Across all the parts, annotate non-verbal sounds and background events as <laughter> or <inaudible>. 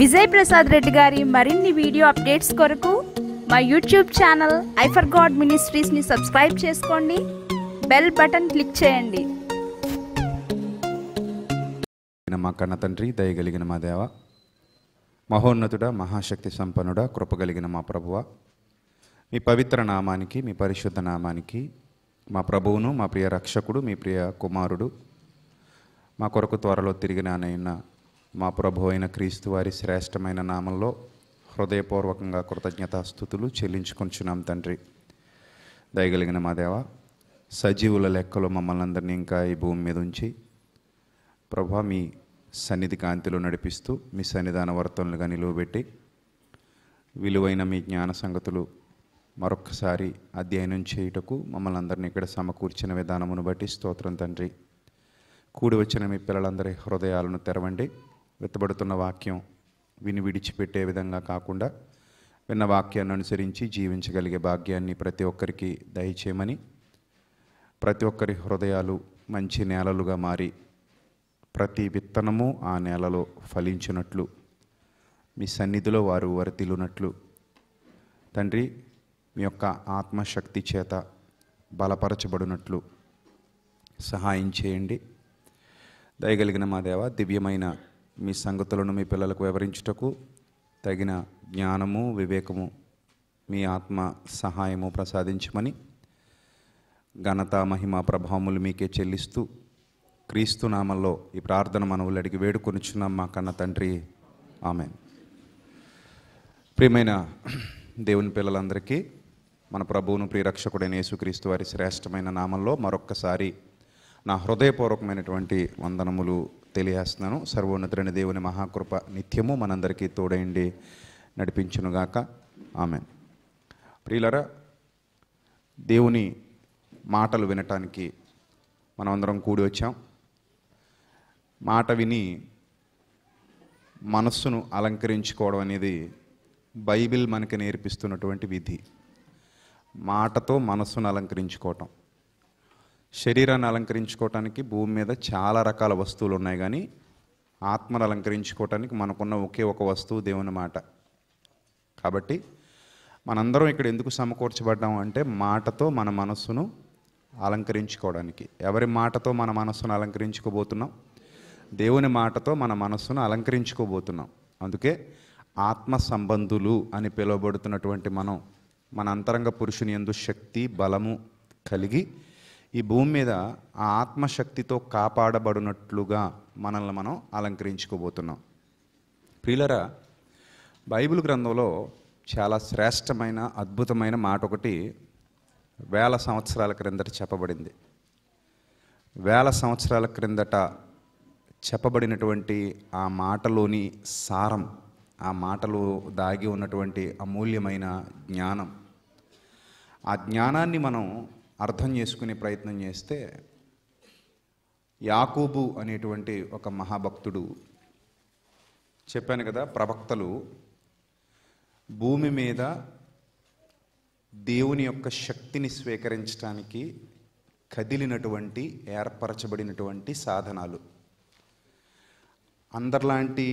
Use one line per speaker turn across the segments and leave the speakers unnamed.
విజయ్ ప్రసాద్ రెడ్డి గారి మరిన్ని video updates కొరకు మా యూట్యూబ్ ఛానల్ ఐఫర్ గాడ్ మినిస్ట్రీస్ని సబ్స్క్రైబ్ చేసుకోండి బెల్ బటన్ క్లిక్ చేయండి మా కన్న తండ్రి దయగలిగిన మా దేవ మహోన్నతుడ మహాశక్తి సంపన్నుడ కృపగలిగిన మా ప్రభువ మీ పవిత్ర నామానికి మీ పరిశుద్ధ నామానికి మా ప్రభువును మా ప్రియ రక్షకుడు మీ ప్రియ కుమారుడు మా కొరకు త్వరలో తిరిగిన నానైన మా ప్రభు అయిన క్రీస్తు వారి శ్రేష్టమైన నామంలో హృదయపూర్వకంగా కృతజ్ఞతాస్థుతులు చెల్లించుకుంటున్నాం తండ్రి దయగలిగిన మా దేవ సజీవుల లెక్కలో మమ్మల్ని అందరినీ ఇంకా ఈ భూమి మీద ఉంచి ప్రభు మీ సన్నిధి కాంతిలో నడిపిస్తూ మీ సన్నిధాన వర్తనలుగా నిలువబెట్టి విలువైన మీ జ్ఞాన సంగతులు మరొక్కసారి అధ్యయనం చేయుటకు మమ్మల్ని అందరినీ ఇక్కడ సమకూర్చిన విధానమును బట్టి స్తోత్రం తండ్రి కూడి వచ్చిన మీ పిల్లలందరి హృదయాలను తెరవండి వెత్తబడుతున్న వాక్యం విని విడిచిపెట్టే విధంగా కాకుండా విన్న వాక్యాన్ని అనుసరించి జీవించగలిగే భాగ్యాన్ని ప్రతి ఒక్కరికి దయచేయమని ప్రతి ఒక్కరి హృదయాలు మంచి నేలలుగా మారి ప్రతి విత్తనము ఆ నేలలో ఫలించినట్లు మీ సన్నిధిలో వారు వరతిలునట్లు తండ్రి మీ యొక్క ఆత్మశక్తి చేత బలపరచబడినట్లు సహాయం చేయండి దయగలిగిన మా దేవ దివ్యమైన మీ సంగతులను మీ పిల్లలకు వివరించుటకు తగిన జ్ఞానము వివేకము మీ ఆత్మ సహాయము ప్రసాదించమని ఘనత మహిమ ప్రభావములు మీకే చెల్లిస్తూ క్రీస్తునామంలో ఈ ప్రార్థన మనవులడికి వేడుకొనిచున్నాం మా కన్న తండ్రి ఆమె ప్రియమైన దేవుని పిల్లలందరికీ మన ప్రభువును ప్రియరక్షకుడైన యేసుక్రీస్తు వారి శ్రేష్టమైన నామంలో మరొక్కసారి నా హృదయపూర్వకమైనటువంటి వందనములు తెలియజేస్తున్నాను సర్వోన్నతులైన దేవుని మహాకృప నిత్యము మనందరికీ తోడైండి నడిపించునుగాక ఆమె ప్రియులరా దేవుని మాటలు వినటానికి మనమందరం కూడి వచ్చాం మాట విని మనస్సును అలంకరించుకోవడం అనేది బైబిల్ మనకి నేర్పిస్తున్నటువంటి విధి మాటతో మనస్సును అలంకరించుకోవటం శరీరాన్ని అలంకరించుకోవటానికి భూమి మీద చాలా రకాల వస్తువులు ఉన్నాయి కానీ ఆత్మను అలంకరించుకోవటానికి మనకున్న ఒకే ఒక వస్తువు దేవుని మాట కాబట్టి మనందరం ఇక్కడ ఎందుకు సమకూర్చబడ్డాం అంటే మాటతో మన మనస్సును అలంకరించుకోవడానికి ఎవరి మాటతో మన మనస్సును అలంకరించుకోబోతున్నాం దేవుని మాటతో మన మనస్సును అలంకరించుకోబోతున్నాం అందుకే ఆత్మ సంబంధులు అని పిలువబడుతున్నటువంటి మనం మన అంతరంగ పురుషుని ఎందు శక్తి బలము కలిగి ఈ భూమి మీద ఆ ఆత్మశక్తితో కాపాడబడినట్లుగా మనల్ని మనం అలంకరించుకోబోతున్నాం ప్రియులరా బైబిల్ గ్రంథంలో చాలా శ్రేష్టమైన అద్భుతమైన మాట ఒకటి వేల సంవత్సరాల క్రిందట చెప్పబడింది వేల సంవత్సరాల క్రిందట చెప్పబడినటువంటి ఆ మాటలోని సారం ఆ మాటలో దాగి ఉన్నటువంటి అమూల్యమైన జ్ఞానం ఆ జ్ఞానాన్ని మనం అర్థం చేసుకునే ప్రయత్నం చేస్తే యాకూబు అనేటువంటి ఒక మహాభక్తుడు చెప్పాను కదా ప్రవక్తలు భూమి మీద దేవుని యొక్క శక్తిని స్వీకరించడానికి కదిలినటువంటి ఏర్పరచబడినటువంటి సాధనాలు అందరిలాంటి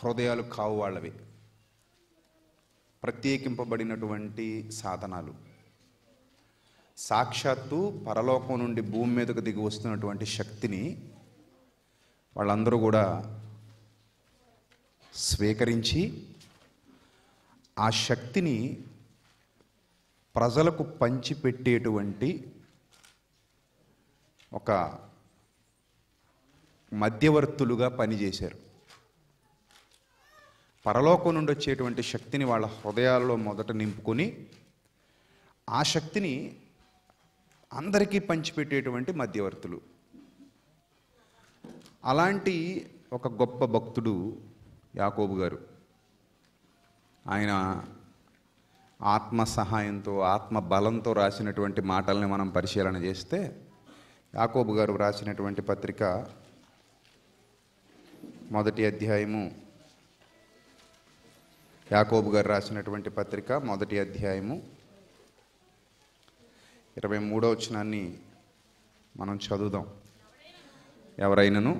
హృదయాలు కావు వాళ్ళవి ప్రత్యేకింపబడినటువంటి సాధనాలు సాక్షాత్తు పరలోకం నుండి భూమి మీదకు దిగి వస్తున్నటువంటి శక్తిని వాళ్ళందరూ కూడా స్వీకరించి ఆ శక్తిని ప్రజలకు పంచిపెట్టేటువంటి ఒక మధ్యవర్తులుగా పనిచేశారు పరలోకం నుండి వచ్చేటువంటి శక్తిని వాళ్ళ హృదయాల్లో మొదట నింపుకొని ఆ శక్తిని అందరికీ పంచిపెట్టేటువంటి మధ్యవర్తులు అలాంటి ఒక గొప్ప భక్తుడు యాకోబు గారు ఆయన ఆత్మ సహాయంతో ఆత్మ బలంతో రాసినటువంటి మాటల్ని మనం పరిశీలన చేస్తే యాకోబు గారు రాసినటువంటి పత్రిక మొదటి అధ్యాయము యాకోబు గారు రాసినటువంటి పత్రిక మొదటి అధ్యాయము ఇరవై మూడో వచనాన్ని మనం చదువుదాం ఎవరైనాను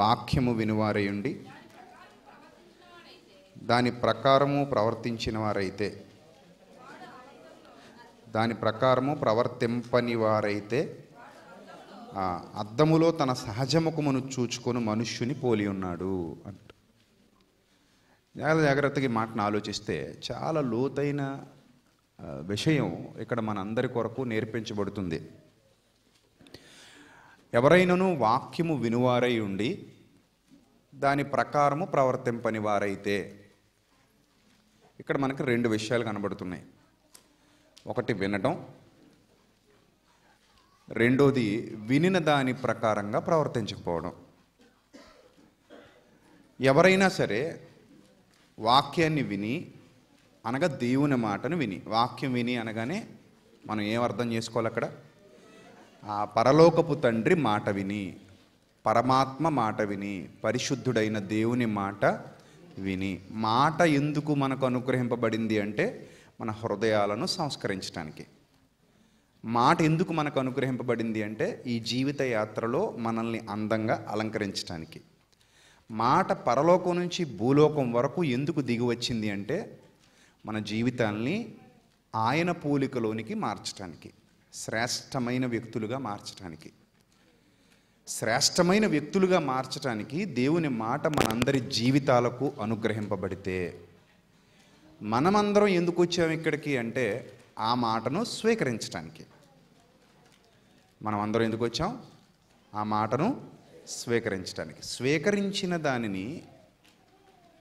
వాక్యము వినివారై ఉండి దాని ప్రకారము ప్రవర్తించిన వారైతే దాని ప్రకారము ప్రవర్తింపని వారైతే అద్దములో తన సహజముఖమును చూచుకొని మనుష్యుని పోలి ఉన్నాడు అంట జాగ్రత్తగా ఈ మాటను ఆలోచిస్తే చాలా లోతైన విషయం ఇక్కడ మనందరి కొరకు నేర్పించబడుతుంది ఎవరైనాను వాక్యము వినువారై ఉండి దాని ప్రకారము ప్రవర్తింపని వారైతే ఇక్కడ మనకి రెండు విషయాలు కనబడుతున్నాయి ఒకటి వినటం రెండోది వినిన దాని ప్రకారంగా ప్రవర్తించకపోవడం ఎవరైనా సరే వాక్యాన్ని విని అనగా దేవుని మాటను విని వాక్యం విని అనగానే మనం ఏం అర్థం చేసుకోవాలి అక్కడ ఆ పరలోకపు తండ్రి మాట విని పరమాత్మ మాట విని పరిశుద్ధుడైన దేవుని మాట విని మాట ఎందుకు మనకు అనుగ్రహింపబడింది అంటే మన హృదయాలను సంస్కరించడానికి మాట ఎందుకు మనకు అనుగ్రహింపబడింది అంటే ఈ జీవిత యాత్రలో మనల్ని అందంగా అలంకరించడానికి మాట పరలోకం నుంచి భూలోకం వరకు ఎందుకు దిగి వచ్చింది అంటే మన జీవితాల్ని ఆయన పోలికలోనికి మార్చడానికి శ్రేష్టమైన వ్యక్తులుగా మార్చడానికి శ్రేష్టమైన వ్యక్తులుగా మార్చడానికి దేవుని మాట మనందరి జీవితాలకు అనుగ్రహింపబడితే మనమందరం ఎందుకు వచ్చాము ఇక్కడికి అంటే ఆ మాటను స్వీకరించడానికి మనమందరం ఎందుకు వచ్చాం ఆ మాటను స్వీకరించడానికి స్వీకరించిన దానిని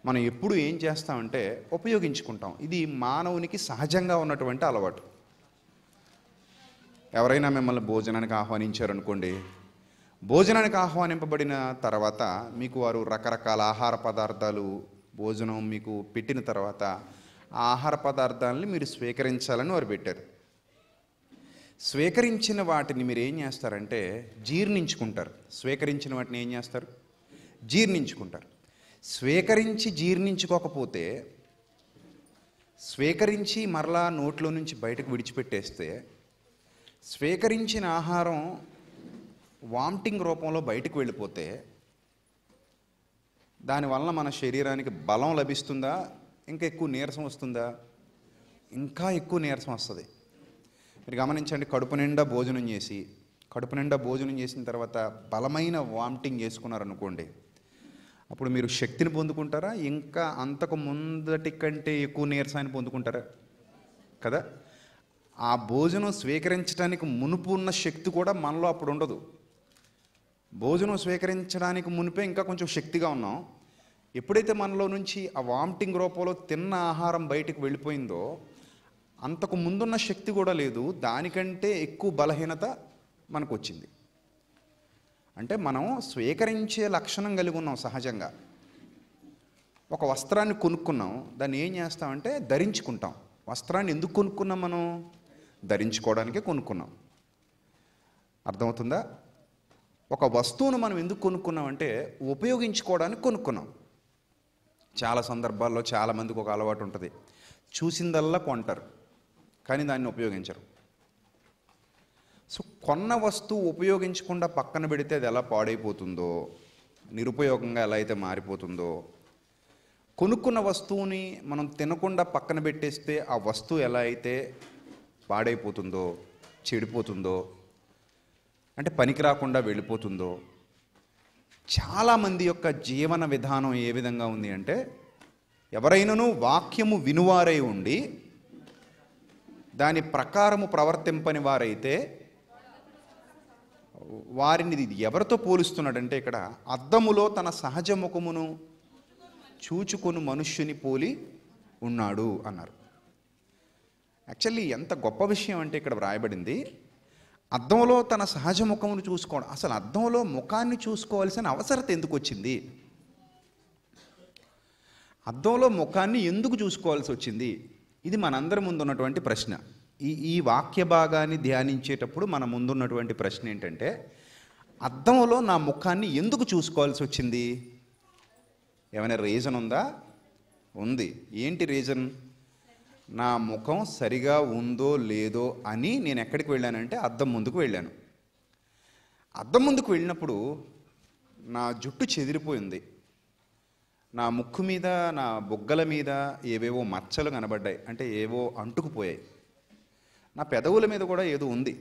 మనం ఎప్పుడు ఏం చేస్తామంటే ఉపయోగించుకుంటాం ఇది మానవునికి సహజంగా ఉన్నటువంటి అలవాటు ఎవరైనా మిమ్మల్ని భోజనానికి ఆహ్వానించారనుకోండి భోజనానికి ఆహ్వానింపబడిన తర్వాత మీకు వారు రకరకాల ఆహార పదార్థాలు భోజనం మీకు పెట్టిన తర్వాత ఆ ఆహార పదార్థాలని మీరు స్వీకరించాలని వారు పెట్టారు స్వీకరించిన వాటిని మీరు ఏం చేస్తారంటే జీర్ణించుకుంటారు స్వీకరించిన వాటిని ఏం చేస్తారు జీర్ణించుకుంటారు స్వీకరించి జీర్ణించుకోకపోతే స్వీకరించి మరలా నోట్లో నుంచి బయటకు విడిచిపెట్టేస్తే స్వీకరించిన ఆహారం వామిటింగ్ రూపంలో బయటకు వెళ్ళిపోతే దానివల్ల మన శరీరానికి బలం లభిస్తుందా ఇంకా ఎక్కువ నీరసం వస్తుందా ఇంకా ఎక్కువ నీరసం వస్తుంది మీరు గమనించండి కడుపు నిండా భోజనం చేసి కడుపు నిండా భోజనం చేసిన తర్వాత బలమైన వామిటింగ్ చేసుకున్నారనుకోండి అప్పుడు మీరు శక్తిని పొందుకుంటారా ఇంకా అంతకు ముందటి కంటే ఎక్కువ నీరసాన్ని పొందుకుంటారా కదా ఆ భోజనం స్వీకరించడానికి మునుపు ఉన్న శక్తి కూడా మనలో అప్పుడు ఉండదు భోజనం స్వీకరించడానికి మునిపే ఇంకా కొంచెం శక్తిగా ఉన్నాం ఎప్పుడైతే మనలో నుంచి ఆ వామిటింగ్ రూపంలో తిన్న ఆహారం బయటకు వెళ్ళిపోయిందో అంతకు ముందున్న శక్తి కూడా లేదు దానికంటే ఎక్కువ బలహీనత మనకు వచ్చింది అంటే మనం స్వీకరించే లక్షణం కలిగి ఉన్నాం సహజంగా ఒక వస్త్రాన్ని కొనుక్కున్నాం దాన్ని ఏం చేస్తామంటే ధరించుకుంటాం వస్త్రాన్ని ఎందుకు కొనుక్కున్నాం మనం ధరించుకోవడానికే కొనుక్కున్నాం అర్థమవుతుందా ఒక వస్తువును మనం ఎందుకు కొనుక్కున్నామంటే ఉపయోగించుకోవడానికి కొనుక్కున్నాం చాలా సందర్భాల్లో చాలామందికి ఒక అలవాటు ఉంటుంది చూసిందల్లా కొంటారు కానీ దాన్ని ఉపయోగించరు సో కొన్న వస్తువు ఉపయోగించకుండా పక్కన పెడితే అది ఎలా పాడైపోతుందో నిరుపయోగంగా ఎలా అయితే మారిపోతుందో కొనుక్కున్న వస్తువుని మనం తినకుండా పక్కన పెట్టేస్తే ఆ వస్తువు ఎలా అయితే పాడైపోతుందో చెడిపోతుందో అంటే పనికి రాకుండా వెళ్ళిపోతుందో చాలామంది యొక్క జీవన విధానం ఏ విధంగా ఉంది అంటే ఎవరైనాను వాక్యము వినువారై ఉండి దాని ప్రకారము ప్రవర్తింపని వారైతే వారిని ఎవరితో పోలుస్తున్నాడంటే ఇక్కడ అద్దములో తన సహజ ముఖమును చూచుకొని మనుష్యుని పోలి ఉన్నాడు అన్నారు యాక్చువల్లీ ఎంత గొప్ప విషయం అంటే ఇక్కడ వ్రాయబడింది అద్దంలో తన సహజ ముఖమును చూసుకోవడం అసలు అద్దంలో ముఖాన్ని చూసుకోవాల్సిన అవసరత ఎందుకు వచ్చింది అద్దంలో ముఖాన్ని ఎందుకు చూసుకోవాల్సి వచ్చింది ఇది మనందరి ముందు ఉన్నటువంటి ప్రశ్న ఈ ఈ వాక్య భాగాన్ని ధ్యానించేటప్పుడు మన ముందున్నటువంటి ప్రశ్న ఏంటంటే అద్దంలో నా ముఖాన్ని ఎందుకు చూసుకోవాల్సి వచ్చింది ఏమైనా రీజన్ ఉందా ఉంది ఏంటి రీజన్ నా ముఖం సరిగా ఉందో లేదో అని నేను ఎక్కడికి వెళ్ళానంటే అద్దం ముందుకు వెళ్ళాను అద్దం ముందుకు వెళ్ళినప్పుడు నా జుట్టు చెదిరిపోయింది నా ముక్కు మీద నా బొగ్గల మీద ఏవేవో మచ్చలు కనబడ్డాయి అంటే ఏవో అంటుకుపోయాయి నా పెదవుల మీద కూడా ఏదో ఉంది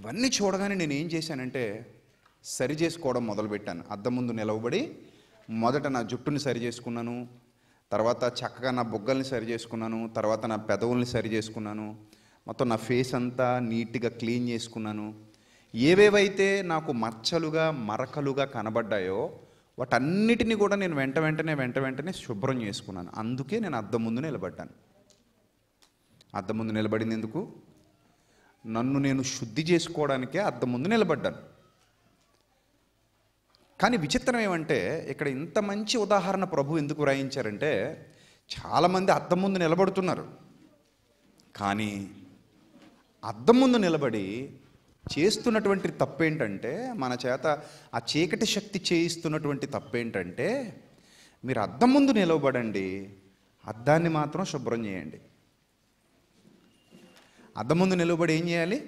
ఇవన్నీ చూడగానే నేను ఏం చేశానంటే సరి చేసుకోవడం మొదలుపెట్టాను అద్దం ముందు నిలవబడి మొదట నా జుట్టుని సరి చేసుకున్నాను తర్వాత చక్కగా నా బొగ్గల్ని సరి చేసుకున్నాను తర్వాత నా పెదవుల్ని సరి చేసుకున్నాను మొత్తం నా ఫేస్ అంతా నీట్గా క్లీన్ చేసుకున్నాను ఏవేవైతే నాకు మచ్చలుగా మరకలుగా కనబడ్డాయో వాటన్నిటిని కూడా నేను వెంట వెంటనే వెంట వెంటనే శుభ్రం చేసుకున్నాను అందుకే నేను అద్దం ముందు నిలబడ్డాను అద్దం ముందు నిలబడింది ఎందుకు నన్ను నేను శుద్ధి చేసుకోవడానికే అద్దం ముందు నిలబడ్డాను కానీ విచిత్రం ఏమంటే ఇక్కడ ఇంత మంచి ఉదాహరణ ప్రభు ఎందుకు వ్రాయించారంటే చాలామంది అద్దం ముందు నిలబడుతున్నారు కానీ అద్దం ముందు నిలబడి చేస్తున్నటువంటి తప్పేంటంటే మన చేత ఆ చీకటి శక్తి చేయిస్తున్నటువంటి తప్పేంటంటే మీరు అద్దం ముందు నిలవబడండి అద్దాన్ని మాత్రం శుభ్రం చేయండి అద్దం ముందు నిలబడి ఏం చేయాలి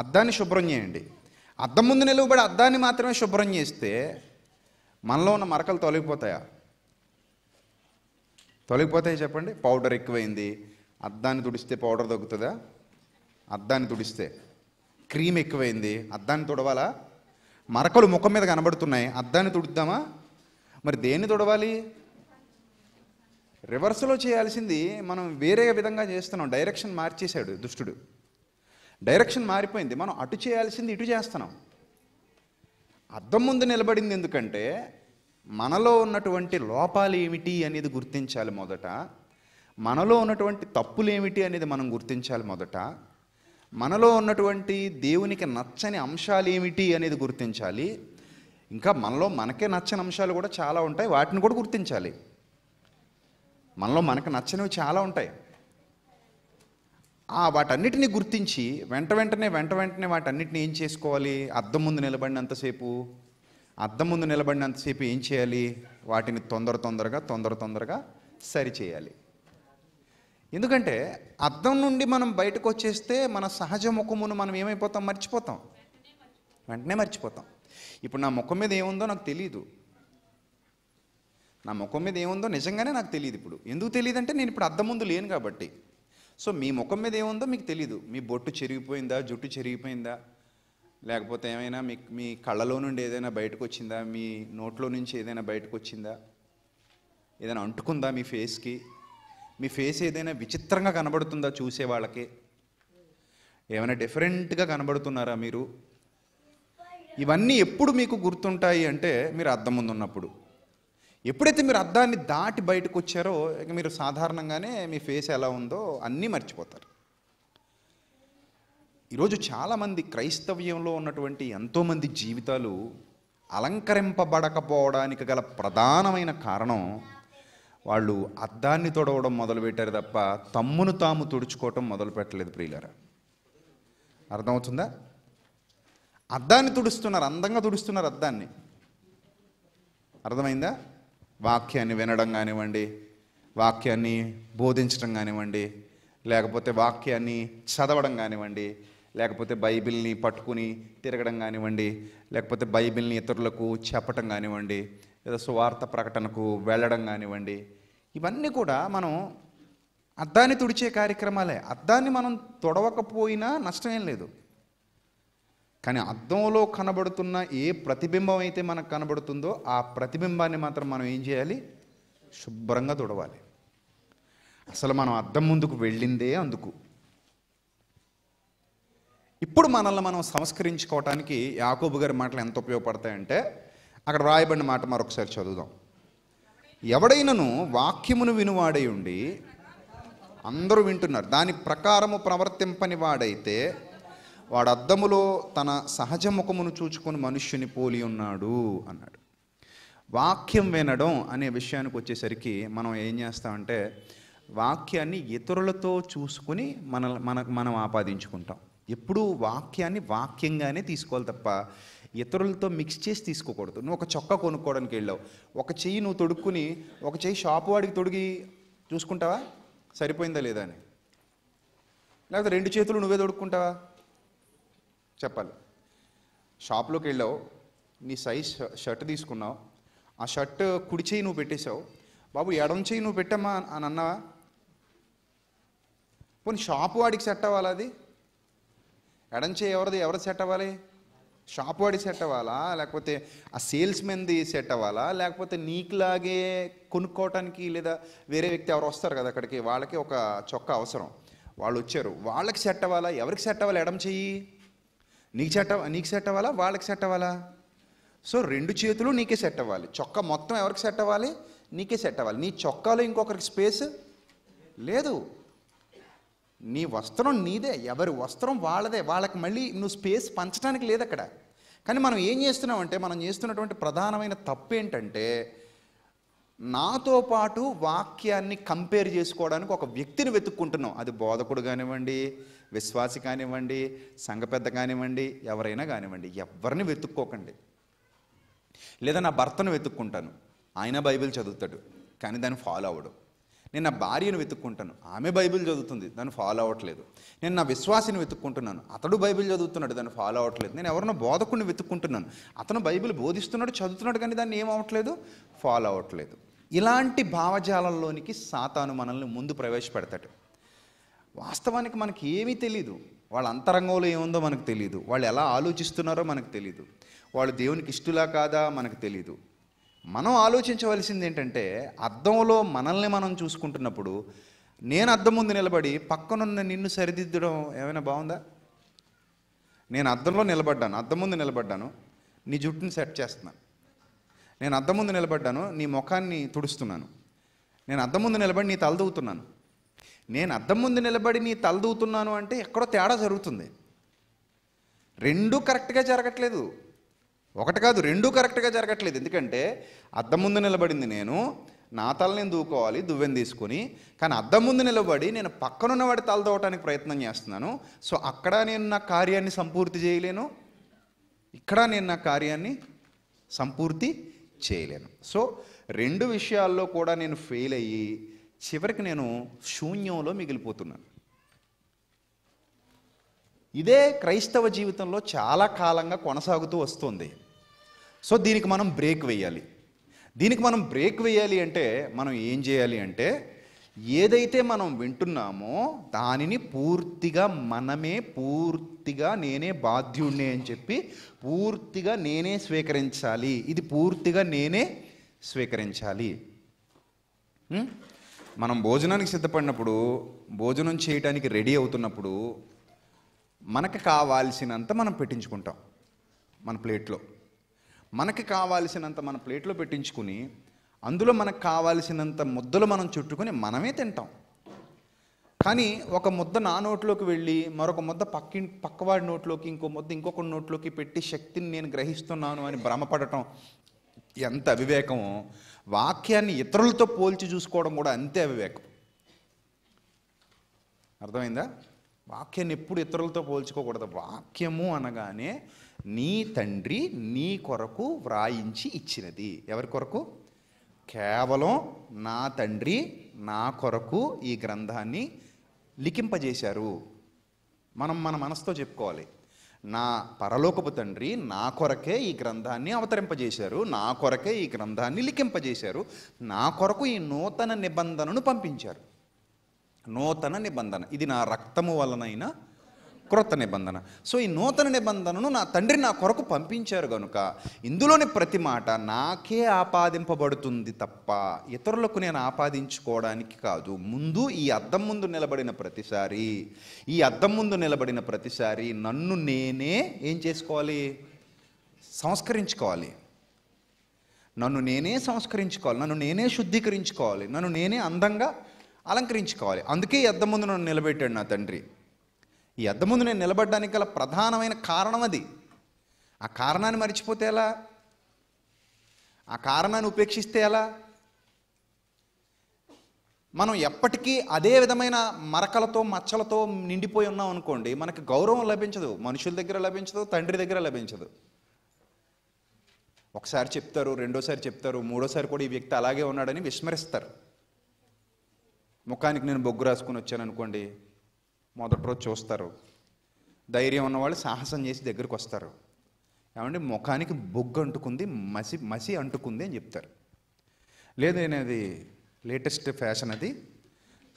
అద్దాన్ని శుభ్రం చేయండి అద్దం ముందు నిలువబడి అద్దాన్ని మాత్రమే శుభ్రం చేస్తే మనలో ఉన్న మరకలు తొలగిపోతాయా తొలగిపోతాయి చెప్పండి పౌడర్ ఎక్కువైంది అద్దాన్ని తుడిస్తే పౌడర్ తగ్గుతుందా అద్దాన్ని తుడిస్తే క్రీమ్ ఎక్కువైంది అద్దాన్ని తుడవాలా మరకలు ముఖం మీద కనబడుతున్నాయి అద్దాన్ని తుడుద్దామా మరి దేన్ని తుడవాలి రివర్స్లో చేయాల్సింది మనం వేరే విధంగా చేస్తున్నాం డైరెక్షన్ మార్చేశాడు దుష్టుడు డైరెక్షన్ మారిపోయింది మనం అటు చేయాల్సింది ఇటు చేస్తున్నాం అద్దం ముందు నిలబడింది ఎందుకంటే మనలో ఉన్నటువంటి లోపాలు ఏమిటి అనేది గుర్తించాలి మొదట మనలో ఉన్నటువంటి తప్పులు ఏమిటి అనేది మనం గుర్తించాలి మొదట మనలో ఉన్నటువంటి దేవునికి నచ్చని అంశాలు ఏమిటి అనేది గుర్తించాలి ఇంకా మనలో మనకే నచ్చని అంశాలు కూడా చాలా ఉంటాయి వాటిని కూడా గుర్తించాలి మనలో మనకు నచ్చనివి చాలా ఉంటాయి వాటన్నిటిని గుర్తించి వెంట వెంటనే వెంట వెంటనే వాటన్నిటిని ఏం చేసుకోవాలి అద్దం ముందు నిలబడినంతసేపు అద్దం ముందు నిలబడినంతసేపు ఏం చేయాలి వాటిని తొందర తొందరగా తొందర తొందరగా సరిచేయాలి ఎందుకంటే అద్దం నుండి మనం బయటకు వచ్చేస్తే మన సహజ ముఖమును మనం ఏమైపోతాం మర్చిపోతాం వెంటనే మర్చిపోతాం ఇప్పుడు నా ముఖం మీద ఏముందో నాకు తెలియదు నా ముఖం మీద ఏముందో నిజంగానే నాకు తెలియదు ఇప్పుడు ఎందుకు తెలియదు అంటే నేను ఇప్పుడు అద్దం ముందు లేను కాబట్టి సో మీ ముఖం మీద ఏముందో మీకు తెలియదు మీ బొట్టు చెరిగిపోయిందా జుట్టు చెరిగిపోయిందా లేకపోతే ఏమైనా మీ మీ కళ్ళలో నుండి ఏదైనా బయటకు వచ్చిందా మీ నోట్లో నుంచి ఏదైనా బయటకు వచ్చిందా ఏదైనా అంటుకుందా మీ ఫేస్కి మీ ఫేస్ ఏదైనా విచిత్రంగా కనబడుతుందా చూసే వాళ్ళకి ఏమైనా డిఫరెంట్గా కనబడుతున్నారా మీరు ఇవన్నీ ఎప్పుడు మీకు గుర్తుంటాయి అంటే మీరు అద్దం ముందు ఉన్నప్పుడు ఎప్పుడైతే మీరు అద్దాన్ని దాటి బయటకు వచ్చారో ఇక మీరు సాధారణంగానే మీ ఫేస్ ఎలా ఉందో అన్నీ మర్చిపోతారు ఈరోజు చాలామంది క్రైస్తవ్యంలో ఉన్నటువంటి ఎంతోమంది జీవితాలు అలంకరింపబడకపోవడానికి గల ప్రధానమైన కారణం వాళ్ళు అద్దాన్ని తొడవడం మొదలుపెట్టారు తప్ప తమ్మును తాము తుడుచుకోవటం మొదలు పెట్టలేదు ప్రియులరా అర్థమవుతుందా అద్దాన్ని తుడుస్తున్నారు అందంగా తుడుస్తున్నారు అద్దాన్ని అర్థమైందా వాక్యాన్ని వినడం కానివ్వండి వాక్యాన్ని బోధించడం కానివ్వండి లేకపోతే వాక్యాన్ని చదవడం కానివ్వండి లేకపోతే బైబిల్ని పట్టుకుని తిరగడం కానివ్వండి లేకపోతే బైబిల్ని ఇతరులకు చెప్పటం కానివ్వండి లేదా సువార్త ప్రకటనకు వెళ్ళడం కానివ్వండి ఇవన్నీ కూడా మనం అద్దాన్ని తుడిచే కార్యక్రమాలే అద్దాన్ని మనం తొడవకపోయినా నష్టమేం లేదు కానీ అద్దంలో కనబడుతున్న ఏ ప్రతిబింబం అయితే మనకు కనబడుతుందో ఆ ప్రతిబింబాన్ని మాత్రం మనం ఏం చేయాలి శుభ్రంగా తుడవాలి అసలు మనం అద్దం ముందుకు వెళ్ళిందే అందుకు ఇప్పుడు మనల్ని మనం సంస్కరించుకోవటానికి యాకోబు గారి మాటలు ఎంత ఉపయోగపడతాయంటే అక్కడ రాయబడిన మాట మరొకసారి చదువుదాం ఎవడైనను వాక్యమును వినువాడై ఉండి అందరూ వింటున్నారు దాని ప్రకారము ప్రవర్తింపని వాడైతే వాడు అద్దములో తన సహజ ముఖమును చూచుకుని మనుష్యుని పోలి ఉన్నాడు అన్నాడు వాక్యం వినడం అనే విషయానికి వచ్చేసరికి మనం ఏం చేస్తామంటే వాక్యాన్ని ఇతరులతో చూసుకుని మన మన మనం ఆపాదించుకుంటాం ఎప్పుడూ వాక్యాన్ని వాక్యంగానే తీసుకోవాలి తప్ప ఇతరులతో మిక్స్ చేసి తీసుకోకూడదు నువ్వు ఒక చొక్క కొనుక్కోవడానికి వెళ్ళావు ఒక చెయ్యి నువ్వు తొడుక్కుని ఒక చెయ్యి షాపు వాడికి తొడిగి చూసుకుంటావా సరిపోయిందా లేదా అని లేకపోతే రెండు చేతులు నువ్వే తొడుక్కుంటావా చెప్పాలి షాప్లోకి వెళ్ళావు నీ సైజ్ షర్ట్ తీసుకున్నావు ఆ షర్ట్ కుడి చేయి నువ్వు పెట్టేశావు బాబు ఎడం చేయి నువ్వు పెట్టమ్మా అని అన్నావా పోనీ షాపు వాడికి సెట్ అవ్వాలి అది ఎడం చేయి ఎవరిది ఎవరు సెట్ అవ్వాలి షాప్ వాడి సెట్ అవ్వాలా లేకపోతే ఆ సేల్స్ మెన్ది సెట్ అవ్వాలా లేకపోతే నీకులాగే కొనుక్కోవటానికి లేదా వేరే వ్యక్తి ఎవరు వస్తారు కదా అక్కడికి వాళ్ళకి ఒక చొక్కా అవసరం వాళ్ళు వచ్చారు వాళ్ళకి సెట్ అవ్వాలా ఎవరికి సెట్ అవ్వాలి ఎడం చెయ్యి నీకు సెట్ నీకు సెట్ అవ్వాలా వాళ్ళకి సెట్ అవ్వాలా సో రెండు చేతులు నీకే సెట్ అవ్వాలి చొక్కా మొత్తం ఎవరికి సెట్ అవ్వాలి నీకే సెట్ అవ్వాలి నీ చొక్కాలో ఇంకొకరికి స్పేస్ లేదు నీ వస్త్రం నీదే ఎవరి వస్త్రం వాళ్ళదే వాళ్ళకి మళ్ళీ నువ్వు స్పేస్ పంచడానికి లేదు అక్కడ కానీ మనం ఏం చేస్తున్నామంటే మనం చేస్తున్నటువంటి ప్రధానమైన తప్పు ఏంటంటే నాతో పాటు వాక్యాన్ని కంపేర్ చేసుకోవడానికి ఒక వ్యక్తిని వెతుక్కుంటున్నాం అది బోధకుడు కానివ్వండి విశ్వాసి కానివ్వండి సంఘ పెద్ద కానివ్వండి ఎవరైనా కానివ్వండి ఎవరిని వెతుక్కోకండి లేదా నా భర్తను వెతుక్కుంటాను ఆయన బైబిల్ చదువుతాడు కానీ దాన్ని ఫాలో అవ్వడం నేను నా భార్యను వెతుక్కుంటాను ఆమె బైబిల్ చదువుతుంది దాన్ని ఫాలో అవ్వట్లేదు నేను నా విశ్వాసిని వెతుక్కుంటున్నాను అతడు బైబిల్ చదువుతున్నాడు దాన్ని ఫాలో అవ్వట్లేదు నేను ఎవరినో బోధకుడిని వెతుక్కుంటున్నాను అతను బైబిల్ బోధిస్తున్నాడు చదువుతున్నాడు కానీ దాన్ని ఏమవట్లేదు ఫాలో అవ్వట్లేదు ఇలాంటి భావజాలంలోనికి సాతాను మనల్ని ముందు ప్రవేశపెడతాడు వాస్తవానికి మనకి ఏమీ తెలీదు వాళ్ళ అంతరంగంలో ఏముందో మనకు తెలియదు వాళ్ళు ఎలా ఆలోచిస్తున్నారో మనకు తెలియదు వాళ్ళు దేవునికి ఇష్టలా కాదా మనకు తెలియదు మనం ఆలోచించవలసింది ఏంటంటే అద్దంలో మనల్ని మనం చూసుకుంటున్నప్పుడు నేను అద్దం ముందు నిలబడి పక్కనున్న నిన్ను సరిదిద్దడం ఏమైనా బాగుందా నేను అద్దంలో నిలబడ్డాను అద్దం ముందు నిలబడ్డాను నీ జుట్టుని సెట్ చేస్తున్నాను నేను అద్దం ముందు నిలబడ్డాను నీ ముఖాన్ని తుడుస్తున్నాను నేను అద్దం ముందు నిలబడి నీ తలదూతున్నాను నేను అద్దం ముందు నిలబడి నీ తలదూవుతున్నాను అంటే ఎక్కడో తేడా జరుగుతుంది రెండూ కరెక్ట్గా జరగట్లేదు ఒకటి కాదు రెండూ కరెక్ట్గా జరగట్లేదు ఎందుకంటే అద్దం ముందు నిలబడింది నేను నా తల నేను దూకోవాలి దువ్వెని తీసుకొని కానీ అద్దం ముందు నిలబడి నేను పక్కనున్న వాడి తల ప్రయత్నం చేస్తున్నాను సో అక్కడ నేను నా కార్యాన్ని సంపూర్తి చేయలేను ఇక్కడ నేను నా కార్యాన్ని సంపూర్తి చేయలేను సో రెండు విషయాల్లో కూడా నేను ఫెయిల్ అయ్యి చివరికి నేను శూన్యంలో మిగిలిపోతున్నాను ఇదే క్రైస్తవ జీవితంలో చాలా కాలంగా కొనసాగుతూ వస్తుంది సో దీనికి మనం బ్రేక్ వేయాలి దీనికి మనం బ్రేక్ వేయాలి అంటే మనం ఏం చేయాలి అంటే ఏదైతే మనం వింటున్నామో దానిని పూర్తిగా మనమే పూర్తిగా నేనే బాధ్యుణ్ణి అని చెప్పి పూర్తిగా నేనే స్వీకరించాలి ఇది పూర్తిగా నేనే స్వీకరించాలి మనం భోజనానికి సిద్ధపడినప్పుడు భోజనం చేయడానికి రెడీ అవుతున్నప్పుడు మనకు కావాల్సినంత మనం పెట్టించుకుంటాం మన ప్లేట్లో మనకి కావాల్సినంత మన ప్లేట్లో పెట్టించుకుని అందులో మనకు కావాల్సినంత ముద్దలు మనం చుట్టుకొని మనమే తింటాం కానీ ఒక ముద్ద నా నోట్లోకి వెళ్ళి మరొక ముద్ద పక్కి పక్కవాడి నోట్లోకి ఇంకో ముద్ద ఇంకొక నోట్లోకి పెట్టి శక్తిని నేను గ్రహిస్తున్నాను అని భ్రమపడటం ఎంత అవివేకమో వాక్యాన్ని ఇతరులతో పోల్చి చూసుకోవడం కూడా అంతే అవివేకం అర్థమైందా వాక్యాన్ని ఎప్పుడు ఇతరులతో పోల్చుకోకూడదు వాక్యము అనగానే నీ తండ్రి నీ కొరకు వ్రాయించి ఇచ్చినది ఎవరి కొరకు కేవలం నా తండ్రి నా కొరకు ఈ గ్రంథాన్ని లిఖింపజేశారు మనం మన మనసుతో చెప్పుకోవాలి నా పరలోకపు తండ్రి నా కొరకే ఈ గ్రంథాన్ని అవతరింపజేశారు నా కొరకే ఈ గ్రంథాన్ని లిఖింపజేశారు నా కొరకు ఈ నూతన నిబంధనను పంపించారు నూతన నిబంధన ఇది నా రక్తము వలనైనా క్రొత్త నిబంధన సో ఈ నూతన నిబంధనను నా తండ్రి నా కొరకు పంపించారు కనుక ఇందులోని ప్రతి మాట నాకే ఆపాదింపబడుతుంది తప్ప ఇతరులకు నేను ఆపాదించుకోవడానికి కాదు ముందు ఈ అద్దం ముందు నిలబడిన ప్రతిసారి ఈ అద్దం ముందు నిలబడిన ప్రతిసారి నన్ను నేనే ఏం చేసుకోవాలి సంస్కరించుకోవాలి నన్ను నేనే సంస్కరించుకోవాలి నన్ను నేనే శుద్ధీకరించుకోవాలి నన్ను నేనే అందంగా అలంకరించుకోవాలి అందుకే అద్దం ముందు నన్ను నిలబెట్టాడు నా తండ్రి ఈ అద్దం ముందు నేను నిలబడడానికి గల ప్రధానమైన కారణం అది ఆ కారణాన్ని మర్చిపోతే ఎలా ఆ కారణాన్ని ఉపేక్షిస్తే ఎలా మనం ఎప్పటికీ అదే విధమైన మరకలతో మచ్చలతో నిండిపోయి ఉన్నాం అనుకోండి మనకి గౌరవం లభించదు మనుషుల దగ్గర లభించదు తండ్రి దగ్గర లభించదు ఒకసారి చెప్తారు రెండోసారి చెప్తారు మూడోసారి కూడా ఈ వ్యక్తి అలాగే ఉన్నాడని విస్మరిస్తారు ముఖానికి నేను బొగ్గు రాసుకుని వచ్చాను అనుకోండి మొదటి రోజు చూస్తారు ధైర్యం ఉన్నవాళ్ళు సాహసం చేసి దగ్గరికి వస్తారు ఏమంటే ముఖానికి బొగ్గు అంటుకుంది మసి మసి అంటుకుంది అని చెప్తారు లేదు నేను అది లేటెస్ట్ ఫ్యాషన్ అది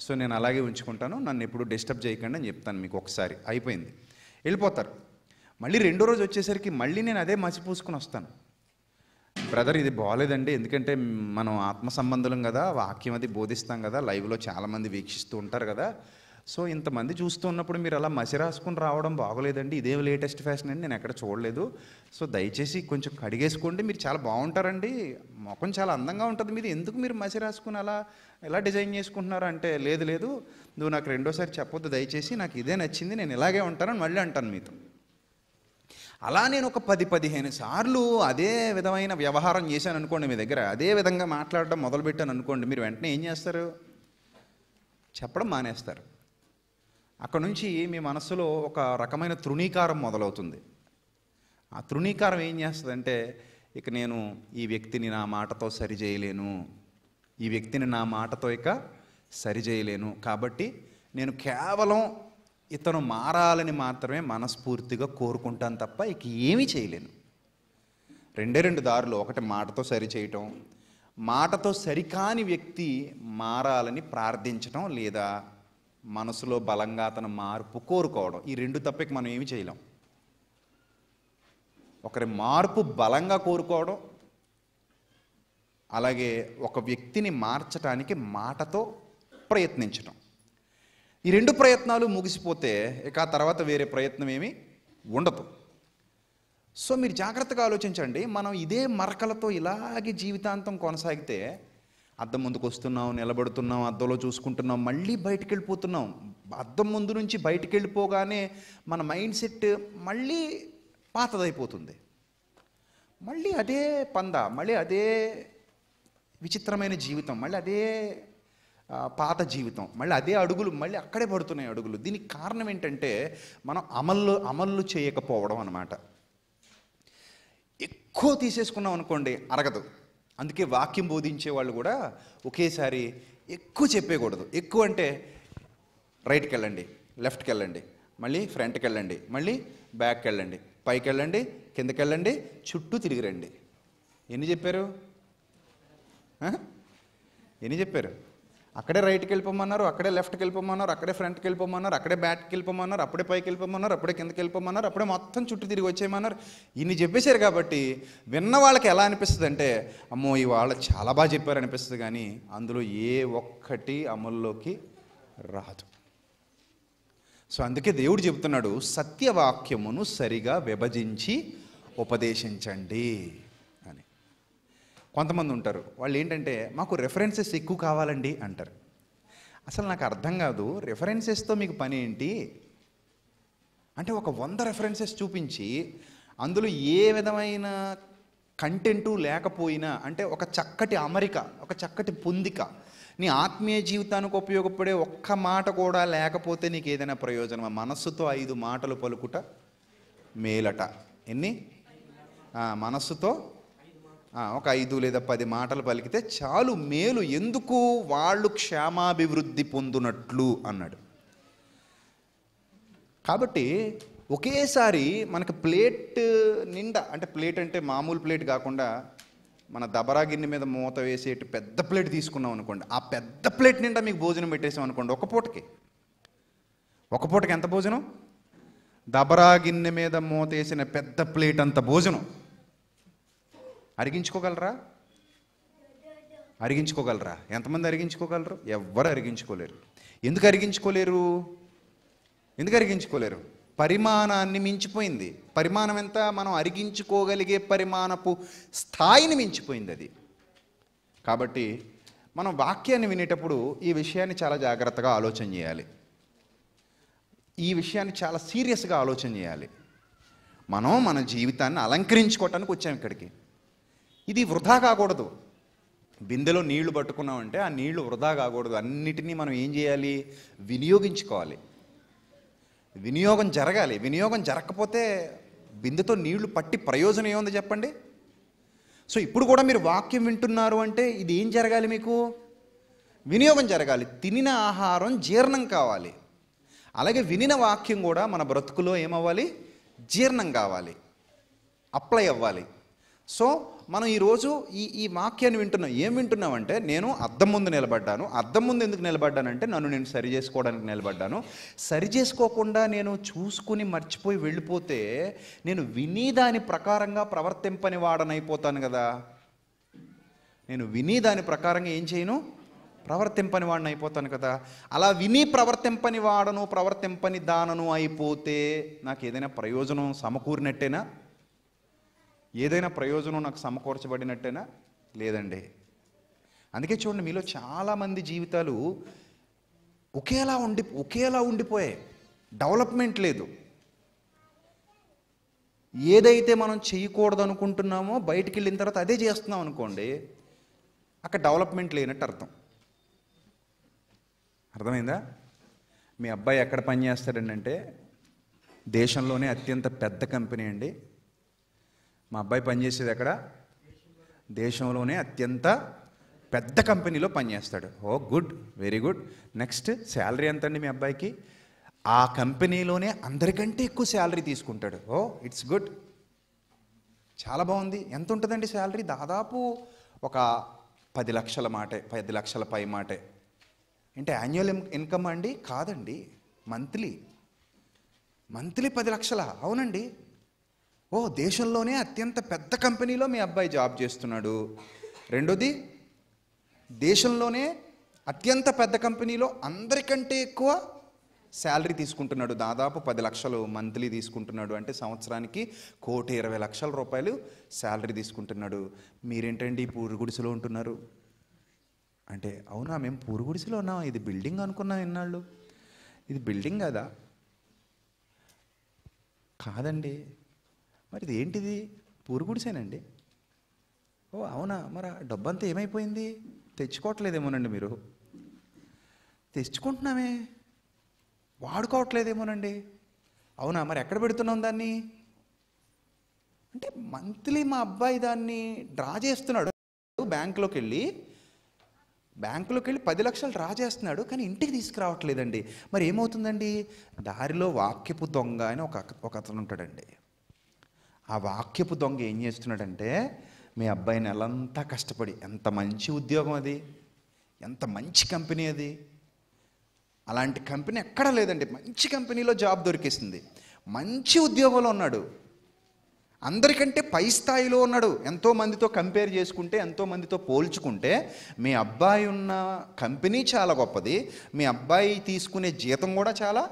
సో నేను అలాగే ఉంచుకుంటాను నన్ను ఎప్పుడు డిస్టర్బ్ చేయకండి అని చెప్తాను మీకు ఒకసారి అయిపోయింది వెళ్ళిపోతారు మళ్ళీ రెండో రోజు వచ్చేసరికి మళ్ళీ నేను అదే మసి పూసుకుని వస్తాను బ్రదర్ ఇది బాగాలేదండి ఎందుకంటే మనం ఆత్మ సంబంధులం కదా వాక్యం అది బోధిస్తాం కదా లైవ్లో చాలామంది వీక్షిస్తూ ఉంటారు కదా సో ఇంతమంది చూస్తున్నప్పుడు మీరు అలా మసి రాసుకుని రావడం బాగోలేదండి ఇదేం లేటెస్ట్ ఫ్యాషన్ అండి నేను ఎక్కడ చూడలేదు సో దయచేసి కొంచెం కడిగేసుకోండి మీరు చాలా బాగుంటారండి ముఖం చాలా అందంగా ఉంటుంది మీరు ఎందుకు మీరు మసి రాసుకుని అలా ఎలా డిజైన్ చేసుకుంటున్నారు అంటే లేదు లేదు నువ్వు నాకు రెండోసారి చెప్పొద్దు దయచేసి నాకు ఇదే నచ్చింది నేను ఇలాగే ఉంటానని మళ్ళీ అంటాను మీతో అలా నేను ఒక పది పదిహేను సార్లు అదే విధమైన వ్యవహారం చేశాను అనుకోండి మీ దగ్గర అదే విధంగా మాట్లాడడం మొదలుపెట్టాను అనుకోండి మీరు వెంటనే ఏం చేస్తారు చెప్పడం మానేస్తారు అక్కడ నుంచి మీ మనసులో ఒక రకమైన తృణీకారం మొదలవుతుంది ఆ తృణీకారం ఏం చేస్తుందంటే ఇక నేను ఈ వ్యక్తిని నా మాటతో సరిచేయలేను ఈ వ్యక్తిని నా మాటతో ఇక సరిచేయలేను కాబట్టి నేను కేవలం ఇతను మారాలని మాత్రమే మనస్ఫూర్తిగా కోరుకుంటాను తప్ప ఇక ఏమీ చేయలేను రెండే రెండు దారులు ఒకటి మాటతో సరిచేయటం మాటతో సరికాని వ్యక్తి మారాలని ప్రార్థించటం లేదా మనసులో బలంగా అతను మార్పు కోరుకోవడం ఈ రెండు తప్పకి మనం ఏమి చేయలేం ఒకరి మార్పు బలంగా కోరుకోవడం అలాగే ఒక వ్యక్తిని మార్చటానికి మాటతో ప్రయత్నించడం ఈ రెండు ప్రయత్నాలు ముగిసిపోతే ఇక ఆ తర్వాత వేరే ప్రయత్నం ఏమి ఉండదు సో మీరు జాగ్రత్తగా ఆలోచించండి మనం ఇదే మరకలతో ఇలాగే జీవితాంతం కొనసాగితే అద్దం ముందుకు వస్తున్నాం నిలబడుతున్నాం అద్దంలో చూసుకుంటున్నాం మళ్ళీ బయటికి వెళ్ళిపోతున్నాం అద్దం ముందు నుంచి బయటికి వెళ్ళిపోగానే మన మైండ్ సెట్ మళ్ళీ పాతదైపోతుంది మళ్ళీ అదే పంద మళ్ళీ అదే విచిత్రమైన జీవితం మళ్ళీ అదే పాత జీవితం మళ్ళీ అదే అడుగులు మళ్ళీ అక్కడే పడుతున్నాయి అడుగులు దీనికి కారణం ఏంటంటే మనం అమలు అమలు చేయకపోవడం అనమాట ఎక్కువ తీసేసుకున్నాం అనుకోండి అరగదు అందుకే వాక్యం బోధించే వాళ్ళు కూడా ఒకేసారి ఎక్కువ చెప్పేయకూడదు ఎక్కువ అంటే రైట్కి వెళ్ళండి లెఫ్ట్కి వెళ్ళండి మళ్ళీ ఫ్రంట్కి వెళ్ళండి మళ్ళీ బ్యాక్కి వెళ్ళండి పైకి వెళ్ళండి కిందకి వెళ్ళండి చుట్టూ తిరిగి రండి ఎన్ని చెప్పారు ఎన్ని చెప్పారు అక్కడే రైట్కి వెళ్ళిపోమన్నారు అక్కడే లెఫ్ట్కి వెళ్ళిపోమన్నారు అక్కడే ఫ్రంట్కి వెళ్ళిపోమన్నారు అక్కడే బ్యాట్కి వెళ్ళిపోమన్నారు అప్పుడే పైకి వెళ్ళిపోమన్నారు అప్పుడే కిందకి వెళ్ళిపోమన్నారు అప్పుడే మొత్తం చుట్టూ తిరిగి వచ్చేయమన్నారు ఇన్ని చెప్పేశారు కాబట్టి విన్న వాళ్ళకి ఎలా అనిపిస్తుంది అంటే అమ్మో ఇవాళ చాలా బాగా చెప్పారు అనిపిస్తుంది కానీ అందులో ఏ ఒక్కటి అమల్లోకి రాదు సో అందుకే దేవుడు చెబుతున్నాడు సత్యవాక్యమును సరిగా విభజించి ఉపదేశించండి కొంతమంది ఉంటారు వాళ్ళు ఏంటంటే మాకు రెఫరెన్సెస్ ఎక్కువ కావాలండి అంటారు అసలు నాకు అర్థం కాదు రెఫరెన్సెస్తో మీకు పని ఏంటి అంటే ఒక వంద రెఫరెన్సెస్ చూపించి అందులో ఏ విధమైన కంటెంటు లేకపోయినా అంటే ఒక చక్కటి అమరిక ఒక చక్కటి పొందిక నీ ఆత్మీయ జీవితానికి ఉపయోగపడే ఒక్క మాట కూడా లేకపోతే నీకు ఏదైనా ప్రయోజనమా మనస్సుతో ఐదు మాటలు పలుకుట మేలట ఎన్ని మనస్సుతో ఒక ఐదు లేదా పది మాటలు పలికితే చాలు మేలు ఎందుకు వాళ్ళు క్షేమాభివృద్ధి పొందునట్లు అన్నాడు కాబట్టి ఒకేసారి మనకి ప్లేట్ నిండా అంటే ప్లేట్ అంటే మామూలు ప్లేట్ కాకుండా మన దబరా గిన్నె మీద మూత వేసేటి పెద్ద ప్లేట్ తీసుకున్నాం అనుకోండి ఆ పెద్ద ప్లేట్ నిండా మీకు భోజనం పెట్టేసాం అనుకోండి ఒక పూటకి ఒక పూటకి ఎంత భోజనం దబరా గిన్నె మీద మూత వేసిన పెద్ద ప్లేట్ అంత భోజనం అరిగించుకోగలరా అరిగించుకోగలరా ఎంతమంది అరిగించుకోగలరు ఎవ్వరు అరిగించుకోలేరు ఎందుకు అరిగించుకోలేరు ఎందుకు అరిగించుకోలేరు పరిమాణాన్ని మించిపోయింది పరిమాణం ఎంత మనం అరిగించుకోగలిగే పరిమాణపు స్థాయిని మించిపోయింది అది కాబట్టి మనం వాక్యాన్ని వినేటప్పుడు ఈ విషయాన్ని చాలా జాగ్రత్తగా ఆలోచన చేయాలి ఈ విషయాన్ని చాలా సీరియస్గా ఆలోచన చేయాలి మనం మన జీవితాన్ని అలంకరించుకోవటానికి వచ్చాం ఇక్కడికి ఇది వృధా కాకూడదు బిందెలో నీళ్లు పట్టుకున్నామంటే ఆ నీళ్లు వృధా కాకూడదు అన్నిటినీ మనం ఏం చేయాలి వినియోగించుకోవాలి వినియోగం జరగాలి వినియోగం జరగకపోతే బిందెతో నీళ్లు పట్టి ప్రయోజనం ఏముంది చెప్పండి సో ఇప్పుడు కూడా మీరు వాక్యం వింటున్నారు అంటే ఇది ఏం జరగాలి మీకు వినియోగం జరగాలి తినిన ఆహారం జీర్ణం కావాలి అలాగే వినిన వాక్యం కూడా మన బ్రతుకులో ఏమవ్వాలి జీర్ణం కావాలి అప్లై అవ్వాలి సో మనం ఈరోజు ఈ ఈ వాక్యాన్ని వింటున్నాం ఏం వింటున్నామంటే నేను అద్దం ముందు నిలబడ్డాను అద్దం ముందు ఎందుకు నిలబడ్డానంటే నన్ను నేను సరి చేసుకోవడానికి నిలబడ్డాను సరి చేసుకోకుండా నేను చూసుకుని మర్చిపోయి వెళ్ళిపోతే నేను విని దాని ప్రకారంగా ప్రవర్తింపని వాడనైపోతాను కదా నేను విని దాని ప్రకారంగా ఏం చేయను ప్రవర్తింపని వాడిని అయిపోతాను కదా అలా విని ప్రవర్తింపని వాడను ప్రవర్తింపని దానను అయిపోతే నాకు ఏదైనా ప్రయోజనం సమకూరినట్టేనా ఏదైనా ప్రయోజనం నాకు సమకూర్చబడినట్టేనా లేదండి అందుకే చూడండి మీలో చాలామంది జీవితాలు ఒకేలా ఉండి ఒకేలా ఉండిపోయాయి డెవలప్మెంట్ లేదు ఏదైతే మనం చేయకూడదు అనుకుంటున్నామో బయటికి వెళ్ళిన తర్వాత అదే చేస్తున్నాం అనుకోండి అక్కడ డెవలప్మెంట్ లేనట్టు అర్థం అర్థమైందా మీ అబ్బాయి ఎక్కడ అంటే దేశంలోనే అత్యంత పెద్ద కంపెనీ అండి మా అబ్బాయి పనిచేసేది ఎక్కడ దేశంలోనే అత్యంత పెద్ద కంపెనీలో పనిచేస్తాడు oh good very good next salary ఎంత అండి మీ అబ్బాయికి ఆ కంపెనీలోనే అందరికంటే ఎక్కువ శాలరీ తీసుకుంటాడు ఓ ఇట్స్ గుడ్ చాలా బాగుంది ఎంత ఉంటుందండి శాలరీ దాదాపు ఒక పది లక్షల మాటే పది లక్షల పై మాటే అంటే యాన్యువల్ ఇన్కమ్ అండి కాదండి మంత్లీ మంత్లీ పది లక్షల అవునండి ఓ దేశంలోనే అత్యంత పెద్ద కంపెనీలో మీ అబ్బాయి జాబ్ చేస్తున్నాడు రెండోది దేశంలోనే అత్యంత పెద్ద కంపెనీలో అందరికంటే ఎక్కువ శాలరీ తీసుకుంటున్నాడు దాదాపు పది లక్షలు మంత్లీ తీసుకుంటున్నాడు అంటే సంవత్సరానికి కోటి ఇరవై లక్షల రూపాయలు శాలరీ తీసుకుంటున్నాడు మీరేంటండి పూరుగుడిసెలో ఉంటున్నారు అంటే అవునా మేము పూరుగుడిసెలో ఉన్నాం ఇది బిల్డింగ్ అనుకున్నాం ఎన్నాళ్ళు ఇది బిల్డింగ్ కదా కాదండి మరి ఇది ఏంటిది పూరుగుడిసేనండి ఓ అవునా మరి ఆ డబ్బంతా ఏమైపోయింది తెచ్చుకోవట్లేదేమోనండి మీరు తెచ్చుకుంటున్నామే వాడుకోవట్లేదేమోనండి అవునా మరి ఎక్కడ పెడుతున్నాం దాన్ని అంటే మంత్లీ మా అబ్బాయి దాన్ని డ్రా చేస్తున్నాడు బ్యాంకులోకి వెళ్ళి బ్యాంకులోకి వెళ్ళి పది లక్షలు డ్రా చేస్తున్నాడు కానీ ఇంటికి తీసుకురావట్లేదండి మరి ఏమవుతుందండి దారిలో వాక్యపు దొంగ అని ఒక ఒక అతను ఉంటాడండి ఆ వాక్యపు దొంగ ఏం చేస్తున్నాడంటే మీ అబ్బాయి నెలంతా కష్టపడి ఎంత మంచి ఉద్యోగం అది ఎంత మంచి కంపెనీ అది అలాంటి కంపెనీ ఎక్కడా లేదండి మంచి కంపెనీలో జాబ్ దొరికేసింది మంచి ఉద్యోగంలో ఉన్నాడు అందరికంటే పై స్థాయిలో ఉన్నాడు ఎంతోమందితో కంపేర్ చేసుకుంటే ఎంతోమందితో పోల్చుకుంటే మీ అబ్బాయి ఉన్న కంపెనీ చాలా గొప్పది మీ అబ్బాయి తీసుకునే జీతం కూడా చాలా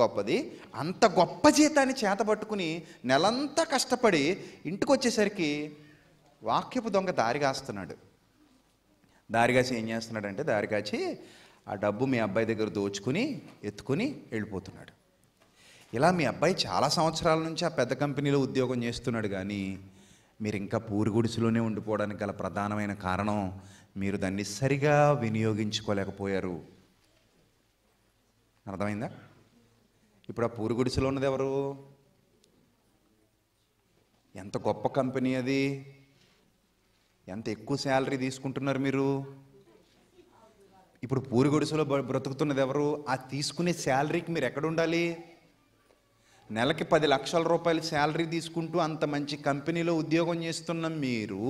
గొప్పది అంత గొప్ప జీతాన్ని పట్టుకుని నెలంతా కష్టపడి ఇంటికి వచ్చేసరికి వాక్యపు దొంగ దారిగాస్తున్నాడు దారిగాచి ఏం చేస్తున్నాడంటే దారిగాచి ఆ డబ్బు మీ అబ్బాయి దగ్గర దోచుకుని ఎత్తుకుని వెళ్ళిపోతున్నాడు ఇలా మీ అబ్బాయి చాలా సంవత్సరాల నుంచి ఆ పెద్ద కంపెనీలో ఉద్యోగం చేస్తున్నాడు కానీ మీరు ఇంకా పూరి గుడిసులోనే ఉండిపోవడానికి గల ప్రధానమైన కారణం మీరు దాన్ని సరిగా వినియోగించుకోలేకపోయారు అర్థమైందా ఇప్పుడు ఆ పూరి గుడిసెలో ఉన్నది ఎవరు ఎంత గొప్ప కంపెనీ అది ఎంత ఎక్కువ శాలరీ తీసుకుంటున్నారు మీరు ఇప్పుడు పూరి గుడిసెలో బ్రతుకుతున్నది ఎవరు ఆ తీసుకునే శాలరీకి మీరు ఎక్కడ ఉండాలి నెలకి పది లక్షల రూపాయలు శాలరీ తీసుకుంటూ అంత మంచి కంపెనీలో ఉద్యోగం చేస్తున్న మీరు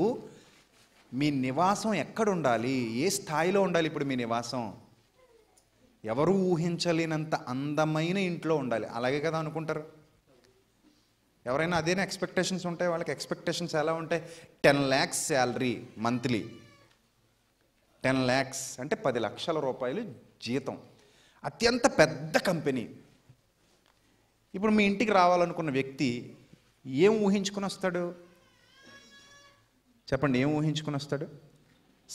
మీ నివాసం ఎక్కడ ఉండాలి ఏ స్థాయిలో ఉండాలి ఇప్పుడు మీ నివాసం ఎవరు ఊహించలేనంత అందమైన ఇంట్లో ఉండాలి అలాగే కదా అనుకుంటారు ఎవరైనా అదేనా ఎక్స్పెక్టేషన్స్ ఉంటాయి వాళ్ళకి ఎక్స్పెక్టేషన్స్ ఎలా ఉంటాయి ten lakhs salary monthly ten lakhs అంటే పది లక్షల రూపాయలు జీతం అత్యంత పెద్ద కంపెనీ ఇప్పుడు మీ ఇంటికి రావాలనుకున్న వ్యక్తి ఏం ఊహించుకుని వస్తాడు చెప్పండి ఏం ఊహించుకుని వస్తాడు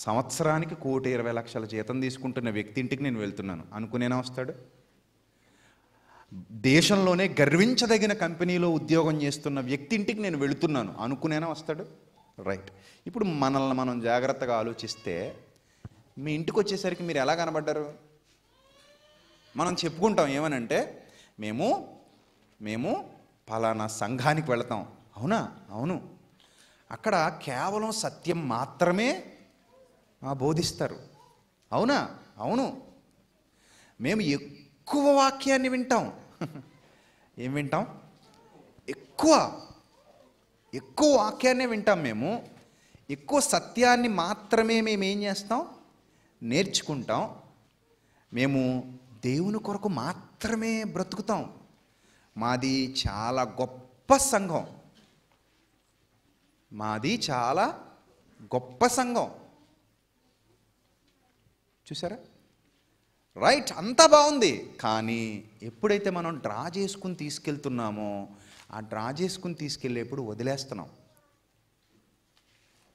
సంవత్సరానికి కోటి ఇరవై లక్షల జీతం తీసుకుంటున్న వ్యక్తి ఇంటికి నేను వెళ్తున్నాను అనుకునేనా వస్తాడు దేశంలోనే గర్వించదగిన కంపెనీలో ఉద్యోగం చేస్తున్న వ్యక్తి ఇంటికి నేను వెళుతున్నాను అనుకునేనా వస్తాడు రైట్ ఇప్పుడు మనల్ని మనం జాగ్రత్తగా ఆలోచిస్తే మీ ఇంటికి వచ్చేసరికి మీరు ఎలా కనబడ్డారు మనం చెప్పుకుంటాం ఏమనంటే మేము మేము పలానా సంఘానికి వెళతాం అవునా అవును అక్కడ కేవలం సత్యం మాత్రమే బోధిస్తారు అవునా అవును మేము ఎక్కువ వాక్యాన్ని వింటాం <laughs> ఏం వింటాం ఎక్కువ ఎక్కువ వాక్యాన్నే వింటాం మేము ఎక్కువ సత్యాన్ని మాత్రమే మేము ఏం చేస్తాం నేర్చుకుంటాం మేము దేవుని కొరకు మాత్రమే బ్రతుకుతాం మాది చాలా గొప్ప సంఘం మాది చాలా గొప్ప సంఘం చూసారా రైట్ అంతా బాగుంది కానీ ఎప్పుడైతే మనం డ్రా చేసుకుని తీసుకెళ్తున్నామో ఆ డ్రా చేసుకుని తీసుకెళ్ళేప్పుడు వదిలేస్తున్నాం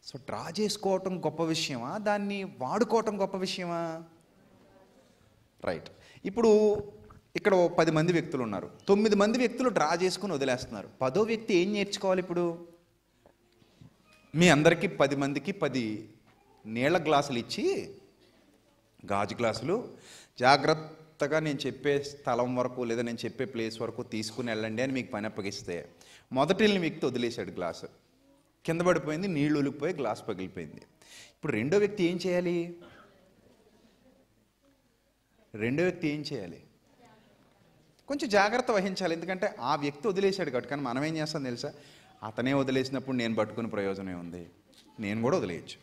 సో డ్రా చేసుకోవటం గొప్ప విషయమా దాన్ని వాడుకోవటం గొప్ప విషయమా రైట్ ఇప్పుడు ఇక్కడ పది మంది వ్యక్తులు ఉన్నారు తొమ్మిది మంది వ్యక్తులు డ్రా చేసుకుని వదిలేస్తున్నారు పదో వ్యక్తి ఏం నేర్చుకోవాలి ఇప్పుడు మీ అందరికీ పది మందికి పది నీళ్ళ గ్లాసులు ఇచ్చి గాజు గ్లాసులు జాగ్రత్తగా నేను చెప్పే స్థలం వరకు లేదా నేను చెప్పే ప్లేస్ వరకు తీసుకుని వెళ్ళండి అని మీకు పని అప్పగిస్తే మొదటి వ్యక్తి వదిలేశాడు గ్లాసు కింద పడిపోయింది నీళ్ళు ఉలికిపోయి గ్లాస్ పగిలిపోయింది ఇప్పుడు రెండో వ్యక్తి ఏం చేయాలి రెండో వ్యక్తి ఏం చేయాలి కొంచెం జాగ్రత్త వహించాలి ఎందుకంటే ఆ వ్యక్తి వదిలేశాడు కాబట్టి కానీ మనం ఏం చేస్తాం తెలుసా అతనే వదిలేసినప్పుడు నేను పట్టుకునే ప్రయోజనం ఉంది నేను కూడా వదిలేయచ్చు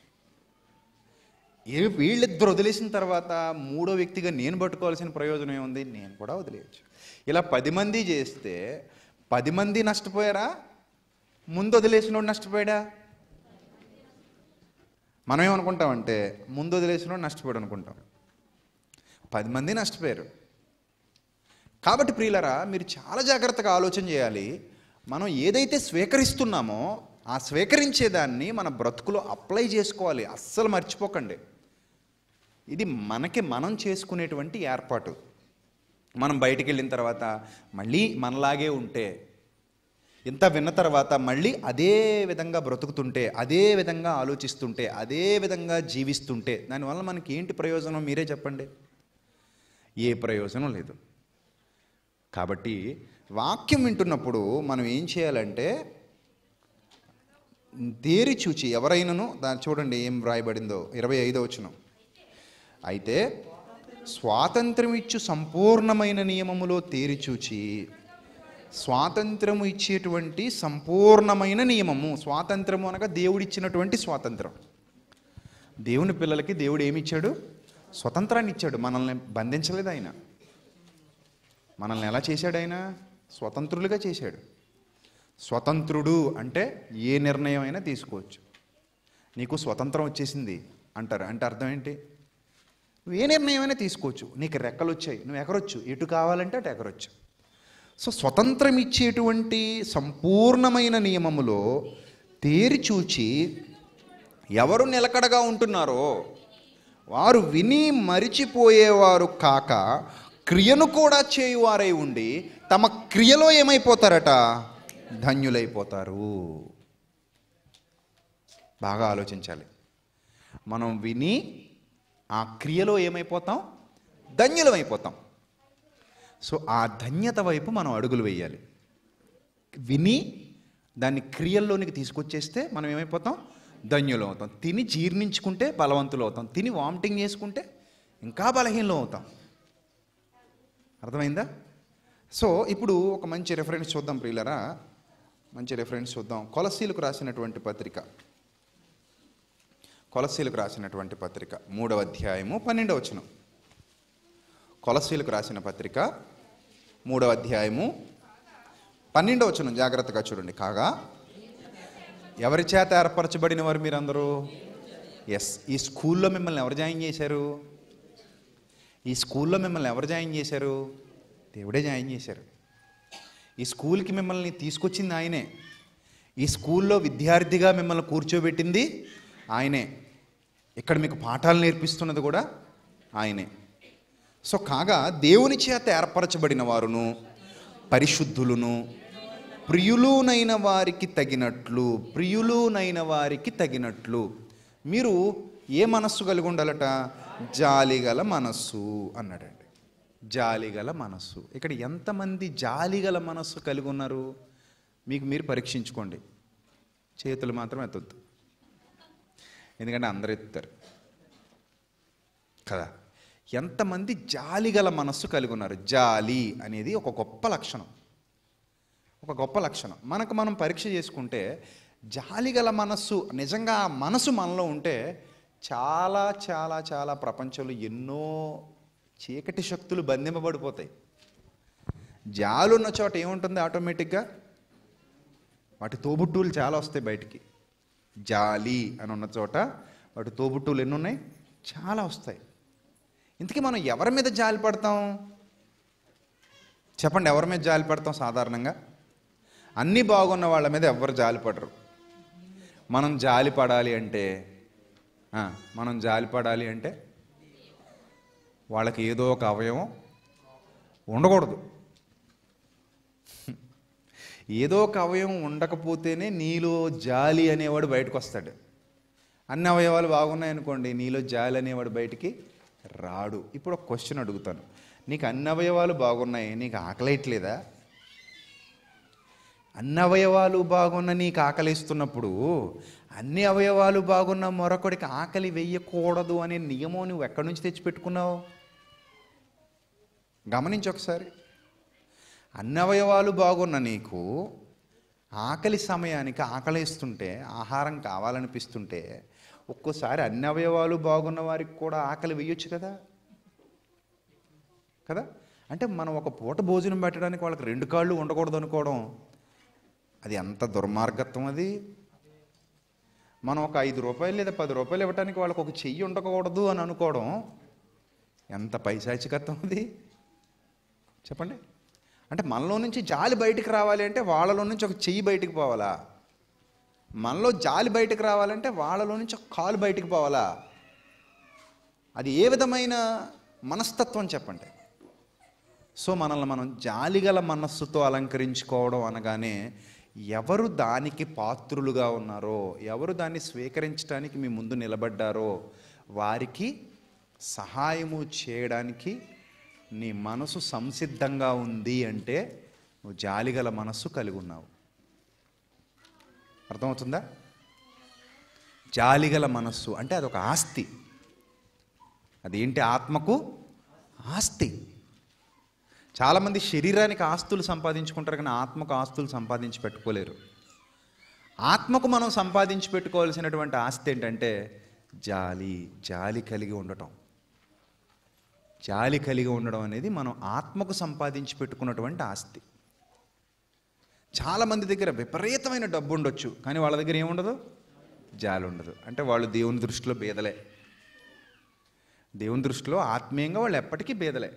ఏమి వీళ్ళిద్దరు వదిలేసిన తర్వాత మూడో వ్యక్తిగా నేను పట్టుకోవాల్సిన ప్రయోజనం ఏముంది నేను కూడా వదిలేయచ్చు ఇలా పది మంది చేస్తే పది మంది నష్టపోయారా ముందు వదిలేసినోడు నష్టపోయాడా మనం ఏమనుకుంటామంటే ముందు వదిలేసినోడు నష్టపోయాడు అనుకుంటాం పది మంది నష్టపోయారు కాబట్టి ప్రియులరా మీరు చాలా జాగ్రత్తగా ఆలోచన చేయాలి మనం ఏదైతే స్వీకరిస్తున్నామో ఆ స్వీకరించేదాన్ని మన బ్రతుకులో అప్లై చేసుకోవాలి అస్సలు మర్చిపోకండి ఇది మనకి మనం చేసుకునేటువంటి ఏర్పాటు మనం బయటికి వెళ్ళిన తర్వాత మళ్ళీ మనలాగే ఉంటే ఇంత విన్న తర్వాత మళ్ళీ అదే విధంగా బ్రతుకుతుంటే అదే విధంగా ఆలోచిస్తుంటే అదే విధంగా జీవిస్తుంటే దానివల్ల మనకి ఏంటి ప్రయోజనం మీరే చెప్పండి ఏ ప్రయోజనం లేదు కాబట్టి వాక్యం వింటున్నప్పుడు మనం ఏం చేయాలంటే తేరి చూచి ఎవరైనాను దాన్ని చూడండి ఏం వ్రాయబడిందో ఇరవై ఐదో వచ్చినాం అయితే స్వాతంత్రం ఇచ్చు సంపూర్ణమైన నియమములో తేరిచూచి స్వాతంత్రము ఇచ్చేటువంటి సంపూర్ణమైన నియమము స్వాతంత్రము అనగా దేవుడిచ్చినటువంటి స్వాతంత్రం దేవుని పిల్లలకి దేవుడు ఏమిచ్చాడు స్వతంత్రాన్ని ఇచ్చాడు మనల్ని బంధించలేదు ఆయన మనల్ని ఎలా చేశాడు ఆయన స్వతంత్రులుగా చేశాడు స్వతంత్రుడు అంటే ఏ నిర్ణయం అయినా తీసుకోవచ్చు నీకు స్వతంత్రం వచ్చేసింది అంటారు అంటే అర్థం ఏంటి నువ్వు ఏ నిర్ణయమైనా తీసుకోవచ్చు నీకు రెక్కలు వచ్చాయి నువ్వు ఎగరొచ్చు ఎటు కావాలంటే అటు ఎగరొచ్చు సో స్వతంత్రం ఇచ్చేటువంటి సంపూర్ణమైన నియమములో తేరిచూచి ఎవరు నిలకడగా ఉంటున్నారో వారు విని మరిచిపోయేవారు కాక క్రియను కూడా చేయువారై ఉండి తమ క్రియలో ఏమైపోతారట ధన్యులైపోతారు బాగా ఆలోచించాలి మనం విని ఆ క్రియలో ఏమైపోతాం అయిపోతాం సో ఆ ధన్యత వైపు మనం అడుగులు వేయాలి విని దాన్ని క్రియల్లోనికి తీసుకొచ్చేస్తే మనం ఏమైపోతాం ధన్యులం అవుతాం తిని జీర్ణించుకుంటే బలవంతులు అవుతాం తిని వామిటింగ్ చేసుకుంటే ఇంకా బలహీనం అవుతాం అర్థమైందా సో ఇప్పుడు ఒక మంచి రెఫరెన్స్ చూద్దాం ప్రియులరా మంచి రెఫరెన్స్ చూద్దాం కొలసీలకు రాసినటువంటి పత్రిక కొలసీలకు రాసినటువంటి పత్రిక మూడవ అధ్యాయము పన్నెండవ వచనం కొలసీలకు రాసిన పత్రిక మూడవ అధ్యాయము పన్నెండవ వచనం జాగ్రత్తగా చూడండి కాగా ఎవరి చేత ఏర్పరచబడిన వారు మీరందరూ ఎస్ ఈ స్కూల్లో మిమ్మల్ని ఎవరు జాయిన్ చేశారు ఈ స్కూల్లో మిమ్మల్ని ఎవరు జాయిన్ చేశారు దేవుడే జాయిన్ చేశారు ఈ స్కూల్కి మిమ్మల్ని తీసుకొచ్చింది ఆయనే ఈ స్కూల్లో విద్యార్థిగా మిమ్మల్ని కూర్చోబెట్టింది ఆయనే ఇక్కడ మీకు పాఠాలు నేర్పిస్తున్నది కూడా ఆయనే సో కాగా దేవుని చేత ఏర్పరచబడిన వారును పరిశుద్ధులను ప్రియులునైన వారికి తగినట్లు ప్రియులునైన వారికి తగినట్లు మీరు ఏ మనస్సు కలిగి ఉండాలట జాలిగల మనస్సు అన్నాడండి జాలిగల మనస్సు ఇక్కడ ఎంతమంది జాలిగల మనస్సు కలిగి ఉన్నారు మీకు మీరు పరీక్షించుకోండి చేతులు మాత్రం ఎత్తొద్దు ఎందుకంటే అందరు ఎత్తుతారు కదా ఎంతమంది జాలి గల మనస్సు కలిగి ఉన్నారు జాలి అనేది ఒక గొప్ప లక్షణం ఒక గొప్ప లక్షణం మనకు మనం పరీక్ష చేసుకుంటే జాలి గల మనస్సు నిజంగా ఆ మనసు మనలో ఉంటే చాలా చాలా చాలా ప్రపంచంలో ఎన్నో చీకటి శక్తులు బంధింపబడిపోతాయి జాలున్న చోట ఏముంటుంది ఆటోమేటిక్గా వాటి తోబుట్టులు చాలా వస్తాయి బయటికి జాలి అని ఉన్న చోట వాటి తోబుట్టువులు ఎన్ని ఉన్నాయి చాలా వస్తాయి ఇంతకీ మనం ఎవరి మీద జాలి పడతాం చెప్పండి ఎవరి మీద జాలి పడతాం సాధారణంగా అన్నీ బాగున్న వాళ్ళ మీద ఎవరు జాలి పడరు మనం జాలి పడాలి అంటే మనం జాలి పడాలి అంటే వాళ్ళకి ఏదో ఒక అవయవం ఉండకూడదు ఏదో ఒక అవయవం ఉండకపోతేనే నీలో జాలి అనేవాడు బయటకు వస్తాడు అన్ని అవయవాలు బాగున్నాయనుకోండి నీలో జాలి అనేవాడు బయటికి రాడు ఇప్పుడు ఒక క్వశ్చన్ అడుగుతాను నీకు అన్ని అవయవాలు బాగున్నాయి నీకు ఆకలేయట్లేదా అన్ని అవయవాలు బాగున్న నీకు ఆకలిస్తున్నప్పుడు అన్ని అవయవాలు బాగున్న మరొకడికి ఆకలి వేయకూడదు అనే నియమం నువ్వు ఎక్కడి నుంచి తెచ్చిపెట్టుకున్నావు గమనించి ఒకసారి అన్ని అవయవాలు బాగున్న నీకు ఆకలి సమయానికి ఆకలిస్తుంటే ఆహారం కావాలనిపిస్తుంటే ఒక్కోసారి అన్ని అవయవాలు బాగున్న వారికి కూడా ఆకలి వేయొచ్చు కదా కదా అంటే మనం ఒక పూట భోజనం పెట్టడానికి వాళ్ళకి రెండు కాళ్ళు ఉండకూడదు అనుకోవడం అది ఎంత దుర్మార్గత్వం అది మనం ఒక ఐదు రూపాయలు లేదా పది రూపాయలు ఇవ్వడానికి వాళ్ళకి ఒక చెయ్యి ఉండకూడదు అని అనుకోవడం ఎంత పైశాచికత్వం అది చెప్పండి అంటే మనలో నుంచి జాలి బయటకు రావాలి అంటే వాళ్ళలో నుంచి ఒక చెయ్యి బయటికి పోవాలా మనలో జాలి బయటకు రావాలంటే వాళ్ళలో నుంచి ఒక కాలు బయటికి పోవాలా అది ఏ విధమైన మనస్తత్వం చెప్పండి సో మనల్ని మనం జాలిగల మనస్సుతో అలంకరించుకోవడం అనగానే ఎవరు దానికి పాత్రులుగా ఉన్నారో ఎవరు దాన్ని స్వీకరించడానికి మీ ముందు నిలబడ్డారో వారికి సహాయము చేయడానికి నీ మనసు సంసిద్ధంగా ఉంది అంటే నువ్వు జాలిగల మనస్సు కలిగి ఉన్నావు అర్థమవుతుందా జాలిగల మనస్సు అంటే అదొక ఆస్తి అదేంటి ఆత్మకు ఆస్తి చాలామంది శరీరానికి ఆస్తులు సంపాదించుకుంటారు కానీ ఆత్మకు ఆస్తులు సంపాదించి పెట్టుకోలేరు ఆత్మకు మనం సంపాదించి పెట్టుకోవాల్సినటువంటి ఆస్తి ఏంటంటే జాలి జాలి కలిగి ఉండటం జాలి కలిగి ఉండడం అనేది మనం ఆత్మకు సంపాదించి పెట్టుకున్నటువంటి ఆస్తి చాలామంది దగ్గర విపరీతమైన డబ్బు ఉండొచ్చు కానీ వాళ్ళ దగ్గర ఏముండదు జాలి ఉండదు అంటే వాళ్ళు దేవుని దృష్టిలో బేదలే దేవుని దృష్టిలో ఆత్మీయంగా వాళ్ళు ఎప్పటికీ బేదలే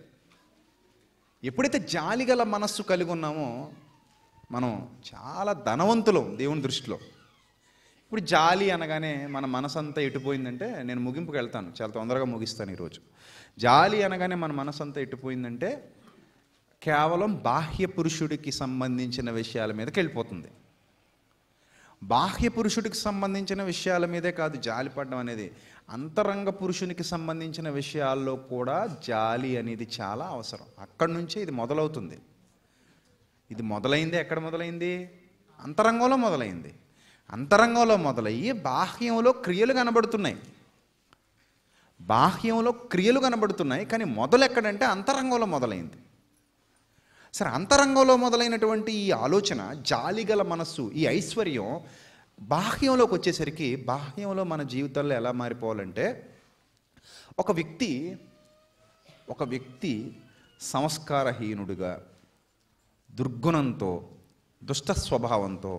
ఎప్పుడైతే జాలి గల మనస్సు కలిగి ఉన్నామో మనం చాలా ధనవంతులం దేవుని దృష్టిలో ఇప్పుడు జాలి అనగానే మన మనసంతా ఎటుపోయిందంటే నేను ముగింపుకు వెళ్తాను చాలా తొందరగా ముగిస్తాను ఈరోజు జాలి అనగానే మన అంతా ఎట్టిపోయిందంటే కేవలం బాహ్య పురుషుడికి సంబంధించిన విషయాల మీదకి వెళ్ళిపోతుంది బాహ్య పురుషుడికి సంబంధించిన విషయాల మీదే కాదు జాలి పడడం అనేది అంతరంగ పురుషునికి సంబంధించిన విషయాల్లో కూడా జాలి అనేది చాలా అవసరం అక్కడి నుంచే ఇది మొదలవుతుంది ఇది మొదలైంది ఎక్కడ మొదలైంది అంతరంగంలో మొదలైంది అంతరంగంలో మొదలయ్యి బాహ్యంలో క్రియలు కనబడుతున్నాయి బాహ్యంలో క్రియలు కనబడుతున్నాయి కానీ మొదలెక్కడంటే అంతరంగంలో మొదలైంది సరే అంతరంగంలో మొదలైనటువంటి ఈ ఆలోచన జాలిగల మనస్సు ఈ ఐశ్వర్యం బాహ్యంలోకి వచ్చేసరికి బాహ్యంలో మన జీవితాల్లో ఎలా మారిపోవాలంటే ఒక వ్యక్తి ఒక వ్యక్తి సంస్కారహీనుడిగా దుర్గుణంతో దుష్ట స్వభావంతో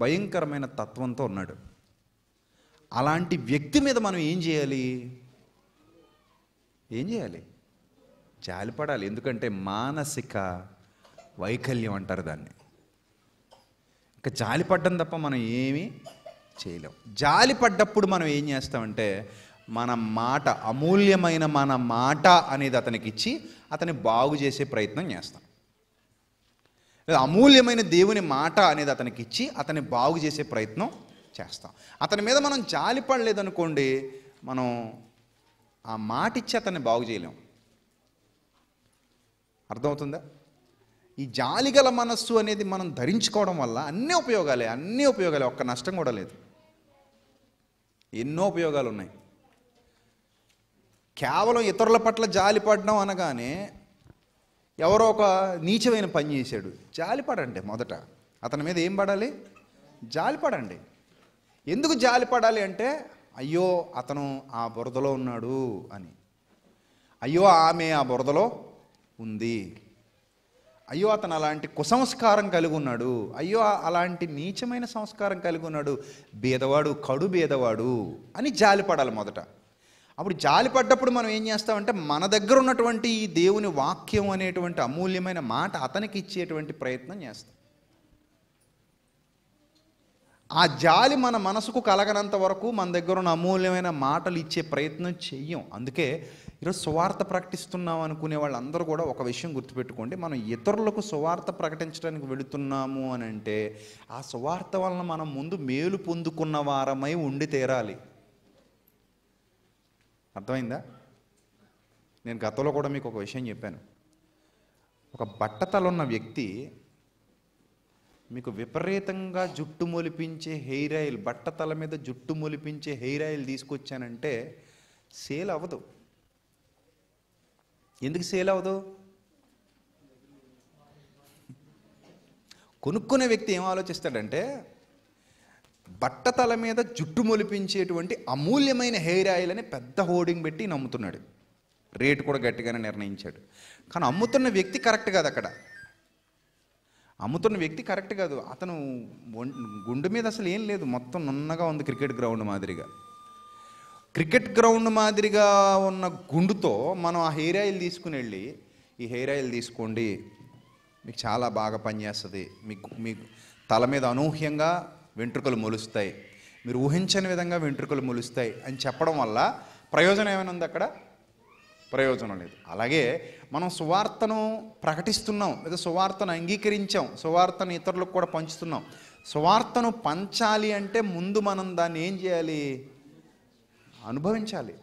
భయంకరమైన తత్వంతో ఉన్నాడు అలాంటి వ్యక్తి మీద మనం ఏం చేయాలి ఏం చేయాలి జాలిపడాలి ఎందుకంటే మానసిక వైకల్యం అంటారు దాన్ని ఇంకా జాలిపడ్డం తప్ప మనం ఏమీ చేయలేం జాలిపడ్డప్పుడు మనం ఏం చేస్తామంటే మన మాట అమూల్యమైన మన మాట అనేది అతనికి ఇచ్చి అతని బాగు చేసే ప్రయత్నం చేస్తాం లేదా అమూల్యమైన దేవుని మాట అనేది అతనికి ఇచ్చి అతని బాగు చేసే ప్రయత్నం చేస్తాం అతని మీద మనం జాలిపడలేదనుకోండి మనం ఆ మాట ఇచ్చి అతన్ని బాగు చేయలేం అర్థమవుతుందా ఈ జాలిగల మనస్సు అనేది మనం ధరించుకోవడం వల్ల అన్ని ఉపయోగాలే అన్ని ఉపయోగాలే ఒక్క నష్టం కూడా లేదు ఎన్నో ఉపయోగాలు ఉన్నాయి కేవలం ఇతరుల పట్ల జాలిపడడం అనగానే ఎవరో ఒక నీచమైన పని చేశాడు జాలిపడండి మొదట అతని మీద ఏం పడాలి జాలిపడండి ఎందుకు జాలిపడాలి అంటే అయ్యో అతను ఆ బురదలో ఉన్నాడు అని అయ్యో ఆమె ఆ బురదలో ఉంది అయ్యో అతను అలాంటి కుసంస్కారం కలిగి ఉన్నాడు అయ్యో అలాంటి నీచమైన సంస్కారం కలిగి ఉన్నాడు బీదవాడు కడు బీదవాడు అని జాలిపడాలి మొదట అప్పుడు జాలిపడ్డప్పుడు మనం ఏం చేస్తామంటే మన దగ్గర ఉన్నటువంటి ఈ దేవుని వాక్యం అనేటువంటి అమూల్యమైన మాట అతనికి ఇచ్చేటువంటి ప్రయత్నం చేస్తాం ఆ జాలి మన మనసుకు కలగనంత వరకు మన దగ్గర ఉన్న అమూల్యమైన మాటలు ఇచ్చే ప్రయత్నం చెయ్యం అందుకే ఈరోజు సువార్త ప్రకటిస్తున్నాం అనుకునే వాళ్ళందరూ కూడా ఒక విషయం గుర్తుపెట్టుకోండి మనం ఇతరులకు సువార్త ప్రకటించడానికి వెళుతున్నాము అని అంటే ఆ సువార్త వలన మనం ముందు మేలు పొందుకున్న వారమై ఉండి తీరాలి అర్థమైందా నేను గతంలో కూడా మీకు ఒక విషయం చెప్పాను ఒక బట్టతలున్న వ్యక్తి మీకు విపరీతంగా జుట్టు మొలిపించే హెయిర్ ఆయిల్ బట్ట తల మీద జుట్టు మొలిపించే హెయిర్ ఆయిల్ తీసుకొచ్చానంటే సేల్ అవ్వదు ఎందుకు సేల్ అవ్వదు కొనుక్కునే వ్యక్తి ఏం ఆలోచిస్తాడంటే బట్ట తల మీద జుట్టు మొలిపించేటువంటి అమూల్యమైన హెయిర్ ఆయిల్ అని పెద్ద హోర్డింగ్ పెట్టి నమ్ముతున్నాడు రేటు కూడా గట్టిగానే నిర్ణయించాడు కానీ అమ్ముతున్న వ్యక్తి కరెక్ట్ కాదు అక్కడ అమ్ముతున్న వ్యక్తి కరెక్ట్ కాదు అతను గుండు మీద అసలు ఏం లేదు మొత్తం నున్నగా ఉంది క్రికెట్ గ్రౌండ్ మాదిరిగా క్రికెట్ గ్రౌండ్ మాదిరిగా ఉన్న గుండుతో మనం ఆ హెయిర్ ఆయిల్ తీసుకుని వెళ్ళి ఈ హెయిర్ ఆయిల్ తీసుకోండి మీకు చాలా బాగా పనిచేస్తుంది మీకు మీకు తల మీద అనూహ్యంగా వెంట్రుకలు మొలుస్తాయి మీరు ఊహించని విధంగా వెంట్రుకలు మొలుస్తాయి అని చెప్పడం వల్ల ప్రయోజనం ఏమైనా ఉంది అక్కడ ప్రయోజనం లేదు అలాగే మనం సువార్తను ప్రకటిస్తున్నాం లేదా సువార్తను అంగీకరించాం సువార్తను ఇతరులకు కూడా పంచుతున్నాం సువార్తను పంచాలి అంటే ముందు మనం దాన్ని ఏం చేయాలి అనుభవించాలి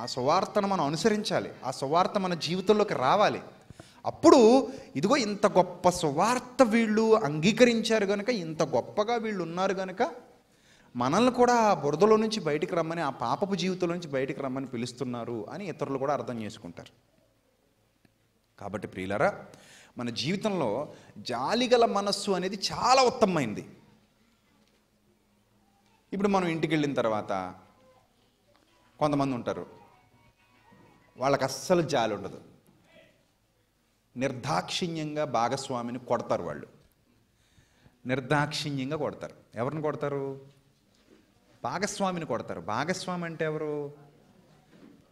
ఆ సువార్తను మనం అనుసరించాలి ఆ సువార్త మన జీవితంలోకి రావాలి అప్పుడు ఇదిగో ఇంత గొప్ప సువార్త వీళ్ళు అంగీకరించారు కనుక ఇంత గొప్పగా వీళ్ళు ఉన్నారు కనుక మనల్ని కూడా ఆ బురదలో నుంచి బయటికి రమ్మని ఆ పాపపు జీవితంలో నుంచి బయటికి రమ్మని పిలుస్తున్నారు అని ఇతరులు కూడా అర్థం చేసుకుంటారు కాబట్టి ప్రియులరా మన జీవితంలో జాలిగల మనస్సు అనేది చాలా ఉత్తమమైంది ఇప్పుడు మనం ఇంటికి వెళ్ళిన తర్వాత కొంతమంది ఉంటారు వాళ్ళకి అస్సలు జాలి ఉండదు నిర్దాక్షిణ్యంగా భాగస్వామిని కొడతారు వాళ్ళు నిర్దాక్షిణ్యంగా కొడతారు ఎవరిని కొడతారు భాగస్వామిని కొడతారు భాగస్వామి అంటే ఎవరు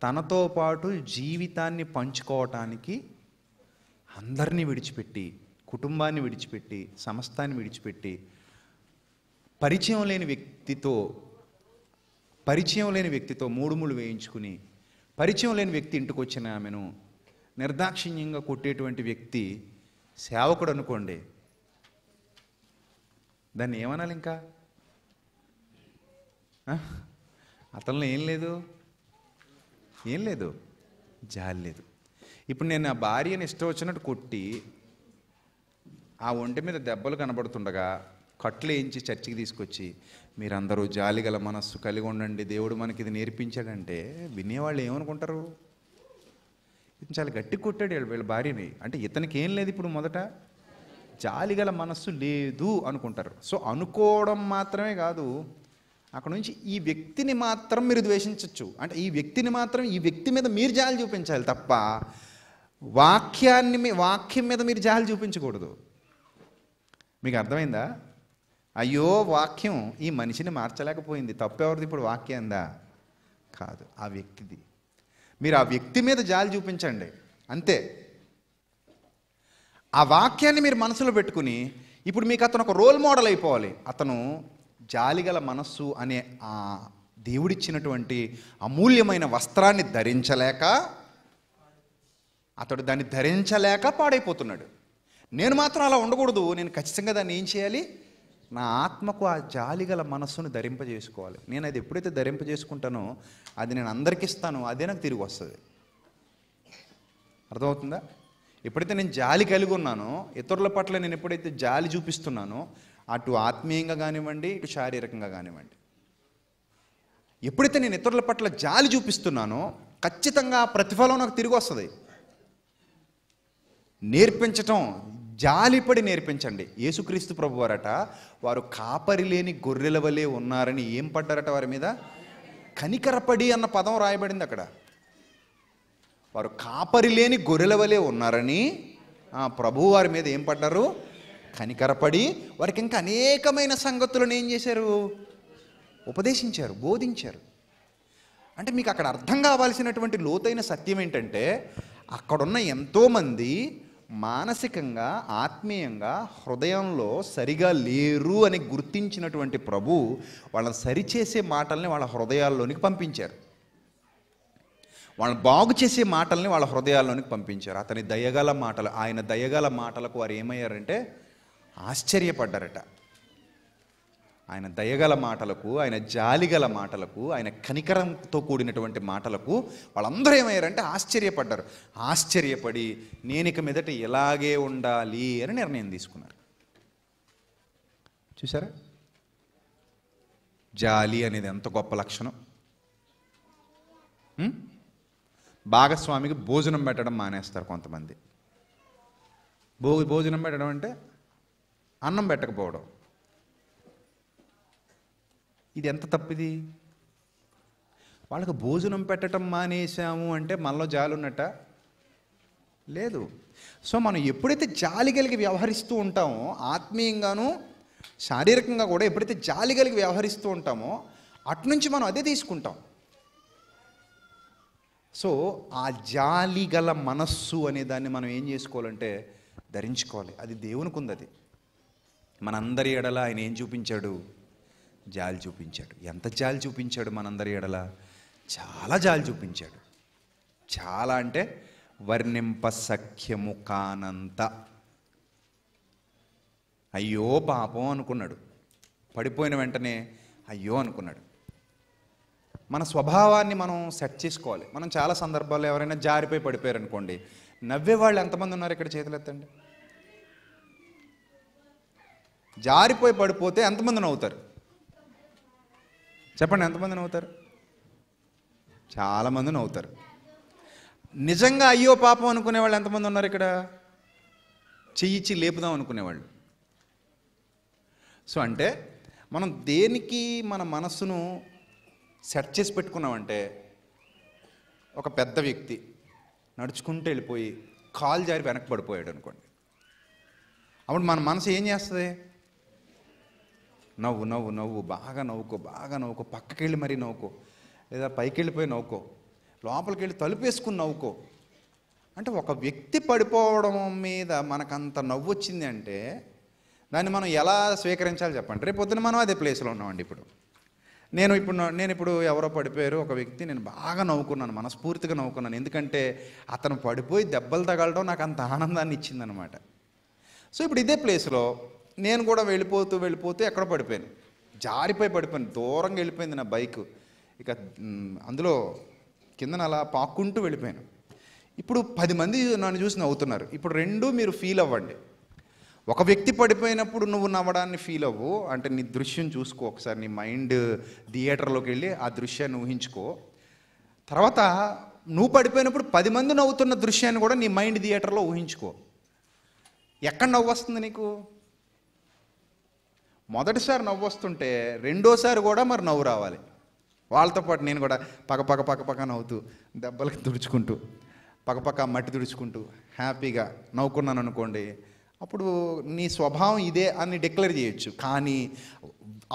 తనతో పాటు జీవితాన్ని పంచుకోవటానికి అందరినీ విడిచిపెట్టి కుటుంబాన్ని విడిచిపెట్టి సమస్తాన్ని విడిచిపెట్టి పరిచయం లేని వ్యక్తితో పరిచయం లేని వ్యక్తితో మూడు మూడు వేయించుకుని పరిచయం లేని వ్యక్తి ఇంటికి వచ్చిన ఆమెను నిర్దాక్షిణ్యంగా కొట్టేటువంటి వ్యక్తి సేవకుడు అనుకోండి దాన్ని ఏమనాలి ఇంకా అతనిలో ఏం లేదు ఏం లేదు జాలి లేదు ఇప్పుడు నేను ఆ భార్యను ఇష్టం వచ్చినట్టు కొట్టి ఆ ఒంటి మీద దెబ్బలు కనబడుతుండగా కట్లు వేయించి చర్చికి తీసుకొచ్చి మీరందరూ జాలి గల మనస్సు కలిగి ఉండండి దేవుడు మనకి ఇది నేర్పించాడంటే వినేవాళ్ళు ఏమనుకుంటారు చాలా గట్టి కొట్టాడు వీళ్ళ భార్యని అంటే ఇతనికి ఏం లేదు ఇప్పుడు మొదట జాలిగల మనస్సు లేదు అనుకుంటారు సో అనుకోవడం మాత్రమే కాదు అక్కడ నుంచి ఈ వ్యక్తిని మాత్రం మీరు ద్వేషించవచ్చు అంటే ఈ వ్యక్తిని మాత్రం ఈ వ్యక్తి మీద మీరు జాలి చూపించాలి తప్ప వాక్యాన్ని వాక్యం మీద మీరు జాలి చూపించకూడదు మీకు అర్థమైందా అయ్యో వాక్యం ఈ మనిషిని మార్చలేకపోయింది తప్పెవరిది ఇప్పుడు వాక్యందా కాదు ఆ వ్యక్తిది మీరు ఆ వ్యక్తి మీద జాలి చూపించండి అంతే ఆ వాక్యాన్ని మీరు మనసులో పెట్టుకుని ఇప్పుడు మీకు అతను ఒక రోల్ మోడల్ అయిపోవాలి అతను జాలిగల మనస్సు అనే ఆ దేవుడిచ్చినటువంటి అమూల్యమైన వస్త్రాన్ని ధరించలేక అతడు దాన్ని ధరించలేక పాడైపోతున్నాడు నేను మాత్రం అలా ఉండకూడదు నేను ఖచ్చితంగా దాన్ని ఏం చేయాలి నా ఆత్మకు ఆ జాలిగల మనస్సును ధరింపజేసుకోవాలి నేను అది ఎప్పుడైతే ధరింపజేసుకుంటానో అది నేను అందరికి ఇస్తాను అదే నాకు తిరిగి వస్తుంది అర్థమవుతుందా ఎప్పుడైతే నేను జాలి కలిగి ఉన్నానో ఇతరుల పట్ల నేను ఎప్పుడైతే జాలి చూపిస్తున్నానో అటు ఆత్మీయంగా కానివ్వండి ఇటు శారీరకంగా కానివ్వండి ఎప్పుడైతే నేను ఇతరుల పట్ల జాలి చూపిస్తున్నానో ఖచ్చితంగా ప్రతిఫలం నాకు తిరిగి వస్తుంది నేర్పించటం జాలిపడి నేర్పించండి యేసుక్రీస్తు ప్రభు వారట వారు కాపరి లేని గొర్రెల వలె ఉన్నారని ఏం పడ్డారట వారి మీద కనికరపడి అన్న పదం రాయబడింది అక్కడ వారు కాపరి లేని గొర్రెల వలె ఉన్నారని ప్రభువారి మీద ఏం పడ్డారు కనికరపడి వారికి ఇంకా అనేకమైన సంగతులను ఏం చేశారు ఉపదేశించారు బోధించారు అంటే మీకు అక్కడ అర్థం కావాల్సినటువంటి లోతైన సత్యం ఏంటంటే అక్కడున్న ఎంతోమంది మానసికంగా ఆత్మీయంగా హృదయంలో సరిగా లేరు అని గుర్తించినటువంటి ప్రభు వాళ్ళని సరిచేసే మాటల్ని వాళ్ళ హృదయాల్లోనికి పంపించారు వాళ్ళని బాగు చేసే మాటల్ని వాళ్ళ హృదయాల్లోనికి పంపించారు అతని దయగల మాటలు ఆయన దయగల మాటలకు వారు ఏమయ్యారంటే ఆశ్చర్యపడ్డారట ఆయన దయగల మాటలకు ఆయన జాలిగల మాటలకు ఆయన కనికరంతో కూడినటువంటి మాటలకు వాళ్ళందరూ ఏమయ్యారంటే ఆశ్చర్యపడ్డారు ఆశ్చర్యపడి నేను ఇక మీదట ఎలాగే ఉండాలి అని నిర్ణయం తీసుకున్నారు చూసారా జాలి అనేది ఎంత గొప్ప లక్షణం భాగస్వామికి భోజనం పెట్టడం మానేస్తారు కొంతమంది భో భోజనం పెట్టడం అంటే అన్నం పెట్టకపోవడం ఇది ఎంత తప్పిది వాళ్ళకు భోజనం పెట్టడం మానేశాము అంటే మనలో ఉన్నట్ట లేదు సో మనం ఎప్పుడైతే జాలి కలిగి వ్యవహరిస్తూ ఉంటామో ఆత్మీయంగాను శారీరకంగా కూడా ఎప్పుడైతే జాలి కలిగి వ్యవహరిస్తూ ఉంటామో అటునుంచి మనం అదే తీసుకుంటాం సో ఆ జాలి గల మనస్సు అనే దాన్ని మనం ఏం చేసుకోవాలంటే ధరించుకోవాలి అది దేవునికి ఉంది అది మనందరి ఎడల ఆయన ఏం చూపించాడు జాలి చూపించాడు ఎంత జాలి చూపించాడు మనందరి ఎడల చాలా జాలి చూపించాడు చాలా అంటే వర్ణింప సఖ్యము కానంత అయ్యో పాపం అనుకున్నాడు పడిపోయిన వెంటనే అయ్యో అనుకున్నాడు మన స్వభావాన్ని మనం సెట్ చేసుకోవాలి మనం చాలా సందర్భాల్లో ఎవరైనా జారిపోయి పడిపోయారు అనుకోండి నవ్వేవాళ్ళు ఎంతమంది ఉన్నారు ఇక్కడ చేతులు ఎత్తండి జారిపోయి పడిపోతే ఎంతమంది నవ్వుతారు చెప్పండి ఎంతమంది నవ్వుతారు చాలామంది నవ్వుతారు నిజంగా అయ్యో పాపం అనుకునేవాళ్ళు ఎంతమంది ఉన్నారు ఇక్కడ చెయ్యిచ్చి లేపుదాం అనుకునేవాళ్ళు సో అంటే మనం దేనికి మన మనస్సును సెట్ చేసి పెట్టుకున్నామంటే ఒక పెద్ద వ్యక్తి నడుచుకుంటూ వెళ్ళిపోయి కాలు జారి వెనక్కి పడిపోయాడు అనుకోండి అప్పుడు మన మనసు ఏం చేస్తుంది నవ్వు నవ్వు నవ్వు బాగా నవ్వుకో బాగా నవ్వుకో పక్కకి వెళ్ళి మరీ నవ్వుకో లేదా పైకి వెళ్ళిపోయి నవ్వుకో లోపలికి వెళ్ళి తలుపేసుకుని నవ్వుకో అంటే ఒక వ్యక్తి పడిపోవడం మీద మనకంత నవ్వు వచ్చింది అంటే దాన్ని మనం ఎలా స్వీకరించాలి చెప్పండి రేపు పొద్దున మనం అదే ప్లేస్లో ఉన్నామండి ఇప్పుడు నేను ఇప్పుడు నేను ఇప్పుడు ఎవరో పడిపోయారు ఒక వ్యక్తి నేను బాగా నవ్వుకున్నాను మనస్ఫూర్తిగా నవ్వుకున్నాను ఎందుకంటే అతను పడిపోయి దెబ్బలు తగలడం నాకు అంత ఆనందాన్ని ఇచ్చిందనమాట సో ఇప్పుడు ఇదే ప్లేస్లో నేను కూడా వెళ్ళిపోతూ వెళ్ళిపోతూ ఎక్కడ పడిపోయాను జారిపోయి పడిపోయాను దూరంగా వెళ్ళిపోయింది నా బైక్ ఇక అందులో కిందన అలా పాక్కుంటూ వెళ్ళిపోయాను ఇప్పుడు పది మంది నన్ను చూసి నవ్వుతున్నారు ఇప్పుడు రెండు మీరు ఫీల్ అవ్వండి ఒక వ్యక్తి పడిపోయినప్పుడు నువ్వు నవ్వడాన్ని ఫీల్ అవ్వు అంటే నీ దృశ్యం చూసుకో ఒకసారి నీ మైండ్ థియేటర్లోకి వెళ్ళి ఆ దృశ్యాన్ని ఊహించుకో తర్వాత నువ్వు పడిపోయినప్పుడు పది మంది నవ్వుతున్న దృశ్యాన్ని కూడా నీ మైండ్ థియేటర్లో ఊహించుకో ఎక్కడ నవ్వు వస్తుంది నీకు మొదటిసారి నవ్వు వస్తుంటే రెండోసారి కూడా మరి నవ్వు రావాలి వాళ్ళతో పాటు నేను కూడా పక్క పక్క పక్క పక్క నవ్వుతూ దెబ్బలకి తుడుచుకుంటూ పక్క పక్క మట్టి తుడుచుకుంటూ హ్యాపీగా నవ్వుకున్నాను అనుకోండి అప్పుడు నీ స్వభావం ఇదే అని డిక్లేర్ చేయొచ్చు కానీ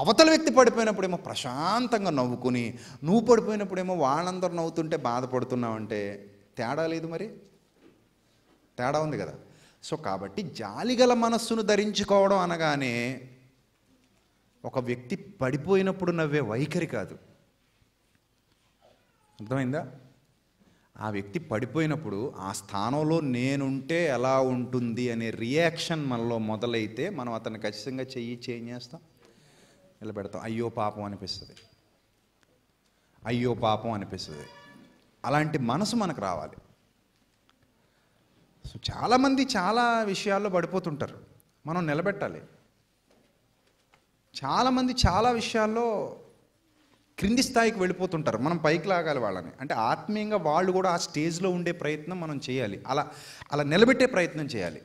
అవతల వ్యక్తి పడిపోయినప్పుడేమో ప్రశాంతంగా నవ్వుకుని నువ్వు పడిపోయినప్పుడేమో వాళ్ళందరూ నవ్వుతుంటే బాధపడుతున్నావంటే తేడా లేదు మరి తేడా ఉంది కదా సో కాబట్టి జాలిగల మనస్సును ధరించుకోవడం అనగానే ఒక వ్యక్తి పడిపోయినప్పుడు నవ్వే వైఖరి కాదు అర్థమైందా ఆ వ్యక్తి పడిపోయినప్పుడు ఆ స్థానంలో నేనుంటే ఎలా ఉంటుంది అనే రియాక్షన్ మనలో మొదలైతే మనం అతన్ని ఖచ్చితంగా చెయ్యి చేంజ్ చేస్తాం నిలబెడతాం అయ్యో పాపం అనిపిస్తుంది అయ్యో పాపం అనిపిస్తుంది అలాంటి మనసు మనకు రావాలి సో చాలామంది చాలా విషయాల్లో పడిపోతుంటారు మనం నిలబెట్టాలి చాలామంది చాలా విషయాల్లో క్రింది స్థాయికి వెళ్ళిపోతుంటారు మనం పైకి లాగాలి వాళ్ళని అంటే ఆత్మీయంగా వాళ్ళు కూడా ఆ స్టేజ్లో ఉండే ప్రయత్నం మనం చేయాలి అలా అలా నిలబెట్టే ప్రయత్నం చేయాలి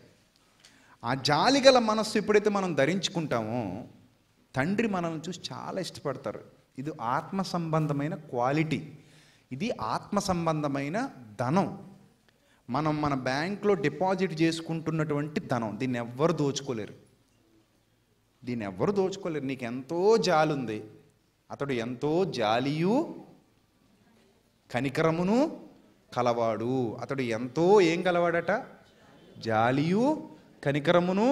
ఆ జాలిగల మనస్సు ఎప్పుడైతే మనం ధరించుకుంటామో తండ్రి మనల్ని చూసి చాలా ఇష్టపడతారు ఇది ఆత్మ సంబంధమైన క్వాలిటీ ఇది ఆత్మ సంబంధమైన ధనం మనం మన బ్యాంక్లో డిపాజిట్ చేసుకుంటున్నటువంటి ధనం దీన్ని ఎవ్వరు దోచుకోలేరు దీన్ని ఎవరు దోచుకోలేరు నీకు ఎంతో జాలుంది అతడు ఎంతో జాలియు కనికరమును కలవాడు అతడు ఎంతో ఏం కలవాడట జాలియు కనికరమును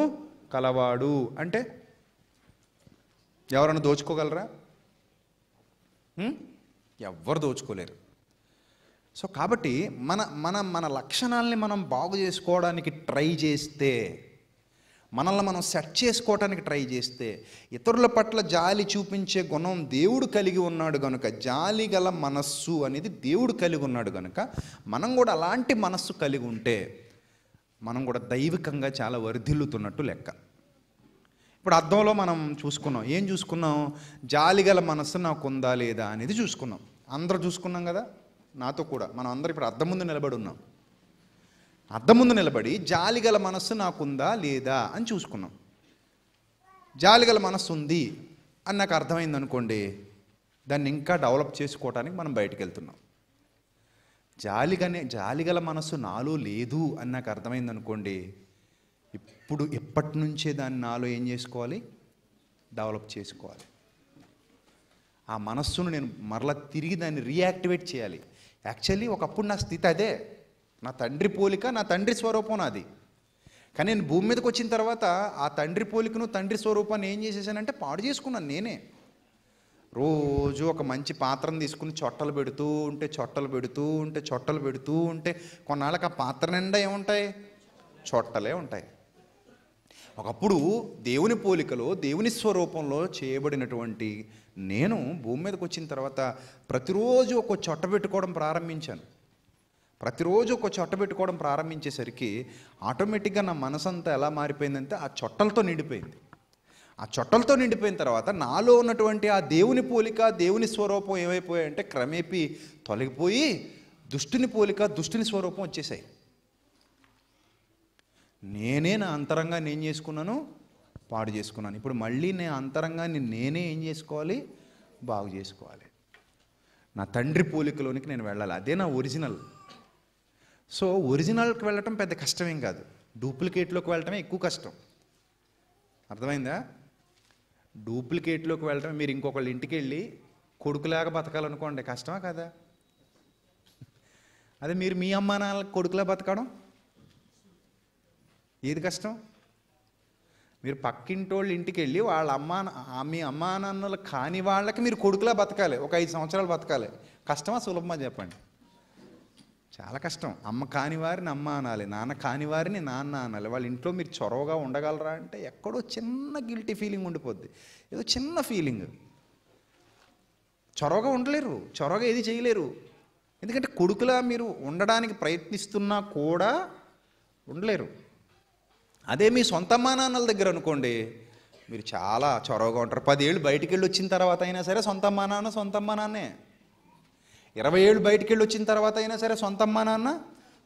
కలవాడు అంటే ఎవరైనా దోచుకోగలరా ఎవ్వరు దోచుకోలేరు సో కాబట్టి మన మన మన లక్షణాలని మనం బాగు చేసుకోవడానికి ట్రై చేస్తే మనల్ని మనం సెట్ చేసుకోవటానికి ట్రై చేస్తే ఇతరుల పట్ల జాలి చూపించే గుణం దేవుడు కలిగి ఉన్నాడు కనుక జాలి గల మనస్సు అనేది దేవుడు కలిగి ఉన్నాడు కనుక మనం కూడా అలాంటి మనస్సు కలిగి ఉంటే మనం కూడా దైవికంగా చాలా వర్ధిల్లుతున్నట్టు లెక్క ఇప్పుడు అర్థంలో మనం చూసుకున్నాం ఏం చూసుకున్నాం జాలిగల మనస్సు నాకు ఉందా లేదా అనేది చూసుకున్నాం అందరూ చూసుకున్నాం కదా నాతో కూడా మనం అందరూ ఇప్పుడు అర్థం ముందు నిలబడి ఉన్నాం అద్దం ముందు నిలబడి జాలిగల మనస్సు నాకుందా లేదా అని చూసుకున్నాం జాలిగల మనస్సు ఉంది అని నాకు అర్థమైంది అనుకోండి దాన్ని ఇంకా డెవలప్ చేసుకోవడానికి మనం బయటకు వెళ్తున్నాం జాలిగనే జాలిగల మనస్సు నాలో లేదు అని నాకు అర్థమైంది అనుకోండి ఇప్పుడు ఎప్పటి నుంచే దాన్ని నాలో ఏం చేసుకోవాలి డెవలప్ చేసుకోవాలి ఆ మనస్సును నేను మరలా తిరిగి దాన్ని రీయాక్టివేట్ చేయాలి యాక్చువల్లీ ఒకప్పుడు నా స్థితి అదే నా తండ్రి పోలిక నా తండ్రి స్వరూపం నాది కానీ నేను భూమి మీదకి వచ్చిన తర్వాత ఆ తండ్రి పోలికను తండ్రి స్వరూపాన్ని ఏం చేసేసానంటే పాడు చేసుకున్నాను నేనే రోజు ఒక మంచి పాత్రను తీసుకుని చొట్టలు పెడుతూ ఉంటే చొట్టలు పెడుతూ ఉంటే చొట్టలు పెడుతూ ఉంటే కొన్నాళ్ళకి ఆ పాత్ర నిండా ఏముంటాయి చొట్టలే ఉంటాయి ఒకప్పుడు దేవుని పోలికలో దేవుని స్వరూపంలో చేయబడినటువంటి నేను భూమి మీదకి వచ్చిన తర్వాత ప్రతిరోజు ఒక చొట్ట పెట్టుకోవడం ప్రారంభించాను ప్రతిరోజు ఒక చొట్ట పెట్టుకోవడం ప్రారంభించేసరికి ఆటోమేటిక్గా నా మనసంతా ఎలా మారిపోయిందంటే ఆ చొట్టలతో నిండిపోయింది ఆ చొట్టలతో నిండిపోయిన తర్వాత నాలో ఉన్నటువంటి ఆ దేవుని పోలిక దేవుని స్వరూపం ఏమైపోయాయంటే క్రమేపీ తొలగిపోయి దుష్టుని పోలిక దుష్టుని స్వరూపం వచ్చేసాయి నేనే నా అంతరంగాన్ని ఏం చేసుకున్నాను పాడు చేసుకున్నాను ఇప్పుడు మళ్ళీ నేను అంతరంగాన్ని నేనే ఏం చేసుకోవాలి బాగు చేసుకోవాలి నా తండ్రి పోలికలోనికి నేను వెళ్ళాలి అదే నా ఒరిజినల్ సో ఒరిజినల్కి వెళ్ళటం పెద్ద కష్టమేం కాదు డూప్లికేట్లోకి వెళ్ళటమే ఎక్కువ కష్టం అర్థమైందా డూప్లికేట్లోకి వెళ్ళటం మీరు ఇంకొకళ్ళ ఇంటికి వెళ్ళి కొడుకులాగా బతకాలనుకోండి కష్టమా కదా <laughs> అదే మీరు మీ అమ్మా నాన్నలకు కొడుకులా బతకడం ఏది కష్టం మీరు పక్కింటోళ్ళ ఇంటికి వెళ్ళి వాళ్ళ అమ్మా మీ అమ్మా నాన్నలు కాని వాళ్ళకి మీరు కొడుకులా బతకాలి ఒక ఐదు సంవత్సరాలు బతకాలి కష్టమా సులభమా చెప్పండి చాలా కష్టం అమ్మ కాని వారిని అమ్మ అనాలి నాన్న కాని వారిని నాన్న అనాలి వాళ్ళ ఇంట్లో మీరు చొరవగా ఉండగలరా అంటే ఎక్కడో చిన్న గిల్టీ ఫీలింగ్ ఉండిపోద్ది ఏదో చిన్న ఫీలింగ్ చొరవగా ఉండలేరు చొరవగా ఏది చేయలేరు ఎందుకంటే కొడుకులా మీరు ఉండడానికి ప్రయత్నిస్తున్నా కూడా ఉండలేరు అదే మీ సొంత అమ్మా నాన్నల దగ్గర అనుకోండి మీరు చాలా చొరవగా ఉంటారు పదేళ్ళు బయటికి వెళ్ళి వచ్చిన తర్వాత అయినా సరే సొంత అమ్మా నాన్న సొంత అమ్మా నాన్నే ఇరవై ఏళ్ళు బయటికి వెళ్ళి వచ్చిన తర్వాత అయినా సరే సొంత అమ్మా నాన్న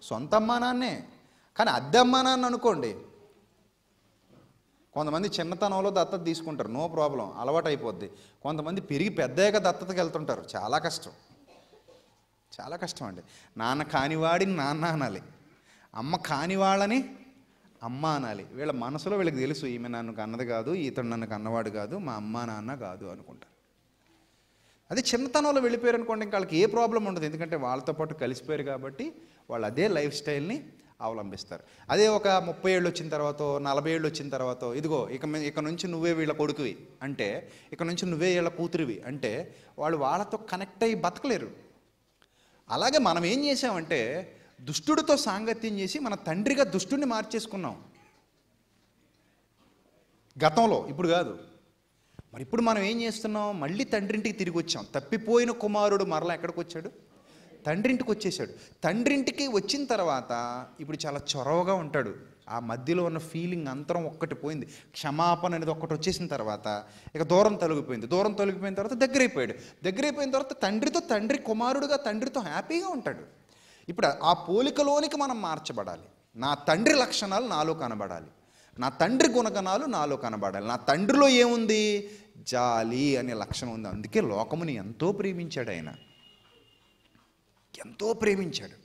సొంత అమ్మా నాన్నే కానీ అద్దె అమ్మా నాన్న అనుకోండి కొంతమంది చిన్నతనంలో దత్తత తీసుకుంటారు నో ప్రాబ్లం అలవాటు అయిపోద్ది కొంతమంది పెరిగి పెద్దయ్యాక దత్తతకి వెళ్తుంటారు చాలా కష్టం చాలా కష్టం అండి నాన్న కానివాడిని నాన్న అనాలి అమ్మ కానివాళ్ళని అమ్మ అనాలి వీళ్ళ మనసులో వీళ్ళకి తెలుసు ఈమె నన్ను కన్నది కాదు ఈతడు నన్ను కన్నవాడు కాదు మా అమ్మ నాన్న కాదు అనుకుంటారు అదే చిన్నతనంలో వెళ్ళిపోయారు అనుకోండి ఇంకా వాళ్ళకి ఏ ప్రాబ్లం ఉండదు ఎందుకంటే వాళ్ళతో పాటు కలిసిపోయారు కాబట్టి వాళ్ళు అదే లైఫ్ స్టైల్ని అవలంబిస్తారు అదే ఒక ముప్పై ఏళ్ళు వచ్చిన తర్వాత నలభై ఏళ్ళు వచ్చిన తర్వాత ఇదిగో ఇక ఇక నుంచి నువ్వే వీళ్ళ కొడుకువి అంటే ఇక నుంచి నువ్వే వీళ్ళ కూతురివి అంటే వాళ్ళు వాళ్ళతో కనెక్ట్ అయ్యి బతకలేరు అలాగే మనం ఏం చేసామంటే దుష్టుడితో సాంగత్యం చేసి మన తండ్రిగా దుష్టుడిని మార్చేసుకున్నాం గతంలో ఇప్పుడు కాదు మరి ఇప్పుడు మనం ఏం చేస్తున్నాం మళ్ళీ తండ్రింటికి తిరిగి వచ్చాం తప్పిపోయిన కుమారుడు మరలా ఎక్కడికి వచ్చాడు తండ్రింటికి వచ్చేసాడు తండ్రింటికి వచ్చిన తర్వాత ఇప్పుడు చాలా చొరవగా ఉంటాడు ఆ మధ్యలో ఉన్న ఫీలింగ్ అంతరం ఒక్కటి పోయింది క్షమాపణ అనేది ఒక్కటి వచ్చేసిన తర్వాత ఇక దూరం తొలగిపోయింది దూరం తొలగిపోయిన తర్వాత దగ్గరైపోయాడు దగ్గరైపోయిన తర్వాత తండ్రితో తండ్రి కుమారుడుగా తండ్రితో హ్యాపీగా ఉంటాడు ఇప్పుడు ఆ పోలికలోనికి మనం మార్చబడాలి నా తండ్రి లక్షణాలు నాలో కనబడాలి నా తండ్రి గుణగణాలు నాలో కనబడాలి నా తండ్రిలో ఏముంది జాలి అనే లక్షణం ఉంది అందుకే లోకముని ఎంతో ప్రేమించాడు ఆయన ఎంతో ప్రేమించాడు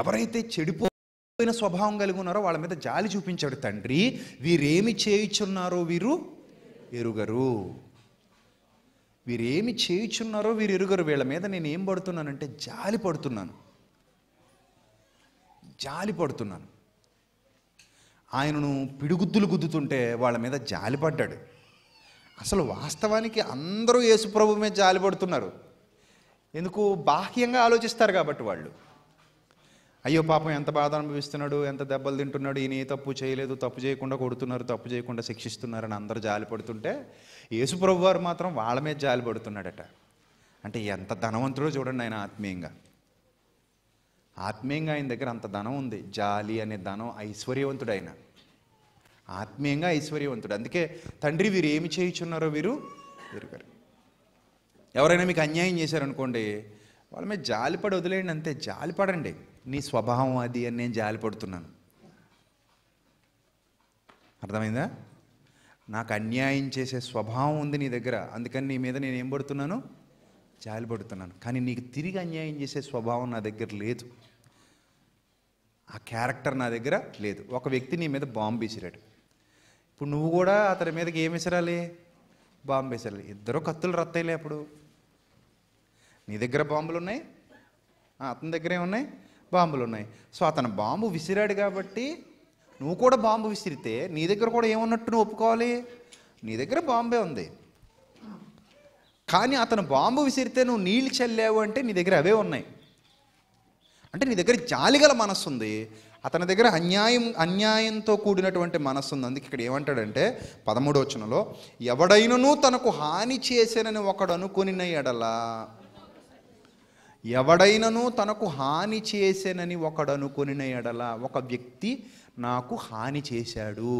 ఎవరైతే చెడిపోయిన స్వభావం కలిగి ఉన్నారో వాళ్ళ మీద జాలి చూపించాడు తండ్రి వీరేమి చేయుచున్నారో వీరు ఎరుగరు వీరేమి చేయుచున్నారో వీరు ఎరుగరు వీళ్ళ మీద నేను ఏం పడుతున్నానంటే జాలి పడుతున్నాను జాలి పడుతున్నాను ఆయనను పిడుగుద్దులు గుద్దుతుంటే వాళ్ళ మీద జాలిపడ్డాడు అసలు వాస్తవానికి అందరూ యేసుప్రభు మీద జాలిపడుతున్నారు ఎందుకు బాహ్యంగా ఆలోచిస్తారు కాబట్టి వాళ్ళు అయ్యో పాపం ఎంత బాధ అనుభవిస్తున్నాడు ఎంత దెబ్బలు తింటున్నాడు ఈయన ఏ తప్పు చేయలేదు తప్పు చేయకుండా కొడుతున్నారు తప్పు చేయకుండా శిక్షిస్తున్నారని అందరూ జాలిపడుతుంటే యేసుప్రభు వారు మాత్రం వాళ్ళ మీద జాలిపడుతున్నాడట అంటే ఎంత ధనవంతుడో చూడండి ఆయన ఆత్మీయంగా ఆత్మీయంగా ఆయన దగ్గర అంత ధనం ఉంది జాలి అనే ధనం ఐశ్వర్యవంతుడు ఆయన ఆత్మీయంగా ఐశ్వర్యవంతుడు అందుకే తండ్రి వీరు ఏమి చేయుచున్నారో వీరు ఎరుగరు ఎవరైనా మీకు అన్యాయం చేశారనుకోండి వాళ్ళ మీద జాలిపడి వదిలేయండి అంతే జాలిపడండి నీ స్వభావం అది అని నేను జాలిపడుతున్నాను అర్థమైందా నాకు అన్యాయం చేసే స్వభావం ఉంది నీ దగ్గర అందుకని నీ మీద నేను ఏం పడుతున్నాను జాలిపడుతున్నాను కానీ నీకు తిరిగి అన్యాయం చేసే స్వభావం నా దగ్గర లేదు ఆ క్యారెక్టర్ నా దగ్గర లేదు ఒక వ్యక్తి నీ మీద బాంబు విసిరాడు ఇప్పుడు నువ్వు కూడా అతని మీదకి ఏం విసిరాలి బాంబు విసిరాలి ఇద్దరు కత్తులు రత్తయిలే అప్పుడు నీ దగ్గర బాంబులు ఉన్నాయి అతని దగ్గరే ఉన్నాయి బాంబులు ఉన్నాయి సో అతను బాంబు విసిరాడు కాబట్టి నువ్వు కూడా బాంబు విసిరితే నీ దగ్గర కూడా ఏమున్నట్టు నువ్వు ఒప్పుకోవాలి నీ దగ్గర బాంబే ఉంది కానీ అతను బాంబు విసిరితే నువ్వు నీళ్ళు చల్లావు అంటే నీ దగ్గర అవే ఉన్నాయి అంటే నీ దగ్గర జాలిగల మనస్సు ఉంది అతని దగ్గర అన్యాయం అన్యాయంతో కూడినటువంటి మనస్సు ఉంది అందుకే ఇక్కడ ఏమంటాడంటే పదమూడో వచనంలో ఎవడైనను తనకు హాని చేశానని ఒకడు అనుకుని ఎడలా ఎవడైనను తనకు హాని చేశానని ఒకడు అనుకుని ఎడల ఒక వ్యక్తి నాకు హాని చేశాడు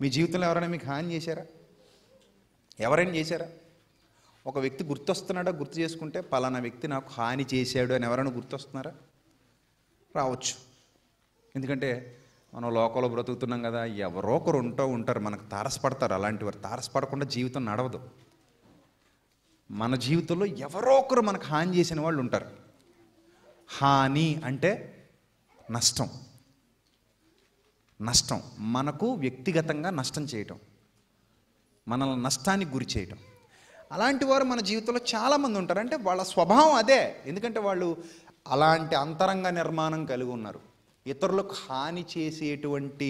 మీ జీవితంలో ఎవరైనా మీకు హాని చేశారా ఎవరైనా చేశారా ఒక వ్యక్తి గుర్తొస్తున్నాడా గుర్తు చేసుకుంటే పలానా వ్యక్తి నాకు హాని చేశాడు అని ఎవరైనా గుర్తొస్తున్నారా రావచ్చు ఎందుకంటే మనం లోకంలో బ్రతుకుతున్నాం కదా ఎవరో ఒకరు ఉంటూ ఉంటారు మనకు తారసపడతారు అలాంటి వారు తారసపడకుండా జీవితం నడవదు మన జీవితంలో ఎవరో ఒకరు మనకు హాని చేసిన వాళ్ళు ఉంటారు హాని అంటే నష్టం నష్టం మనకు వ్యక్తిగతంగా నష్టం చేయటం మనల్ని నష్టానికి గురి చేయటం అలాంటి వారు మన జీవితంలో చాలామంది ఉంటారు అంటే వాళ్ళ స్వభావం అదే ఎందుకంటే వాళ్ళు అలాంటి అంతరంగ నిర్మాణం కలిగి ఉన్నారు ఇతరులకు హాని చేసేటువంటి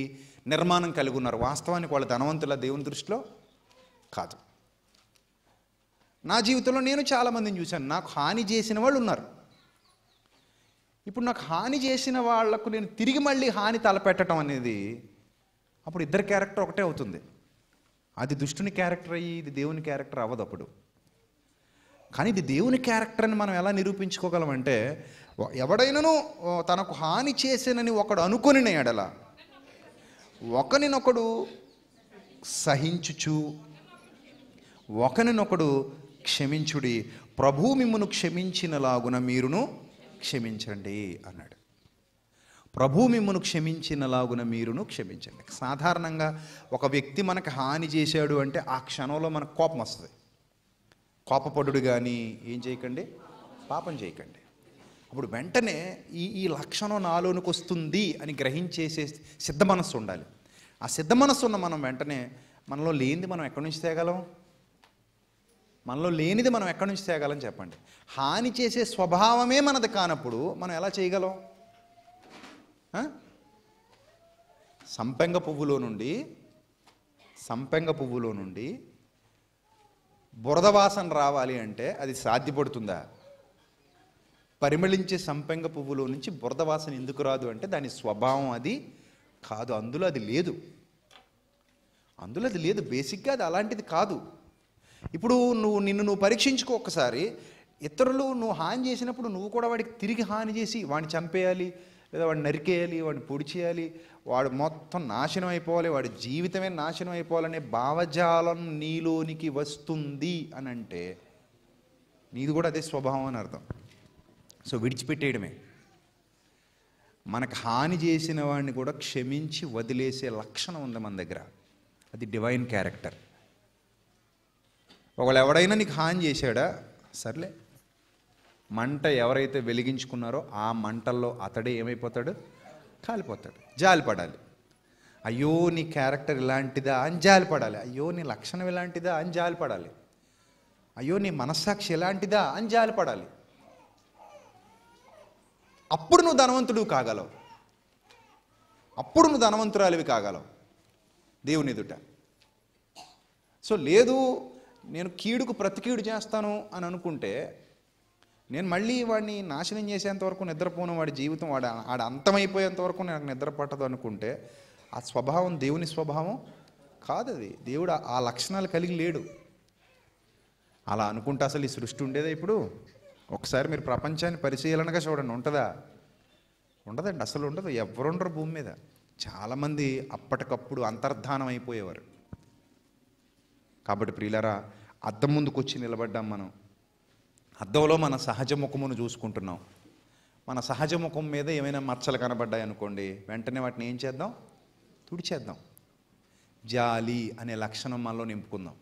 నిర్మాణం కలిగి ఉన్నారు వాస్తవానికి వాళ్ళ ధనవంతుల దేవుని దృష్టిలో కాదు నా జీవితంలో నేను చాలామందిని చూశాను నాకు హాని చేసిన వాళ్ళు ఉన్నారు ఇప్పుడు నాకు హాని చేసిన వాళ్లకు నేను తిరిగి మళ్ళీ హాని తలపెట్టడం అనేది అప్పుడు ఇద్దరి క్యారెక్టర్ ఒకటే అవుతుంది అది దుష్టుని క్యారెక్టర్ అయ్యి ఇది దేవుని క్యారెక్టర్ అవ్వదు అప్పుడు కానీ ఇది దేవుని క్యారెక్టర్ని మనం ఎలా నిరూపించుకోగలమంటే ఎవడైనాను తనకు హాని చేసేనని ఒకడు అనుకుని ఎడల ఒకనినొకడు సహించుచు ఒకనినొకడు క్షమించుడి ప్రభు మిమ్మును క్షమించినలాగున మీరును క్షమించండి అన్నాడు ప్రభు మిమ్మను క్షమించిన లాగున మీరును క్షమించండి సాధారణంగా ఒక వ్యక్తి మనకు హాని చేశాడు అంటే ఆ క్షణంలో మనకు కోపం వస్తుంది కోపపడు కానీ ఏం చేయకండి పాపం చేయకండి అప్పుడు వెంటనే ఈ ఈ లక్షణం నాలోనికి వస్తుంది అని గ్రహించేసే సిద్ధ మనస్సు ఉండాలి ఆ సిద్ధ మనస్సు ఉన్న మనం వెంటనే మనలో లేనిది మనం ఎక్కడి నుంచి తేగలం మనలో లేనిది మనం ఎక్కడి నుంచి తేగలం చెప్పండి హాని చేసే స్వభావమే మనది కానప్పుడు మనం ఎలా చేయగలం సంపెంగ పువ్వులో నుండి సంపెంగ పువ్వులో నుండి బురద వాసన రావాలి అంటే అది సాధ్యపడుతుందా పరిమళించే సంపెంగ పువ్వులో నుంచి బురద వాసన ఎందుకు రాదు అంటే దాని స్వభావం అది కాదు అందులో అది లేదు అందులో అది లేదు బేసిక్గా అది అలాంటిది కాదు ఇప్పుడు నువ్వు నిన్ను నువ్వు పరీక్షించుకో ఒక్కసారి ఇతరులు నువ్వు హాని చేసినప్పుడు నువ్వు కూడా వాడికి తిరిగి హాని చేసి వాడిని చంపేయాలి లేదా వాడిని నరికేయాలి వాడిని పొడి చేయాలి వాడు మొత్తం నాశనం అయిపోవాలి వాడి జీవితమే నాశనం అయిపోవాలనే భావజాలం నీలోనికి వస్తుంది అని అంటే నీది కూడా అదే స్వభావం అని అర్థం సో విడిచిపెట్టేయడమే మనకు హాని చేసిన వాడిని కూడా క్షమించి వదిలేసే లక్షణం ఉంది మన దగ్గర అది డివైన్ క్యారెక్టర్ ఒకవేళ ఎవడైనా నీకు హాని చేశాడా సర్లే మంట ఎవరైతే వెలిగించుకున్నారో ఆ మంటల్లో అతడే ఏమైపోతాడు కాలిపోతాడు జాలిపడాలి అయ్యో నీ క్యారెక్టర్ ఇలాంటిదా అని జాలిపడాలి అయ్యో నీ లక్షణం ఇలాంటిదా అని జాలిపడాలి అయ్యో నీ మనస్సాక్షి ఇలాంటిదా అని జాలిపడాలి అప్పుడు నువ్వు ధనవంతుడు కాగలవు అప్పుడు నువ్వు ధనవంతురాలివి కాగలవు దేవుని ఎదుట సో లేదు నేను కీడుకు ప్రతికీడు చేస్తాను అని అనుకుంటే నేను మళ్ళీ వాడిని నాశనం చేసేంత వరకు నిద్రపోను వాడి జీవితం వాడు ఆడ అంతమైపోయేంత వరకు నాకు నిద్ర పట్టదు అనుకుంటే ఆ స్వభావం దేవుని స్వభావం కాదు అది దేవుడు ఆ లక్షణాలు కలిగి లేడు అలా అనుకుంటే అసలు ఈ సృష్టి ఉండేదా ఇప్పుడు ఒకసారి మీరు ప్రపంచాన్ని పరిశీలనగా చూడండి ఉంటుందా ఉండదండి అసలు ఉండదు ఎవరుండరు భూమి మీద చాలామంది అప్పటికప్పుడు అంతర్ధానం అయిపోయేవారు కాబట్టి ప్రియులరా అద్దం ముందుకు వచ్చి నిలబడ్డాం మనం అద్దంలో మన సహజ ముఖమును చూసుకుంటున్నాం మన సహజ ముఖం మీద ఏమైనా మచ్చలు కనబడ్డాయి అనుకోండి వెంటనే వాటిని ఏం చేద్దాం తుడిచేద్దాం జాలి అనే లక్షణం మనలో నింపుకుందాం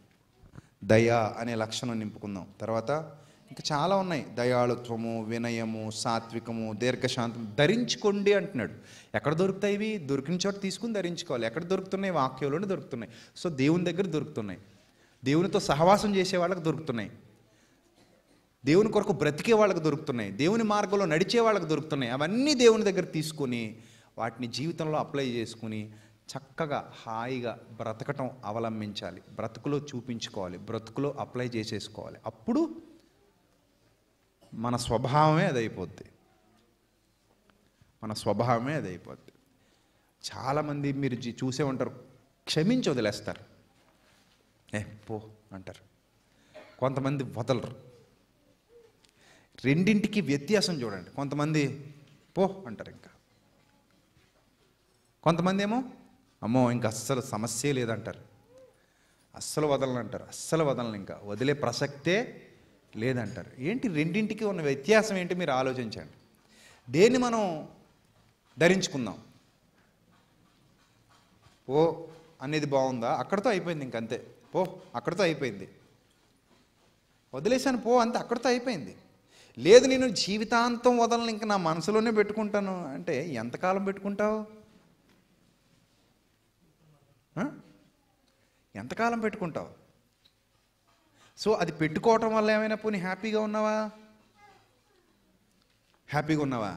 దయ అనే లక్షణం నింపుకుందాం తర్వాత ఇంకా చాలా ఉన్నాయి దయాళుత్వము వినయము సాత్వికము దీర్ఘశాంతం ధరించుకోండి అంటున్నాడు ఎక్కడ దొరుకుతాయి ఇవి దొరికిన చోట తీసుకుని ధరించుకోవాలి ఎక్కడ దొరుకుతున్నాయి వాక్యంలోనే దొరుకుతున్నాయి సో దేవుని దగ్గర దొరుకుతున్నాయి దేవునితో సహవాసం చేసే వాళ్ళకి దొరుకుతున్నాయి దేవుని కొరకు బ్రతికే వాళ్ళకు దొరుకుతున్నాయి దేవుని మార్గంలో నడిచే వాళ్ళకు దొరుకుతున్నాయి అవన్నీ దేవుని దగ్గర తీసుకొని వాటిని జీవితంలో అప్లై చేసుకుని చక్కగా హాయిగా బ్రతకటం అవలంబించాలి బ్రతుకులో చూపించుకోవాలి బ్రతుకులో అప్లై చేసేసుకోవాలి అప్పుడు మన స్వభావమే అదైపోద్ది మన స్వభావమే అదైపోద్ది చాలామంది మీరు చూసే ఉంటారు క్షమించి వదిలేస్తారు ఏ పో అంటారు కొంతమంది వదలరు రెండింటికి వ్యత్యాసం చూడండి కొంతమంది పో అంటారు ఇంకా కొంతమంది ఏమో అమ్మో ఇంక అస్సలు సమస్య లేదంటారు అస్సలు వదలని అంటారు అస్సలు వదలను ఇంకా వదిలే ప్రసక్తే లేదంటారు ఏంటి రెండింటికి ఉన్న వ్యత్యాసం ఏంటి మీరు ఆలోచించండి దేన్ని మనం ధరించుకుందాం ఓ అనేది బాగుందా అక్కడితో అయిపోయింది ఇంకంతే పో అక్కడితో అయిపోయింది వదిలేశాను పో అంతే అక్కడితో అయిపోయింది లేదు నేను జీవితాంతం వదలని ఇంకా నా మనసులోనే పెట్టుకుంటాను అంటే ఎంతకాలం పెట్టుకుంటావు ఎంతకాలం పెట్టుకుంటావు సో అది పెట్టుకోవటం వల్ల ఏమైనా పోనీ హ్యాపీగా ఉన్నావా హ్యాపీగా ఉన్నావా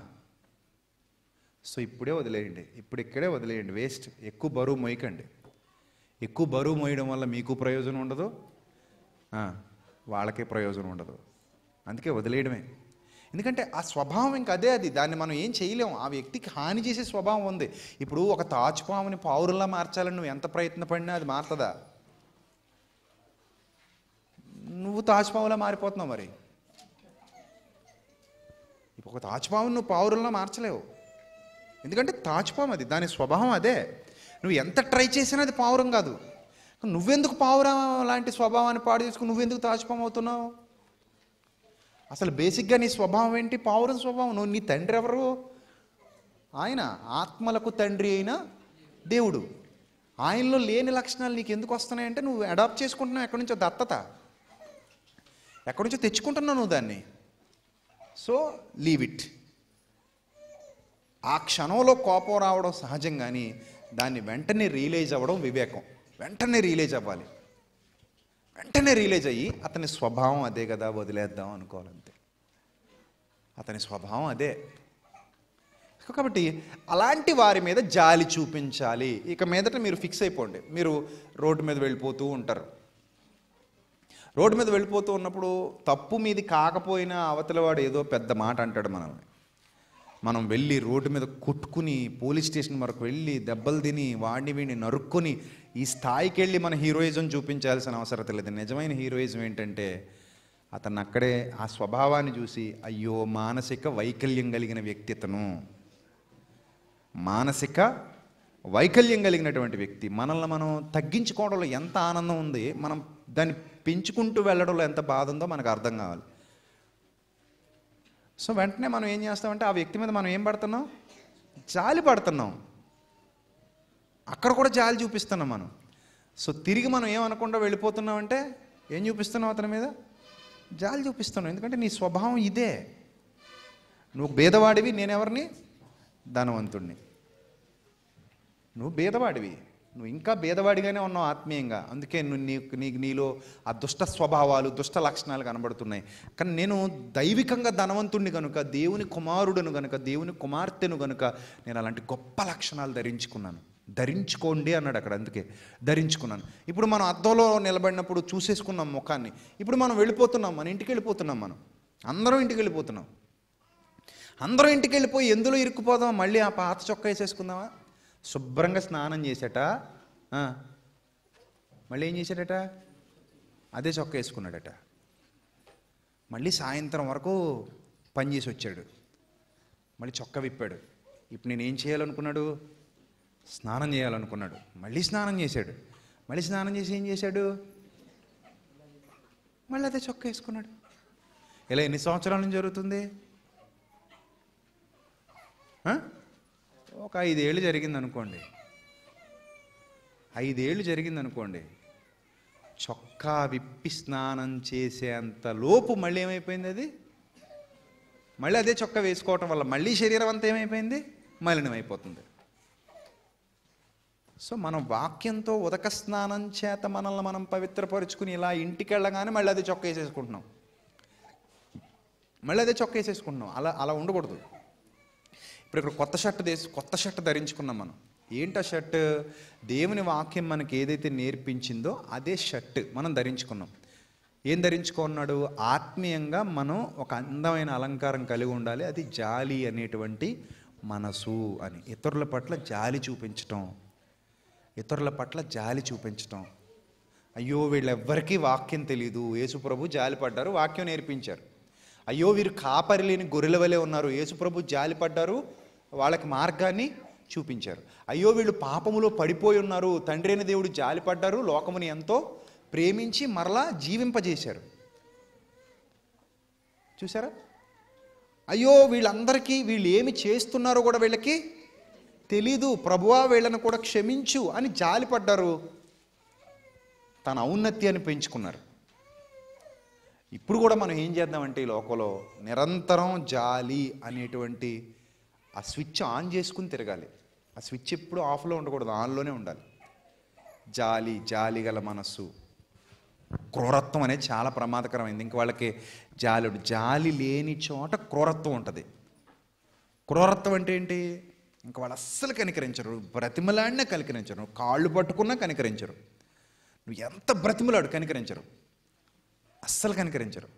సో ఇప్పుడే వదిలేయండి ఇప్పుడు ఇక్కడే వదిలేయండి వేస్ట్ ఎక్కువ బరువు మొయకండి ఎక్కువ బరువు మోయడం వల్ల మీకు ప్రయోజనం ఉండదు వాళ్ళకే ప్రయోజనం ఉండదు అందుకే వదిలేయడమే ఎందుకంటే ఆ స్వభావం ఇంకా అదే అది దాన్ని మనం ఏం చేయలేము ఆ వ్యక్తికి హాని చేసే స్వభావం ఉంది ఇప్పుడు ఒక తాచుపాముని పావురులా మార్చాలని నువ్వు ఎంత ప్రయత్నపడినా అది మారుతుందా నువ్వు తాచుపాములా మారిపోతున్నావు మరి ఇప్పుడు ఒక తాచుపాముని నువ్వు పావురులా మార్చలేవు ఎందుకంటే తాచుపాము అది దాని స్వభావం అదే నువ్వు ఎంత ట్రై చేసినా అది పావురం కాదు నువ్వెందుకు పావురం లాంటి స్వభావాన్ని పాడు చేసుకుని నువ్వెందుకు తాచుపాము అవుతున్నావు అసలు బేసిక్గా నీ స్వభావం ఏంటి పావురం స్వభావం నువ్వు నీ తండ్రి ఎవరు ఆయన ఆత్మలకు తండ్రి అయిన దేవుడు ఆయనలో లేని లక్షణాలు నీకు ఎందుకు వస్తున్నాయంటే నువ్వు అడాప్ట్ చేసుకుంటున్నావు ఎక్కడి నుంచో దత్తత ఎక్కడి నుంచో తెచ్చుకుంటున్నావు నువ్వు దాన్ని సో లీవ్ ఇట్ ఆ క్షణంలో కోపం రావడం సహజం కానీ దాన్ని వెంటనే రియలైజ్ అవ్వడం వివేకం వెంటనే రియలైజ్ అవ్వాలి వెంటనే రియలైజ్ అయ్యి అతని స్వభావం అదే కదా వదిలేద్దాం అనుకోవాలంతే అతని స్వభావం అదే కాబట్టి అలాంటి వారి మీద జాలి చూపించాలి ఇక మీదట మీరు ఫిక్స్ అయిపోండి మీరు రోడ్డు మీద వెళ్ళిపోతూ ఉంటారు రోడ్డు మీద వెళ్ళిపోతూ ఉన్నప్పుడు తప్పు మీది కాకపోయినా అవతలవాడు ఏదో పెద్ద మాట అంటాడు మనల్ని మనం వెళ్ళి రోడ్డు మీద కొట్టుకుని పోలీస్ స్టేషన్ వరకు వెళ్ళి దెబ్బలు తిని వాడిని వీడిని నరుక్కొని ఈ స్థాయికి వెళ్ళి మన హీరోయిజం చూపించాల్సిన అవసరం లేదు నిజమైన హీరోయిజం ఏంటంటే అతను అక్కడే ఆ స్వభావాన్ని చూసి అయ్యో మానసిక వైకల్యం కలిగిన వ్యక్తి అతను మానసిక వైకల్యం కలిగినటువంటి వ్యక్తి మనల్ని మనం తగ్గించుకోవడంలో ఎంత ఆనందం ఉంది మనం దాన్ని పెంచుకుంటూ వెళ్ళడంలో ఎంత బాధ ఉందో మనకు అర్థం కావాలి సో వెంటనే మనం ఏం చేస్తామంటే ఆ వ్యక్తి మీద మనం ఏం పడుతున్నాం జాలి పడుతున్నాం అక్కడ కూడా జాలి చూపిస్తున్నాం మనం సో తిరిగి మనం ఏమనకుండా వెళ్ళిపోతున్నామంటే ఏం చూపిస్తున్నావు అతని మీద జాలి చూపిస్తున్నావు ఎందుకంటే నీ స్వభావం ఇదే నువ్వు భేదవాడివి నేనెవరిని ధనవంతుణ్ణి నువ్వు భేదవాడివి నువ్వు ఇంకా భేదవాడిగానే ఉన్నావు ఆత్మీయంగా అందుకే నువ్వు నీ నీ నీలో ఆ దుష్ట స్వభావాలు దుష్ట లక్షణాలు కనబడుతున్నాయి కానీ నేను దైవికంగా ధనవంతుణ్ణి కనుక దేవుని కుమారుడును కనుక దేవుని కుమార్తెను కనుక నేను అలాంటి గొప్ప లక్షణాలు ధరించుకున్నాను ధరించుకోండి అన్నాడు అక్కడ అందుకే ధరించుకున్నాను ఇప్పుడు మనం అద్దంలో నిలబడినప్పుడు చూసేసుకున్నాం ముఖాన్ని ఇప్పుడు మనం వెళ్ళిపోతున్నాం మన ఇంటికి వెళ్ళిపోతున్నాం మనం అందరం ఇంటికి వెళ్ళిపోతున్నాం అందరం ఇంటికి వెళ్ళిపోయి ఎందులో ఇరుక్కుపోదాం మళ్ళీ ఆ పాత చొక్కా వేసేసుకుందామా శుభ్రంగా స్నానం చేసేట మళ్ళీ ఏం చేశాడట అదే చొక్క వేసుకున్నాడట మళ్ళీ సాయంత్రం వరకు పనిచేసి వచ్చాడు మళ్ళీ చొక్క విప్పాడు ఇప్పుడు నేనేం చేయాలనుకున్నాడు స్నానం చేయాలనుకున్నాడు మళ్ళీ స్నానం చేశాడు మళ్ళీ స్నానం చేసి ఏం చేశాడు మళ్ళీ అదే చొక్క వేసుకున్నాడు ఇలా ఎన్ని సంవత్సరాల నుంచి జరుగుతుంది ఒక ఐదేళ్ళు జరిగింది అనుకోండి ఐదేళ్ళు జరిగింది అనుకోండి చొక్కా విప్పి స్నానం చేసేంత లోపు మళ్ళీ ఏమైపోయింది అది మళ్ళీ అదే చొక్కా వేసుకోవటం వల్ల మళ్ళీ శరీరం అంతా ఏమైపోయింది మలినమైపోతుంది సో మనం వాక్యంతో ఉదక స్నానం చేత మనల్ని మనం పవిత్రపరుచుకుని ఇలా ఇంటికి వెళ్ళగానే మళ్ళీ అదే చొక్క వేసేసుకుంటున్నాం మళ్ళీ అదే చొక్క వేసేసుకుంటున్నాం అలా అలా ఉండకూడదు ఇప్పుడు ఇక్కడ కొత్త షర్ట్ వేసి కొత్త షర్ట్ ధరించుకున్నాం మనం ఏంటి ఆ షర్ట్ దేవుని వాక్యం మనకి ఏదైతే నేర్పించిందో అదే షర్ట్ మనం ధరించుకున్నాం ఏం ధరించుకున్నాడు ఆత్మీయంగా మనం ఒక అందమైన అలంకారం కలిగి ఉండాలి అది జాలి అనేటువంటి మనసు అని ఇతరుల పట్ల జాలి చూపించటం ఇతరుల పట్ల జాలి చూపించటం అయ్యో వీళ్ళెవ్వరికీ వాక్యం తెలియదు యేసుప్రభు జాలిపడ్డారు వాక్యం నేర్పించారు అయ్యో వీరు కాపరి లేని గొర్రెల వలె ఉన్నారు యేసుప్రభు జాలిపడ్డారు వాళ్ళకి మార్గాన్ని చూపించారు అయ్యో వీళ్ళు పాపములో పడిపోయి ఉన్నారు తండ్రి అయిన దేవుడు జాలిపడ్డారు లోకముని ఎంతో ప్రేమించి మరలా జీవింపజేశారు చూసారా అయ్యో వీళ్ళందరికీ వీళ్ళు ఏమి చేస్తున్నారో కూడా వీళ్ళకి తెలీదు ప్రభువా వీళ్ళను కూడా క్షమించు అని జాలిపడ్డారు తన ఔన్నత్యాన్ని పెంచుకున్నారు ఇప్పుడు కూడా మనం ఏం చేద్దామంటే ఈ లోకంలో నిరంతరం జాలి అనేటువంటి ఆ స్విచ్ ఆన్ చేసుకుని తిరగాలి ఆ స్విచ్ ఎప్పుడు ఆఫ్లో ఉండకూడదు ఆన్లోనే ఉండాలి జాలి జాలి గల మనస్సు క్రూరత్వం అనేది చాలా ప్రమాదకరమైంది ఇంక వాళ్ళకి జాలి జాలి లేని చోట క్రూరత్వం ఉంటుంది క్రూరత్వం అంటే ఏంటి ఇంకా వాళ్ళు అస్సలు కనికరించరు బ్రతిమలాడినా కనికరించరు కాళ్ళు పట్టుకున్నా కనికరించరు నువ్వు ఎంత బ్రతిమలాడు కనికరించరు అస్సలు కనికరించరు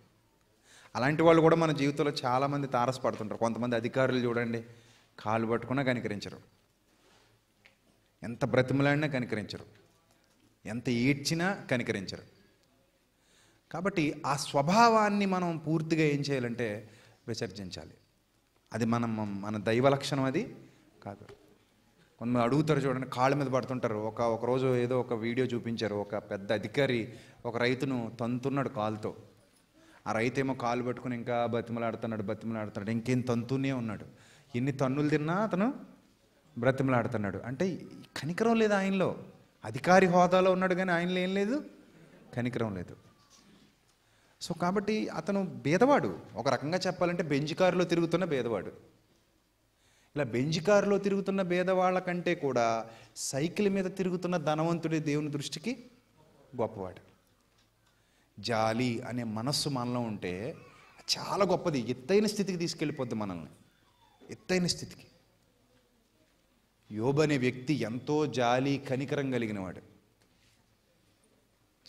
అలాంటి వాళ్ళు కూడా మన జీవితంలో చాలామంది తారసపడుతుంటారు కొంతమంది అధికారులు చూడండి కాళ్ళు పట్టుకున్నా కనికరించరు ఎంత బ్రతిమలాడినా కనికరించరు ఎంత ఏడ్చినా కనికరించరు కాబట్టి ఆ స్వభావాన్ని మనం పూర్తిగా ఏం చేయాలంటే విసర్జించాలి అది మనం మన దైవ లక్షణం అది కాదు కొంతమంది అడుగుతారు చూడండి కాళ్ళ మీద పడుతుంటారు ఒక ఒకరోజు ఏదో ఒక వీడియో చూపించారు ఒక పెద్ద అధికారి ఒక రైతును తంతున్నాడు కాలుతో ఆ రైతు ఏమో కాలు పట్టుకుని ఇంకా బతిమలాడుతున్నాడు బతిమలాడుతున్నాడు ఇంకేం తంతునే ఉన్నాడు ఎన్ని తన్నులు తిన్నా అతను బ్రతిమలాడుతున్నాడు అంటే కనికరం లేదు ఆయనలో అధికారి హోదాలో ఉన్నాడు కానీ ఆయనలో ఏం లేదు కనికరం లేదు సో కాబట్టి అతను భేదవాడు ఒక రకంగా చెప్పాలంటే బెంజ్ కారులో తిరుగుతున్న భేదవాడు ఇలా బెంజ్ కారులో తిరుగుతున్న భేదవాళ్ళ కంటే కూడా సైకిల్ మీద తిరుగుతున్న ధనవంతుడే దేవుని దృష్టికి గొప్పవాడు జాలి అనే మనస్సు మనలో ఉంటే చాలా గొప్పది ఎత్తైన స్థితికి తీసుకెళ్ళిపోద్ది మనల్ని ఎత్తైన స్థితికి యోబు అనే వ్యక్తి ఎంతో జాలి కనికరం కలిగినవాడు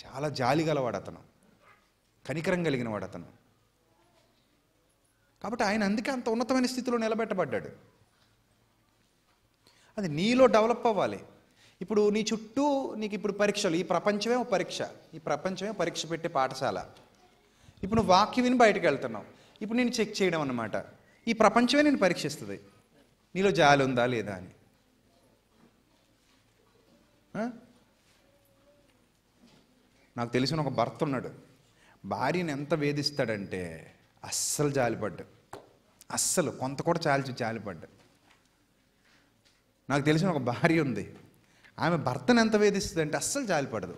చాలా జాలి గలవాడు అతను కనికరం కలిగినవాడు అతను కాబట్టి ఆయన అందుకే అంత ఉన్నతమైన స్థితిలో నిలబెట్టబడ్డాడు అది నీలో డెవలప్ అవ్వాలి ఇప్పుడు నీ చుట్టూ నీకు ఇప్పుడు పరీక్షలు ఈ ప్రపంచమే పరీక్ష ఈ ప్రపంచమే పరీక్ష పెట్టే పాఠశాల ఇప్పుడు నువ్వు వాక్యం విని బయటకు వెళ్తున్నావు ఇప్పుడు నేను చెక్ చేయడం అనమాట ఈ ప్రపంచమే నేను పరీక్షిస్తుంది నీలో జాలి ఉందా లేదా అని నాకు తెలిసిన ఒక భర్త ఉన్నాడు భార్యను ఎంత వేధిస్తాడంటే అస్సలు జాలిపడ్డు అస్సలు కొంత కూడా చాలి జాలిపడ్డాడు నాకు తెలిసిన ఒక భార్య ఉంది ఆమె భర్తను ఎంత వేధిస్తుందంటే అస్సలు జాలిపడదు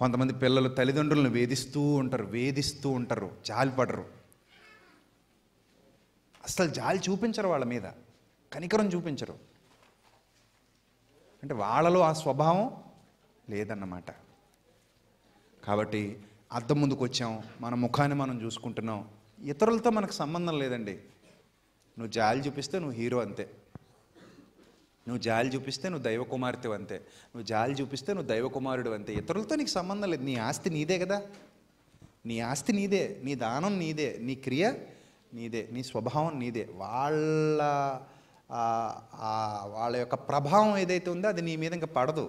కొంతమంది పిల్లలు తల్లిదండ్రులను వేధిస్తూ ఉంటారు వేధిస్తూ ఉంటారు జాలిపడరు అస్సలు జాలి చూపించరు వాళ్ళ మీద కనికరం చూపించరు అంటే వాళ్ళలో ఆ స్వభావం లేదన్నమాట కాబట్టి అద్దం ముందుకు వచ్చాం మన ముఖాన్ని మనం చూసుకుంటున్నాం ఇతరులతో మనకు సంబంధం లేదండి నువ్వు జాలి చూపిస్తే నువ్వు హీరో అంతే నువ్వు జాలి చూపిస్తే నువ్వు దైవకుమార్తె అంతే నువ్వు జాలి చూపిస్తే నువ్వు దైవకుమారుడు అంతే ఇతరులతో నీకు సంబంధం లేదు నీ ఆస్తి నీదే కదా నీ ఆస్తి నీదే నీ దానం నీదే నీ క్రియ నీదే నీ స్వభావం నీదే వాళ్ళ వాళ్ళ యొక్క ప్రభావం ఏదైతే ఉందో అది నీ మీద ఇంకా పడదు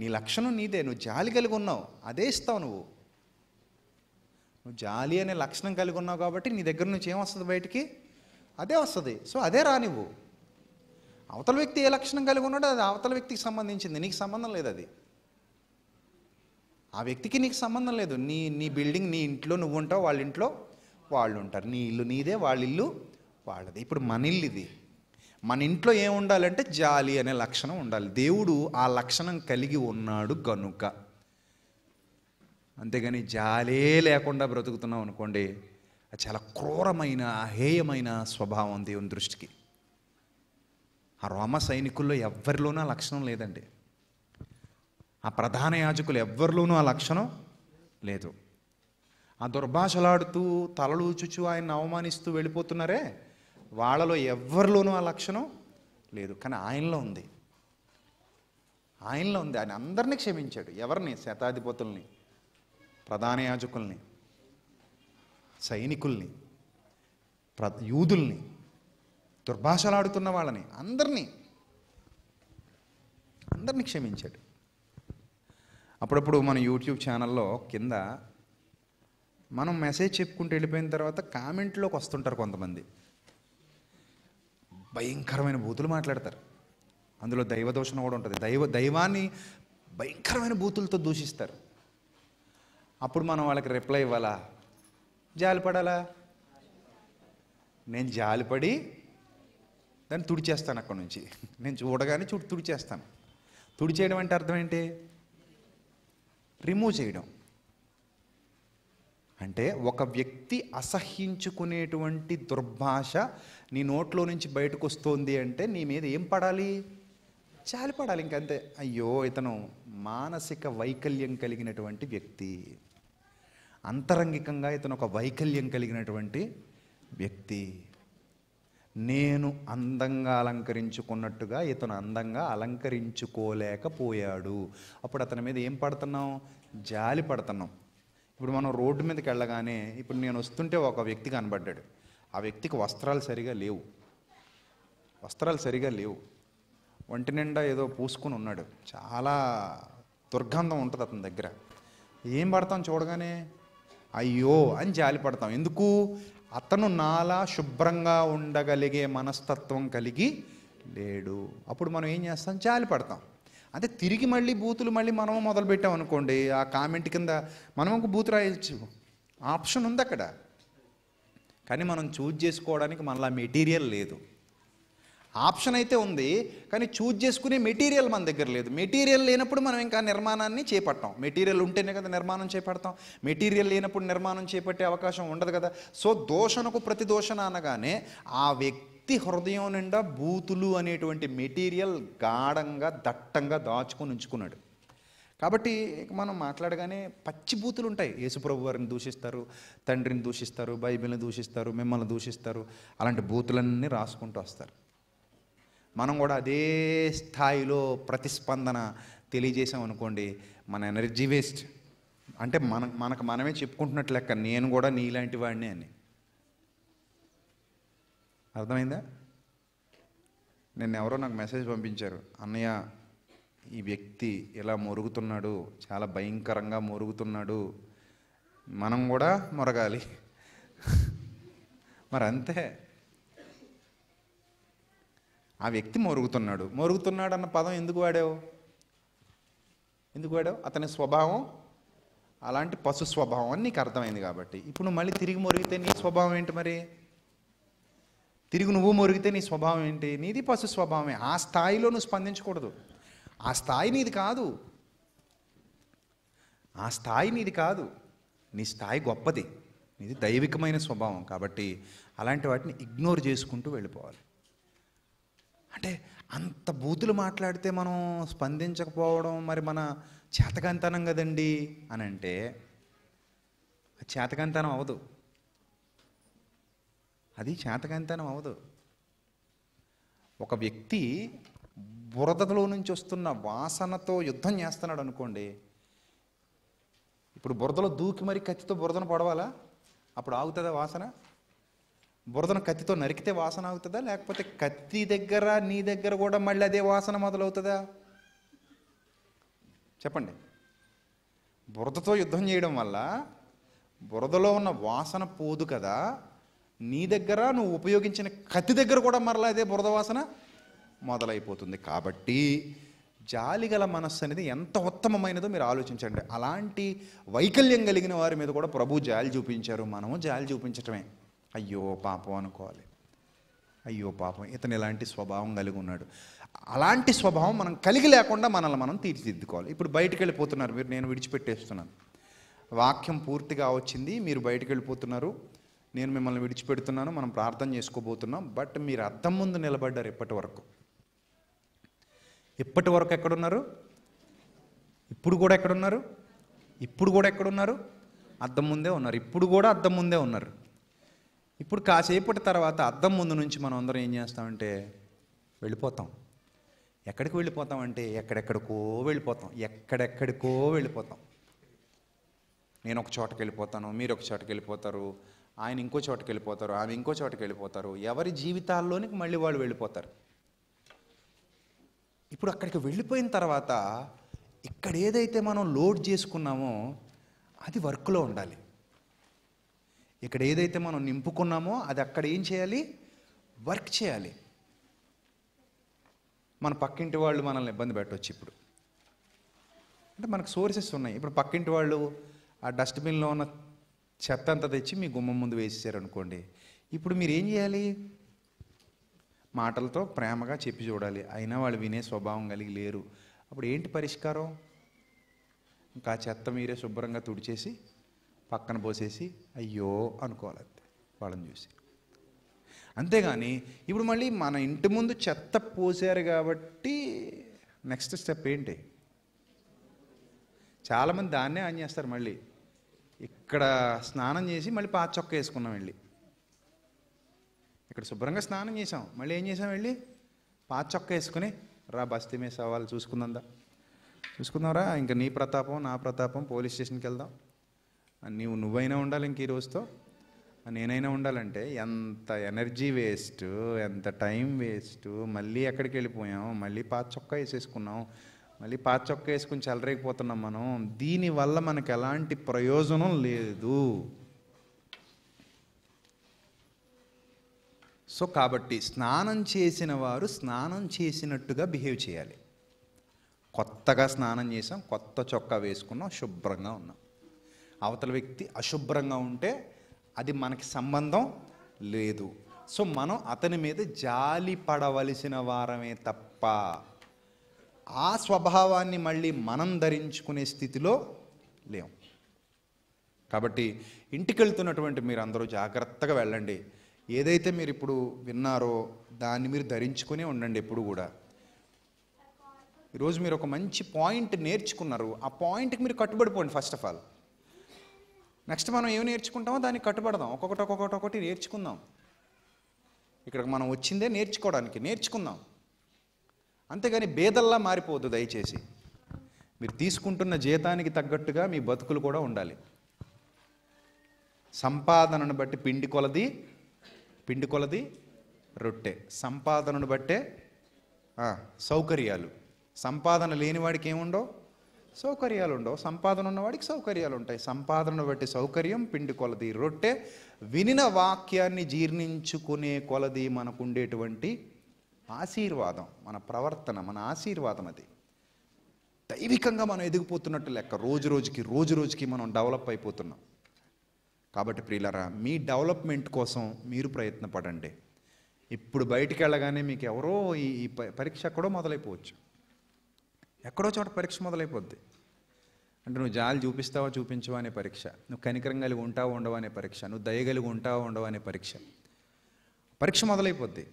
నీ లక్షణం నీదే నువ్వు జాలి కలిగి ఉన్నావు అదే ఇస్తావు నువ్వు నువ్వు జాలి అనే లక్షణం కలిగి ఉన్నావు కాబట్టి నీ దగ్గర నుంచి ఏమొస్తుంది బయటికి అదే వస్తుంది సో అదే రా నువ్వు అవతల వ్యక్తి ఏ లక్షణం కలిగి ఉన్నాడో అది అవతల వ్యక్తికి సంబంధించింది నీకు సంబంధం లేదు అది ఆ వ్యక్తికి నీకు సంబంధం లేదు నీ నీ బిల్డింగ్ నీ ఇంట్లో నువ్వు ఉంటావు వాళ్ళ ఇంట్లో వాళ్ళు ఉంటారు నీ ఇల్లు నీదే వాళ్ళ ఇల్లు వాళ్ళది ఇప్పుడు మన ఇల్లు ఇది మన ఇంట్లో ఏముండాలంటే జాలి అనే లక్షణం ఉండాలి దేవుడు ఆ లక్షణం కలిగి ఉన్నాడు గనుక అంతేగాని జాలే లేకుండా బ్రతుకుతున్నాం అనుకోండి అది చాలా క్రూరమైన అహేయమైన స్వభావం దేవుని దృష్టికి ఆ రోమ సైనికుల్లో ఎవరిలోనూ ఆ లక్షణం లేదండి ఆ ప్రధాన యాజకులు ఎవ్వరిలోనూ ఆ లక్షణం లేదు ఆ దుర్భాషలాడుతూ తలలూచుచు ఆయన్ని అవమానిస్తూ వెళ్ళిపోతున్నారే వాళ్ళలో ఎవ్వరిలోనూ ఆ లక్షణం లేదు కానీ ఆయనలో ఉంది ఆయనలో ఉంది ఆయన అందరినీ క్షమించాడు ఎవరిని శతాధిపతుల్ని ప్రధాన యాజకుల్ని సైనికుల్ని ప్ర యూదుల్ని దుర్భాషలాడుతున్న వాళ్ళని అందరినీ అందరినీ క్షమించాడు అప్పుడప్పుడు మన యూట్యూబ్ ఛానల్లో కింద మనం మెసేజ్ చెప్పుకుంటూ వెళ్ళిపోయిన తర్వాత కామెంట్లోకి వస్తుంటారు కొంతమంది భయంకరమైన బూతులు మాట్లాడతారు అందులో దైవదోషణ కూడా ఉంటుంది దైవ దైవాన్ని భయంకరమైన బూతులతో దూషిస్తారు అప్పుడు మనం వాళ్ళకి రిప్లై ఇవ్వాలా జాలిపడాలా నేను జాలిపడి దాన్ని తుడిచేస్తాను అక్కడి నుంచి నేను చూడగానే చూడు తుడిచేస్తాను తుడిచేయడం అంటే అర్థం ఏంటి రిమూవ్ చేయడం అంటే ఒక వ్యక్తి అసహ్యించుకునేటువంటి దుర్భాష నీ నోట్లో నుంచి బయటకు వస్తోంది అంటే నీ మీద ఏం పడాలి జాలిపడాలి ఇంకంతే అయ్యో ఇతను మానసిక వైకల్యం కలిగినటువంటి వ్యక్తి అంతరంగికంగా ఇతను ఒక వైకల్యం కలిగినటువంటి వ్యక్తి నేను అందంగా అలంకరించుకున్నట్టుగా ఇతను అందంగా అలంకరించుకోలేకపోయాడు అప్పుడు అతని మీద ఏం పడుతున్నాం జాలి పడుతున్నాం ఇప్పుడు మనం రోడ్డు మీదకి వెళ్ళగానే ఇప్పుడు నేను వస్తుంటే ఒక వ్యక్తి కనబడ్డాడు ఆ వ్యక్తికి వస్త్రాలు సరిగా లేవు వస్త్రాలు సరిగా లేవు ఒంటి నిండా ఏదో పూసుకుని ఉన్నాడు చాలా దుర్గంధం ఉంటుంది అతని దగ్గర ఏం పడతాం చూడగానే అయ్యో అని జాలి పడతాం ఎందుకు అతను నాలా శుభ్రంగా ఉండగలిగే మనస్తత్వం కలిగి లేడు అప్పుడు మనం ఏం చేస్తాం జాలి పడతాం అంటే తిరిగి మళ్ళీ బూతులు మళ్ళీ మనము మొదలుపెట్టాం అనుకోండి ఆ కామెంట్ కింద మనం ఒక బూతు రాయొచ్చు ఆప్షన్ ఉంది అక్కడ కానీ మనం చూజ్ చేసుకోవడానికి మనలా మెటీరియల్ లేదు ఆప్షన్ అయితే ఉంది కానీ చూజ్ చేసుకునే మెటీరియల్ మన దగ్గర లేదు మెటీరియల్ లేనప్పుడు మనం ఇంకా నిర్మాణాన్ని చేపట్టాం మెటీరియల్ ఉంటేనే కదా నిర్మాణం చేపడతాం మెటీరియల్ లేనప్పుడు నిర్మాణం చేపట్టే అవకాశం ఉండదు కదా సో దోషణకు ప్రతి దోషణ అనగానే ఆ వ్యక్తి హృదయం నిండా బూతులు అనేటువంటి మెటీరియల్ గాఢంగా దట్టంగా దాచుకొని ఉంచుకున్నాడు కాబట్టి మనం మాట్లాడగానే పచ్చి బూతులు ఉంటాయి యేసుప్రభు వారిని దూషిస్తారు తండ్రిని దూషిస్తారు బైబిల్ని దూషిస్తారు మిమ్మల్ని దూషిస్తారు అలాంటి బూతులన్నీ రాసుకుంటూ వస్తారు మనం కూడా అదే స్థాయిలో ప్రతిస్పందన తెలియజేసాం అనుకోండి మన ఎనర్జీ వేస్ట్ అంటే మన మనకు మనమే చెప్పుకుంటున్నట్టు లెక్క నేను కూడా నీలాంటి వాడిని అని అర్థమైందా నిన్న ఎవరో నాకు మెసేజ్ పంపించారు అన్నయ్య ఈ వ్యక్తి ఇలా మొరుగుతున్నాడు చాలా భయంకరంగా మొరుగుతున్నాడు మనం కూడా మొరగాలి <laughs> మరి అంతే ఆ వ్యక్తి మొరుగుతున్నాడు మొరుగుతున్నాడు అన్న పదం ఎందుకు వాడావు ఎందుకు వాడావు అతని స్వభావం అలాంటి పశు స్వభావం అని నీకు అర్థమైంది కాబట్టి ఇప్పుడు మళ్ళీ తిరిగి మొరిగితే నీ స్వభావం ఏంటి మరి తిరిగి నువ్వు మొరిగితే నీ స్వభావం ఏంటి నీది పశు స్వభావమే ఆ స్థాయిలో నువ్వు స్పందించకూడదు ఆ స్థాయి నీది కాదు ఆ స్థాయి నీది కాదు నీ స్థాయి గొప్పది నీది దైవికమైన స్వభావం కాబట్టి అలాంటి వాటిని ఇగ్నోర్ చేసుకుంటూ వెళ్ళిపోవాలి అంటే అంత బూతులు మాట్లాడితే మనం స్పందించకపోవడం మరి మన చేతకంతనం కదండి అని అంటే చేతకంతనం అవదు అది చేతకంతనం అవదు ఒక వ్యక్తి బురదలో నుంచి వస్తున్న వాసనతో యుద్ధం చేస్తున్నాడు అనుకోండి ఇప్పుడు బురదలో దూకి మరి కత్తితో బురదను పడవాలా అప్పుడు ఆగుతుందా వాసన బురదను కత్తితో నరికితే వాసన అవుతుందా లేకపోతే కత్తి దగ్గర నీ దగ్గర కూడా మళ్ళీ అదే వాసన మొదలవుతుందా చెప్పండి బురదతో యుద్ధం చేయడం వల్ల బురదలో ఉన్న వాసన పోదు కదా నీ దగ్గర నువ్వు ఉపయోగించిన కత్తి దగ్గర కూడా మరలా అదే బురద వాసన మొదలైపోతుంది కాబట్టి జాలిగల మనస్సు అనేది ఎంత ఉత్తమమైనదో మీరు ఆలోచించండి అలాంటి వైకల్యం కలిగిన వారి మీద కూడా ప్రభు జాలి చూపించారు మనము జాలి చూపించటమే అయ్యో పాపం అనుకోవాలి అయ్యో పాపం ఇతను ఇలాంటి స్వభావం కలిగి ఉన్నాడు అలాంటి స్వభావం మనం కలిగి లేకుండా మనల్ని మనం తీర్చిదిద్దుకోవాలి ఇప్పుడు బయటికి వెళ్ళిపోతున్నారు మీరు నేను విడిచిపెట్టేస్తున్నాను వాక్యం పూర్తిగా వచ్చింది మీరు బయటికి వెళ్ళిపోతున్నారు నేను మిమ్మల్ని విడిచిపెడుతున్నాను మనం ప్రార్థన చేసుకోబోతున్నాం బట్ మీరు అర్థం ముందు నిలబడ్డారు ఇప్పటి వరకు ఇప్పటి వరకు ఎక్కడున్నారు ఇప్పుడు కూడా ఎక్కడున్నారు ఇప్పుడు కూడా ఎక్కడున్నారు అద్దం ముందే ఉన్నారు ఇప్పుడు కూడా అద్దం ముందే ఉన్నారు ఇప్పుడు కాసేపటి తర్వాత అద్దం ముందు నుంచి మనం అందరం ఏం చేస్తామంటే వెళ్ళిపోతాం ఎక్కడికి వెళ్ళిపోతాం అంటే ఎక్కడెక్కడికో వెళ్ళిపోతాం ఎక్కడెక్కడికో వెళ్ళిపోతాం నేను ఒక చోటకి వెళ్ళిపోతాను మీరు ఒక చోటకి వెళ్ళిపోతారు ఆయన ఇంకో చోటకి వెళ్ళిపోతారు ఆమె ఇంకో చోటకి వెళ్ళిపోతారు ఎవరి జీవితాల్లోనికి మళ్ళీ వాళ్ళు వెళ్ళిపోతారు ఇప్పుడు అక్కడికి వెళ్ళిపోయిన తర్వాత ఇక్కడ ఏదైతే మనం లోడ్ చేసుకున్నామో అది వర్క్లో ఉండాలి ఇక్కడ ఏదైతే మనం నింపుకున్నామో అది అక్కడ ఏం చేయాలి వర్క్ చేయాలి మన పక్కింటి వాళ్ళు మనల్ని ఇబ్బంది పెట్టవచ్చు ఇప్పుడు అంటే మనకు సోర్సెస్ ఉన్నాయి ఇప్పుడు పక్కింటి వాళ్ళు ఆ డస్ట్బిన్లో ఉన్న చెత్త అంతా తెచ్చి మీ గుమ్మం ముందు వేసేసారు అనుకోండి ఇప్పుడు మీరు ఏం చేయాలి మాటలతో ప్రేమగా చెప్పి చూడాలి అయినా వాళ్ళు వినే స్వభావం కలిగి లేరు అప్పుడు ఏంటి పరిష్కారం ఇంకా చెత్త మీరే శుభ్రంగా తుడిచేసి పక్కన పోసేసి అయ్యో అనుకోవాలి వాళ్ళని చూసి అంతేగాని ఇప్పుడు మళ్ళీ మన ఇంటి ముందు చెత్త పోసారు కాబట్టి నెక్స్ట్ స్టెప్ ఏంటి చాలామంది దాన్నే ఆన్ చేస్తారు మళ్ళీ ఇక్కడ స్నానం చేసి మళ్ళీ పాత చొక్క వేసుకున్నాం వెళ్ళి ఇక్కడ శుభ్రంగా స్నానం చేసాం మళ్ళీ ఏం చేసాం వెళ్ళి పాత చొక్క వేసుకుని రా బస్తీ మీద సవాళ్ళు చూసుకుందా చూసుకుందాం రా ఇంకా నీ ప్రతాపం నా ప్రతాపం పోలీస్ స్టేషన్కి వెళ్దాం నువ్వు నువ్వైనా ఉండాలి ఇంక ఈ రోజుతో నేనైనా ఉండాలంటే ఎంత ఎనర్జీ వేస్ట్ ఎంత టైం వేస్ట్ మళ్ళీ ఎక్కడికి వెళ్ళిపోయాం మళ్ళీ పాత చొక్కా వేసేసుకున్నాం మళ్ళీ పాత చొక్కా వేసుకుని చెలరేగిపోతున్నాం మనం దీనివల్ల మనకు ఎలాంటి ప్రయోజనం లేదు సో కాబట్టి స్నానం చేసిన వారు స్నానం చేసినట్టుగా బిహేవ్ చేయాలి కొత్తగా స్నానం చేసాం కొత్త చొక్కా వేసుకున్నాం శుభ్రంగా ఉన్నాం అవతల వ్యక్తి అశుభ్రంగా ఉంటే అది మనకి సంబంధం లేదు సో మనం అతని మీద జాలి పడవలసిన వారమే తప్ప ఆ స్వభావాన్ని మళ్ళీ మనం ధరించుకునే స్థితిలో లేం కాబట్టి ఇంటికి వెళ్తున్నటువంటి మీరు అందరూ జాగ్రత్తగా వెళ్ళండి ఏదైతే మీరు ఇప్పుడు విన్నారో దాన్ని మీరు ధరించుకునే ఉండండి ఎప్పుడు కూడా ఈరోజు మీరు ఒక మంచి పాయింట్ నేర్చుకున్నారు ఆ పాయింట్కి మీరు కట్టుబడిపోండి ఫస్ట్ ఆఫ్ ఆల్ నెక్స్ట్ మనం ఏమి నేర్చుకుంటామో దాన్ని కట్టుబడదాం ఒక్కొక్కటి ఒక్కొక్కటి ఒకటి నేర్చుకుందాం ఇక్కడికి మనం వచ్చిందే నేర్చుకోవడానికి నేర్చుకుందాం అంతేగాని బేదల్లా మారిపోవద్దు దయచేసి మీరు తీసుకుంటున్న జీతానికి తగ్గట్టుగా మీ బతుకులు కూడా ఉండాలి సంపాదనను బట్టి పిండి కొలది పిండి కొలది రొట్టె సంపాదనను బట్టే సౌకర్యాలు సంపాదన లేనివాడికి ఏముండవు సౌకర్యాలు ఉండవు సంపాదన ఉన్నవాడికి సౌకర్యాలు ఉంటాయి సంపాదన బట్టి సౌకర్యం పిండి కొలది రొట్టె వినిన వాక్యాన్ని జీర్ణించుకునే కొలది మనకు ఉండేటువంటి ఆశీర్వాదం మన ప్రవర్తన మన ఆశీర్వాదం అది దైవికంగా మనం ఎదిగిపోతున్నట్టు లెక్క రోజు రోజుకి రోజు రోజుకి మనం డెవలప్ అయిపోతున్నాం కాబట్టి ప్రియులరా మీ డెవలప్మెంట్ కోసం మీరు ప్రయత్నపడండి ఇప్పుడు బయటికి వెళ్ళగానే మీకు ఎవరో ఈ పరీక్ష కూడా మొదలైపోవచ్చు ఎక్కడో చోట పరీక్ష మొదలైపోద్ది అంటే నువ్వు జాలి చూపిస్తావా చూపించవా అనే పరీక్ష నువ్వు కనికరం కలిగి ఉంటావు ఉండవా అనే పరీక్ష నువ్వు దయగలిగి కలిగి ఉంటావా ఉండవా అనే పరీక్ష పరీక్ష మొదలైపోద్ది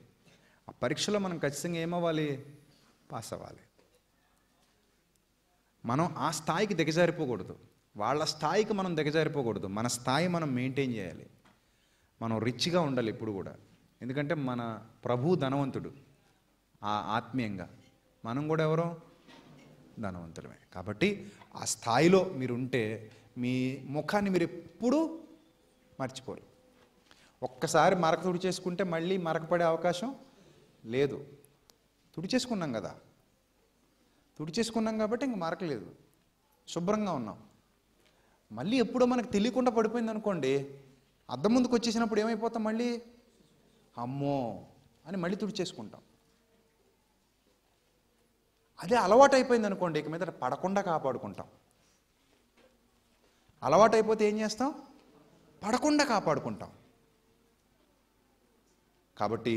ఆ పరీక్షలో మనం ఖచ్చితంగా ఏమవ్వాలి పాస్ అవ్వాలి మనం ఆ స్థాయికి దిగజారిపోకూడదు వాళ్ళ స్థాయికి మనం దిగజారిపోకూడదు మన స్థాయి మనం మెయింటైన్ చేయాలి మనం రిచ్గా ఉండాలి ఇప్పుడు కూడా ఎందుకంటే మన ప్రభు ధనవంతుడు ఆ ఆత్మీయంగా మనం కూడా ఎవరో ధనవంతులమే కాబట్టి ఆ స్థాయిలో మీరు ఉంటే మీ ముఖాన్ని మీరు ఎప్పుడూ మర్చిపోరు ఒక్కసారి మరక తుడి చేసుకుంటే మళ్ళీ మరకపడే అవకాశం లేదు తుడి చేసుకున్నాం కదా తుడి చేసుకున్నాం కాబట్టి ఇంక మరకలేదు శుభ్రంగా ఉన్నాం మళ్ళీ ఎప్పుడో మనకు తెలియకుండా పడిపోయింది అనుకోండి అద్దం ముందుకు వచ్చేసినప్పుడు ఏమైపోతాం మళ్ళీ అమ్మో అని మళ్ళీ తుడి చేసుకుంటాం అదే అలవాటు అయిపోయింది అనుకోండి ఇక మీద పడకుండా కాపాడుకుంటాం అలవాటు అయిపోతే ఏం చేస్తాం పడకుండా కాపాడుకుంటాం కాబట్టి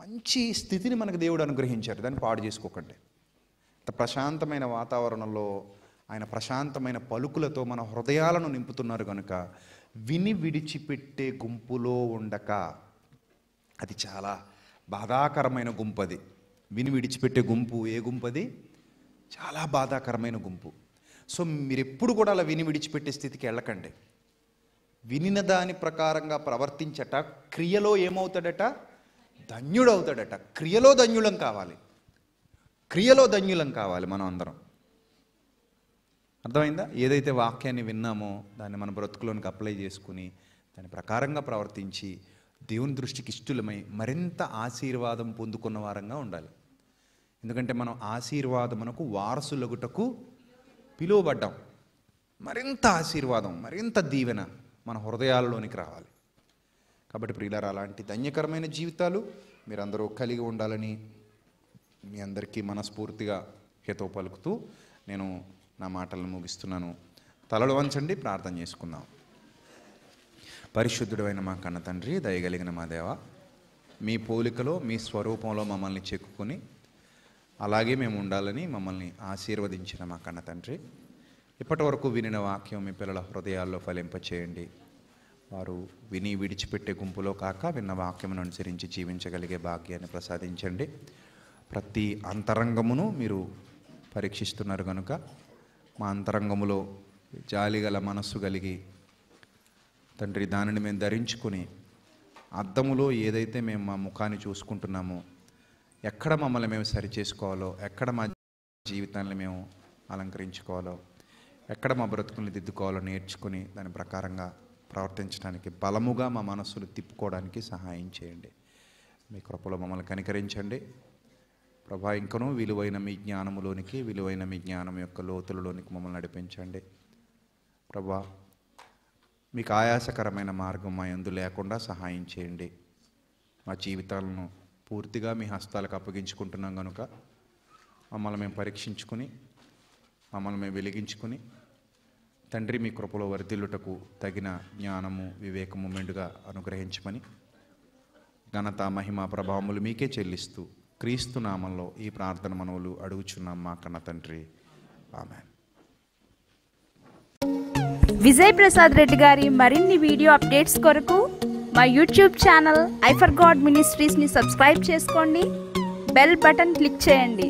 మంచి స్థితిని మనకు దేవుడు అనుగ్రహించారు దాన్ని పాడు చేసుకోకండి ప్రశాంతమైన వాతావరణంలో ఆయన ప్రశాంతమైన పలుకులతో మన హృదయాలను నింపుతున్నారు కనుక విని విడిచిపెట్టే గుంపులో ఉండక అది చాలా బాధాకరమైన గుంపు అది విని విడిచిపెట్టే గుంపు ఏ గుంపు అది చాలా బాధాకరమైన గుంపు సో మీరు ఎప్పుడు కూడా అలా విని విడిచిపెట్టే స్థితికి వెళ్ళకండి వినిన దాని ప్రకారంగా ప్రవర్తించట క్రియలో ఏమవుతాడట ధన్యుడవుతాడట క్రియలో ధన్యులం కావాలి క్రియలో ధన్యులం కావాలి మనం అందరం అర్థమైందా ఏదైతే వాక్యాన్ని విన్నామో దాన్ని మన బ్రతుకులోనికి అప్లై చేసుకుని దాని ప్రకారంగా ప్రవర్తించి దేవుని దృష్టికి ఇష్టలమై మరింత ఆశీర్వాదం పొందుకున్న వారంగా ఉండాలి ఎందుకంటే మనం ఆశీర్వాదమునకు వారసులగుటకు పిలువబడ్డాం మరింత ఆశీర్వాదం మరింత దీవెన మన హృదయాలలోనికి రావాలి కాబట్టి ప్రియులారు అలాంటి ధన్యకరమైన జీవితాలు మీరందరూ కలిగి ఉండాలని మీ అందరికీ మనస్ఫూర్తిగా హితో పలుకుతూ నేను నా మాటలను ముగిస్తున్నాను తలలు వంచండి ప్రార్థన చేసుకుందాం పరిశుద్ధుడైన మా కన్న తండ్రి దయగలిగిన మా దేవ మీ పోలికలో మీ స్వరూపంలో మమ్మల్ని చెక్కుని అలాగే మేము ఉండాలని మమ్మల్ని ఆశీర్వదించిన మా కన్న తండ్రి ఇప్పటి వరకు వినిన వాక్యం మీ పిల్లల హృదయాల్లో ఫలింపచేయండి వారు విని విడిచిపెట్టే గుంపులో కాక విన్న వాక్యమును అనుసరించి జీవించగలిగే భాగ్యాన్ని ప్రసాదించండి ప్రతి అంతరంగమును మీరు పరీక్షిస్తున్నారు కనుక మా అంతరంగములో జాలి గల మనస్సు కలిగి తండ్రి దానిని మేము ధరించుకొని అద్దములో ఏదైతే మేము మా ముఖాన్ని చూసుకుంటున్నామో ఎక్కడ మమ్మల్ని మేము సరి చేసుకోవాలో ఎక్కడ మా జీవితాన్ని మేము అలంకరించుకోవాలో ఎక్కడ మా బ్రతుకుల్ని దిద్దుకోవాలో నేర్చుకుని దాని ప్రకారంగా ప్రవర్తించడానికి బలముగా మా మనస్సును తిప్పుకోవడానికి సహాయం చేయండి మీ కృపలో మమ్మల్ని కనికరించండి ప్రభా ఇంకనూ విలువైన మీ జ్ఞానములోనికి విలువైన మీ జ్ఞానం యొక్క లోతులలోనికి మమ్మల్ని నడిపించండి ప్రభా మీకు ఆయాసకరమైన మార్గం మా ఎందు లేకుండా సహాయం చేయండి మా జీవితాలను పూర్తిగా మీ హస్తాలకు అప్పగించుకుంటున్నాం కనుక మమ్మల్ని మేము పరీక్షించుకుని మమ్మల్ని మేము వెలిగించుకుని తండ్రి మీ కృపలో వర్ధిల్లుటకు తగిన జ్ఞానము వివేకము మెండుగా అనుగ్రహించమని ఘనత మహిమ ప్రభావములు మీకే చెల్లిస్తూ క్రీస్తు నామంలో ఈ ప్రార్థన మనవులు అడుగుచున్నాం మా కన్న తండ్రి ఆమెన్ విజయ్ ప్రసాద్ రెడ్డి గారి మరిన్ని వీడియో అప్డేట్స్ కొరకు మా యూట్యూబ్ ఛానల్ ఐఫర్ గాడ్ మినిస్ట్రీస్ని సబ్స్క్రైబ్ చేసుకోండి బెల్ బటన్ క్లిక్ చేయండి